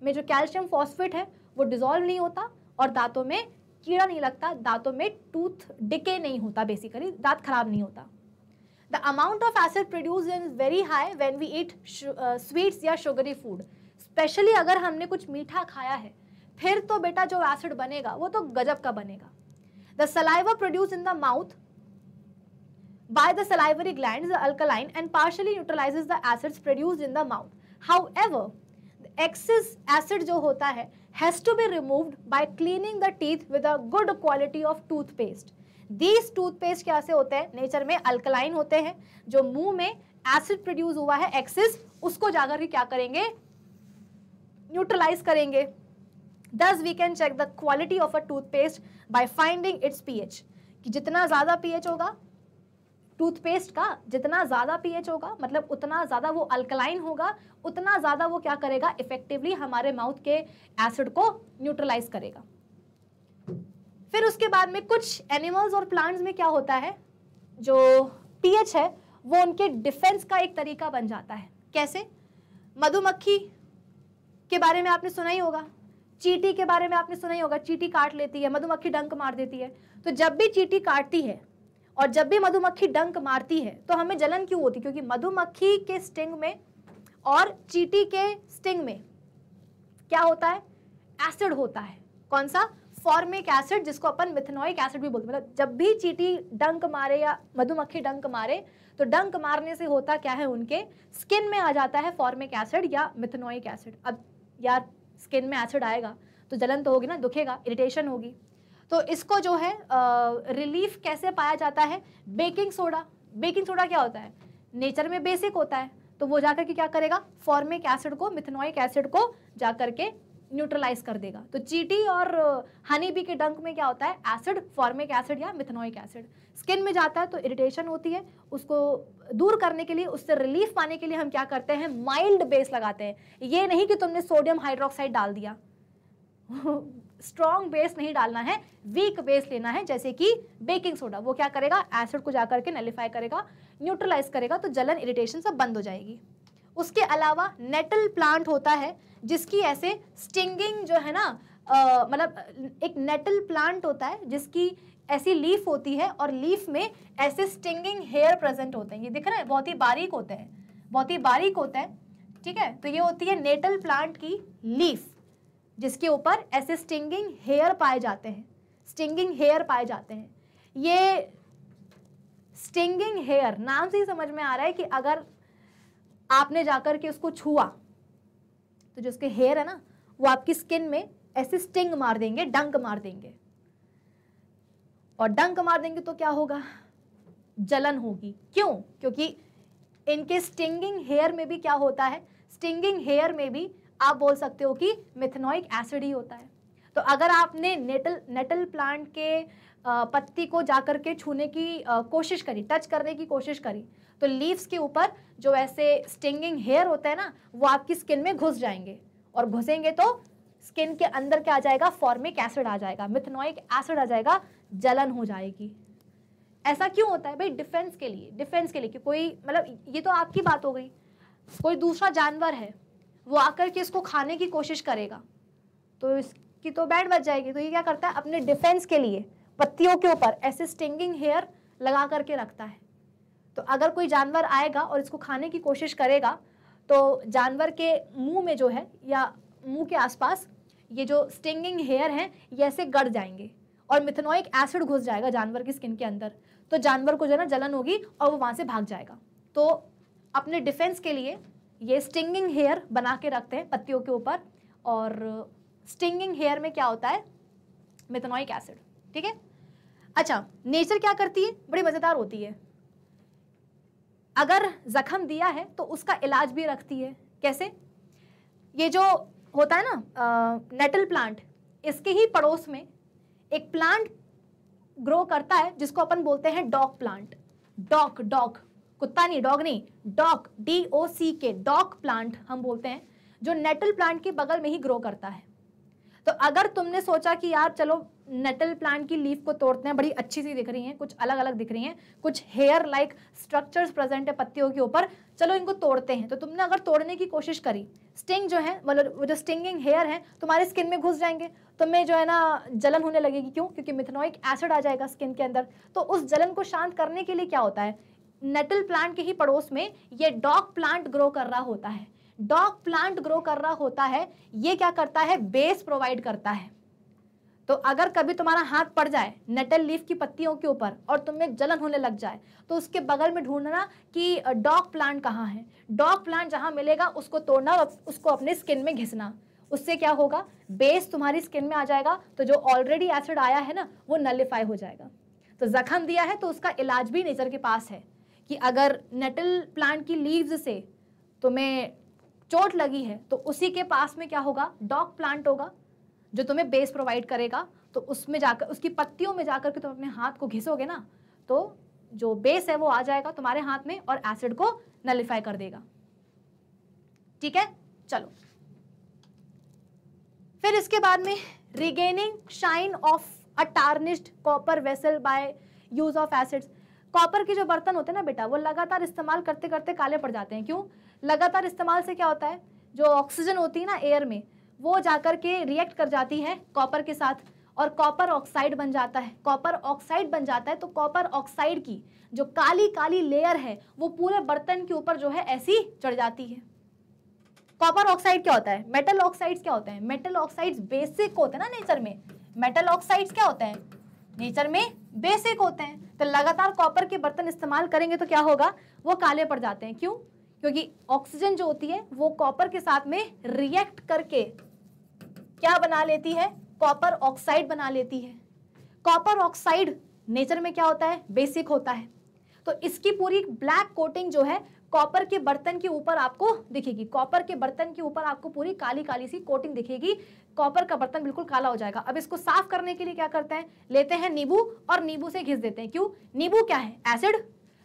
में जो कैल्शियम फॉस्फेट है वो डिजॉल्व नहीं होता और दांतों में कीड़ा नहीं लगता दांतों में टूथ डिके नहीं होता बेसिकली दांत खराब नहीं होता the amount of acid produce is very high when we eat sweets या शुगरी फूड स्पेशली अगर हमने कुछ मीठा खाया है फिर तो बेटा जो एसिड बनेगा वो तो गजब का बनेगा The saliva produced in the mouth by the salivary gland is alkaline and partially neutralizes the acids produced in the mouth. However, the excess acid jo hota hai has to be removed by cleaning the teeth with a good quality of toothpaste. These toothpaste kya se hote hain nature mein alkaline hote hain jo muh mein acid produce hua hai excess usko jaakar ke kya karenge neutralise करेंगे thus we can check the quality of a toothpaste by finding its pH कि जितना ज़्यादा pH होगा toothpaste का जितना ज़्यादा pH होगा मतलब उतना ज़्यादा वो अल्कलाइन होगा उतना ज़्यादा वो क्या करेगा इफेक्टिवली हमारे माउथ के एसिड को न्यूट्रलाइज करेगा फिर उसके बाद में कुछ एनिमल्स और प्लांट्स में क्या होता है जो पीएच है वो उनके डिफेंस का एक तरीका बन जाता है कैसे मधुमक्खी के बारे में आपने सुना ही होगा चीटी के बारे में आपने सुना ही होगा चीटी काट लेती है मधुमक्खी डंक मार देती है तो जब भी चीटी काटती है और जब भी मधुमक्खी डंक मारती है तो हमें जलन क्यों होती क्योंकि मधुमक्खी के स्टिंग में और चीटी के स्टिंग में क्या होता है एसिड होता है कौन सा फॉर्मिक एसिड जिसको अपन मिथेनोइक एसिड भी बोलते हैं मतलब जब भी चीटी डंक मारे या मधुमक्खी डंक मारे तो डंक मारने से होता क्या है उनके स्किन में आ जाता है फॉर्मिक एसिड या मिथेनोइक एसिड अब यार स्किन में एसिड आएगा तो जलन तो होगी ना दुखेगा इरिटेशन होगी तो इसको जो है रिलीफ कैसे पाया जाता है बेकिंग सोडा बेकिंग सोडा क्या होता है नेचर में बेसिक होता है तो वो जाकर के क्या करेगा फॉर्मिक एसिड को मिथेनोइक एसिड को जाकर के न्यूट्रलाइज कर देगा तो चीटी और हनी बी के डंक में क्या होता है एसिड फॉर्मिक एसिड या मिथनोइक एसिड स्किन में जाता है तो इरिटेशन होती है उसको दूर करने के लिए उससे रिलीफ पाने के लिए हम क्या करते हैं माइल्ड बेस लगाते हैं ये नहीं कि तुमने सोडियम हाइड्रोक्साइड डाल दिया स्ट्रॉन्ग बेस नहीं डालना है वीक बेस लेना है जैसे कि बेकिंग सोडा वो क्या करेगा एसिड को जाकर के नलीफाई करेगा न्यूट्रलाइज करेगा तो जलन इरिटेशन सब बंद हो जाएगी उसके अलावा नेटल प्लांट होता है जिसकी ऐसे स्टिंगिंग जो है ना मतलब एक नेटल प्लांट होता है जिसकी ऐसी लीफ होती है और लीफ में ऐसे स्टिंगिंग हेयर प्रेजेंट होते हैं ये दिख रहा है बहुत ही बारीक होते हैं बहुत ही बारीक होते हैं ठीक है तो ये होती है नेटल प्लांट की लीफ जिसके ऊपर ऐसे स्टिंगिंग हेयर पाए जाते हैं स्टिंगिंग हेयर पाए जाते हैं ये स्टिंगिंग हेयर नाम से ही समझ में आ रहा है कि अगर आपने जाकर के उसको छुआ तो जो उसके हेयर है ना वो आपकी स्किन में ऐसे स्टिंग मार देंगे डंक मार देंगे और डंक मार देंगे तो क्या होगा जलन होगी क्यों क्योंकि इनके स्टिंगिंग हेयर में भी क्या होता है स्टिंगिंग हेयर में भी आप बोल सकते हो कि मिथेनोइक एसिड ही होता है तो अगर आपने नेटल नेटल प्लांट के पत्ती को जाकर के छूने की कोशिश करी टच करने की कोशिश करी तो लीव्स के ऊपर जो ऐसे स्टिंगिंग हेयर होता है ना वो आपकी स्किन में घुस जाएंगे और घुसेंगे तो स्किन के अंदर क्या आ जाएगा फॉर्मिक एसिड आ जाएगा मिथनोइक एसिड आ जाएगा जलन हो जाएगी ऐसा क्यों होता है भाई डिफेंस के लिए डिफेंस के लिए कि कोई मतलब ये तो आपकी बात हो गई कोई दूसरा जानवर है वो आकर के इसको खाने की कोशिश करेगा तो इसकी तो बैड बच जाएगी तो ये क्या करता है अपने डिफेंस के लिए पत्तियों के ऊपर ऐसे स्टिंगिंग हेयर लगा करके रखता है तो अगर कोई जानवर आएगा और इसको खाने की कोशिश करेगा तो जानवर के मुंह में जो है या मुंह के आसपास ये जो स्टिंगिंग हेयर हैं ये ऐसे गड़ जाएंगे और मिथेनोइक एसिड घुस जाएगा जानवर की स्किन के अंदर तो जानवर को जो है ना जलन होगी और वो वहाँ से भाग जाएगा तो अपने डिफेंस के लिए ये स्टिंगिंग हेयर बना के रखते हैं पत्तियों के ऊपर और स्टिंगिंग हेयर में क्या होता है मिथेनोइक एसिड ठीक है अच्छा नेचर क्या करती है बड़ी मज़ेदार होती है अगर जख्म दिया है तो उसका इलाज भी रखती है कैसे ये जो होता है ना नेटल प्लांट इसके ही पड़ोस में एक प्लांट ग्रो करता है जिसको अपन बोलते हैं डॉग प्लांट डॉक डॉक कुत्ता नहीं डॉग नहीं डॉक डी ओ सी के डॉक प्लांट हम बोलते हैं जो नेटल प्लांट के बगल में ही ग्रो करता है तो अगर तुमने सोचा कि यार चलो नेटल प्लांट की लीफ को तोड़ते हैं बड़ी अच्छी सी दिख रही हैं कुछ अलग अलग दिख रही हैं कुछ हेयर लाइक स्ट्रक्चर्स प्रेजेंट है पत्तियों के ऊपर चलो इनको तोड़ते हैं तो तुमने अगर तोड़ने की कोशिश करी स्टिंग जो है मतलब वो जो स्टिंगिंग हेयर है तुम्हारे स्किन में घुस जाएंगे तो मैं जो है ना जलन होने लगेगी क्यों क्योंकि मिथनोइक एसिड आ जाएगा स्किन के अंदर तो उस जलन को शांत करने के लिए क्या होता है नेटल प्लांट के ही पड़ोस में ये डॉग प्लांट ग्रो कर रहा होता है डॉग प्लांट ग्रो कर रहा होता है ये क्या करता है बेस प्रोवाइड करता है तो अगर कभी तुम्हारा हाथ पड़ जाए नेटल लीफ की पत्तियों के ऊपर और तुम्हें जलन होने लग जाए तो उसके बगल में ढूंढना कि डॉग प्लांट कहाँ है डॉग प्लांट जहाँ मिलेगा उसको तोड़ना और उसको अपने स्किन में घिसना उससे क्या होगा बेस तुम्हारी स्किन में आ जाएगा तो जो ऑलरेडी एसिड आया है ना वो नलिफाई हो जाएगा तो जख्म दिया है तो उसका इलाज भी नेचर के पास है कि अगर नेटल प्लांट की लीव्स से तुम्हें चोट लगी है तो उसी के पास में क्या होगा डॉग प्लांट होगा जो तुम्हें बेस प्रोवाइड करेगा तो उसमें जाकर उसकी पत्तियों में जाकर के तुम अपने हाथ को घिसोगे ना तो जो बेस है वो आ जाएगा तुम्हारे हाथ में और एसिड को नलिफाई कर देगा ठीक है चलो फिर इसके बाद में regaining shine of a tarnished copper vessel by use of acids copper के जो बर्तन होते हैं ना बेटा वो लगातार इस्तेमाल करते करते काले पड़ जाते हैं क्यों लगातार इस्तेमाल से क्या होता है जो ऑक्सीजन होती है ना एयर में वो जाकर के रिएक्ट कर जाती है कॉपर के साथ और कॉपर ऑक्साइड बन जाता है कॉपर ऑक्साइड बन जाता है तो कॉपर ऑक्साइड की जो काली काली लेयर है वो पूरे बर्तन के ऊपर जो है ऐसी चढ़ जाती है कॉपर ऑक्साइड क्या होता है मेटल ऑक्साइड्स क्या होते हैं मेटल ऑक्साइड्स बेसिक होते हैं ना नेचर में मेटल ऑक्साइड्स क्या होते हैं नेचर में बेसिक होते हैं तो लगातार कॉपर के बर्तन इस्तेमाल करेंगे तो क्या होगा वो काले पड़ जाते हैं क्यों क्योंकि ऑक्सीजन जो होती है वो कॉपर के साथ में रिएक्ट करके क्या बना लेती है कॉपर ऑक्साइड बना लेती है कॉपर ऑक्साइड नेचर में क्या होता है बेसिक होता है तो इसकी पूरी ब्लैक कोटिंग जो है कॉपर के बर्तन के ऊपर आपको दिखेगी कॉपर के बर्तन के ऊपर आपको पूरी काली काली सी कोटिंग दिखेगी कॉपर का बर्तन बिल्कुल काला हो जाएगा अब इसको साफ करने के लिए क्या करते हैं लेते हैं नींबू और नींबू से घिस देते हैं क्यों नींबू क्या है एसिड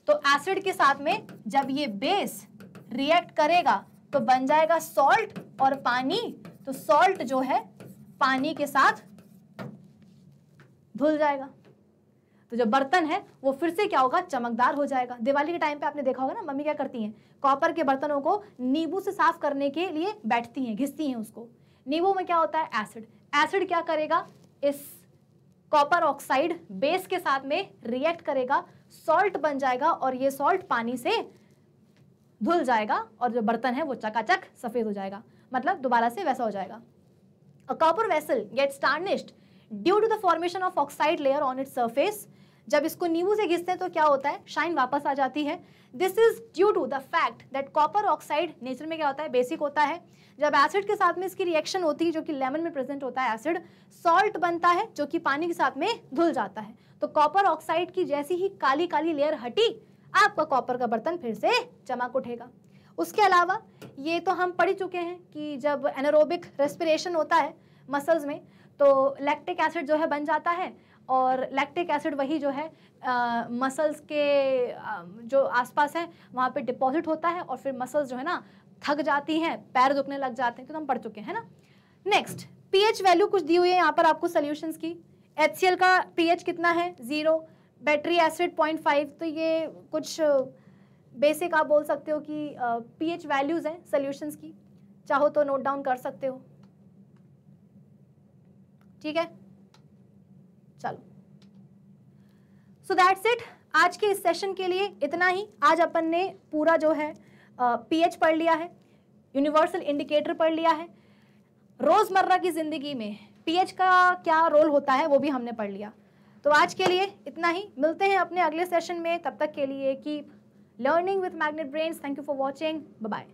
तो एसिड के साथ में जब ये बेस रिएक्ट करेगा तो बन जाएगा सॉल्ट और पानी तो सॉल्ट जो है पानी के साथ धुल जाएगा तो जो बर्तन है वो फिर से क्या होगा चमकदार हो जाएगा दिवाली के टाइम पे आपने देखा होगा ना मम्मी क्या करती हैं कॉपर के बर्तनों को नींबू से साफ करने के लिए बैठती हैं घिसती हैं उसको नींबू में क्या होता है एसिड एसिड क्या करेगा इस कॉपर ऑक्साइड बेस के साथ में रिएक्ट करेगा सॉल्ट बन जाएगा और ये सॉल्ट पानी से धुल जाएगा और जो बर्तन है वो चकाचक सफ़ेद हो जाएगा मतलब दोबारा से वैसा हो जाएगा a copper vessel get tarnished due to the formation of oxide layer on its surface जब इसको नींबू से घिसते हैं तो क्या होता है शाइन वापस आ जाती है this is due to the fact that copper oxide nature में क्या होता है बेसिक होता है जब एसिड के साथ में इसकी रिएक्शन होती है जो कि लेमन में प्रेजेंट होता है एसिड सॉल्ट बनता है जो कि पानी के साथ में धुल जाता है तो कॉपर ऑक्साइड की जैसी ही काली काली लेयर हटी आपका कॉपर का बर्तन फिर से चमक उठेगा उसके अलावा ये तो हम पढ़ चुके हैं कि जब एनारोबिक रेस्पिरेशन होता है मसल्स में तो लैक्टिक एसिड जो है बन जाता है और लैक्टिक एसिड वही जो है आ, मसल्स के आ, जो आसपास है वहाँ पे डिपॉजिट होता है और फिर मसल्स जो है ना थक जाती हैं पैर दुखने लग जाते हैं तो हम पढ़ चुके हैं ना नेक्स्ट पीएच वैल्यू कुछ दी हुई है यहाँ पर आपको सोल्यूशंस की एच का पीएच कितना है zero battery acid point five तो ये कुछ बेसिक आप बोल सकते हो कि पीएच वैल्यूज़ हैं सॉल्यूशंस की चाहो तो नोट डाउन कर सकते हो ठीक है चलो सो दैट्स इट आज के इस सेशन के लिए इतना ही आज अपन ने पूरा जो है पीएच पढ़ लिया है यूनिवर्सल इंडिकेटर पढ़ लिया है रोज़मर्रा की ज़िंदगी में पीएच का क्या रोल होता है वो भी हमने पढ़ लिया तो आज के लिए इतना ही मिलते हैं अपने अगले सेशन में तब तक के लिए keep Learning with Magnet Brains. Thank you for watching. Bye-bye.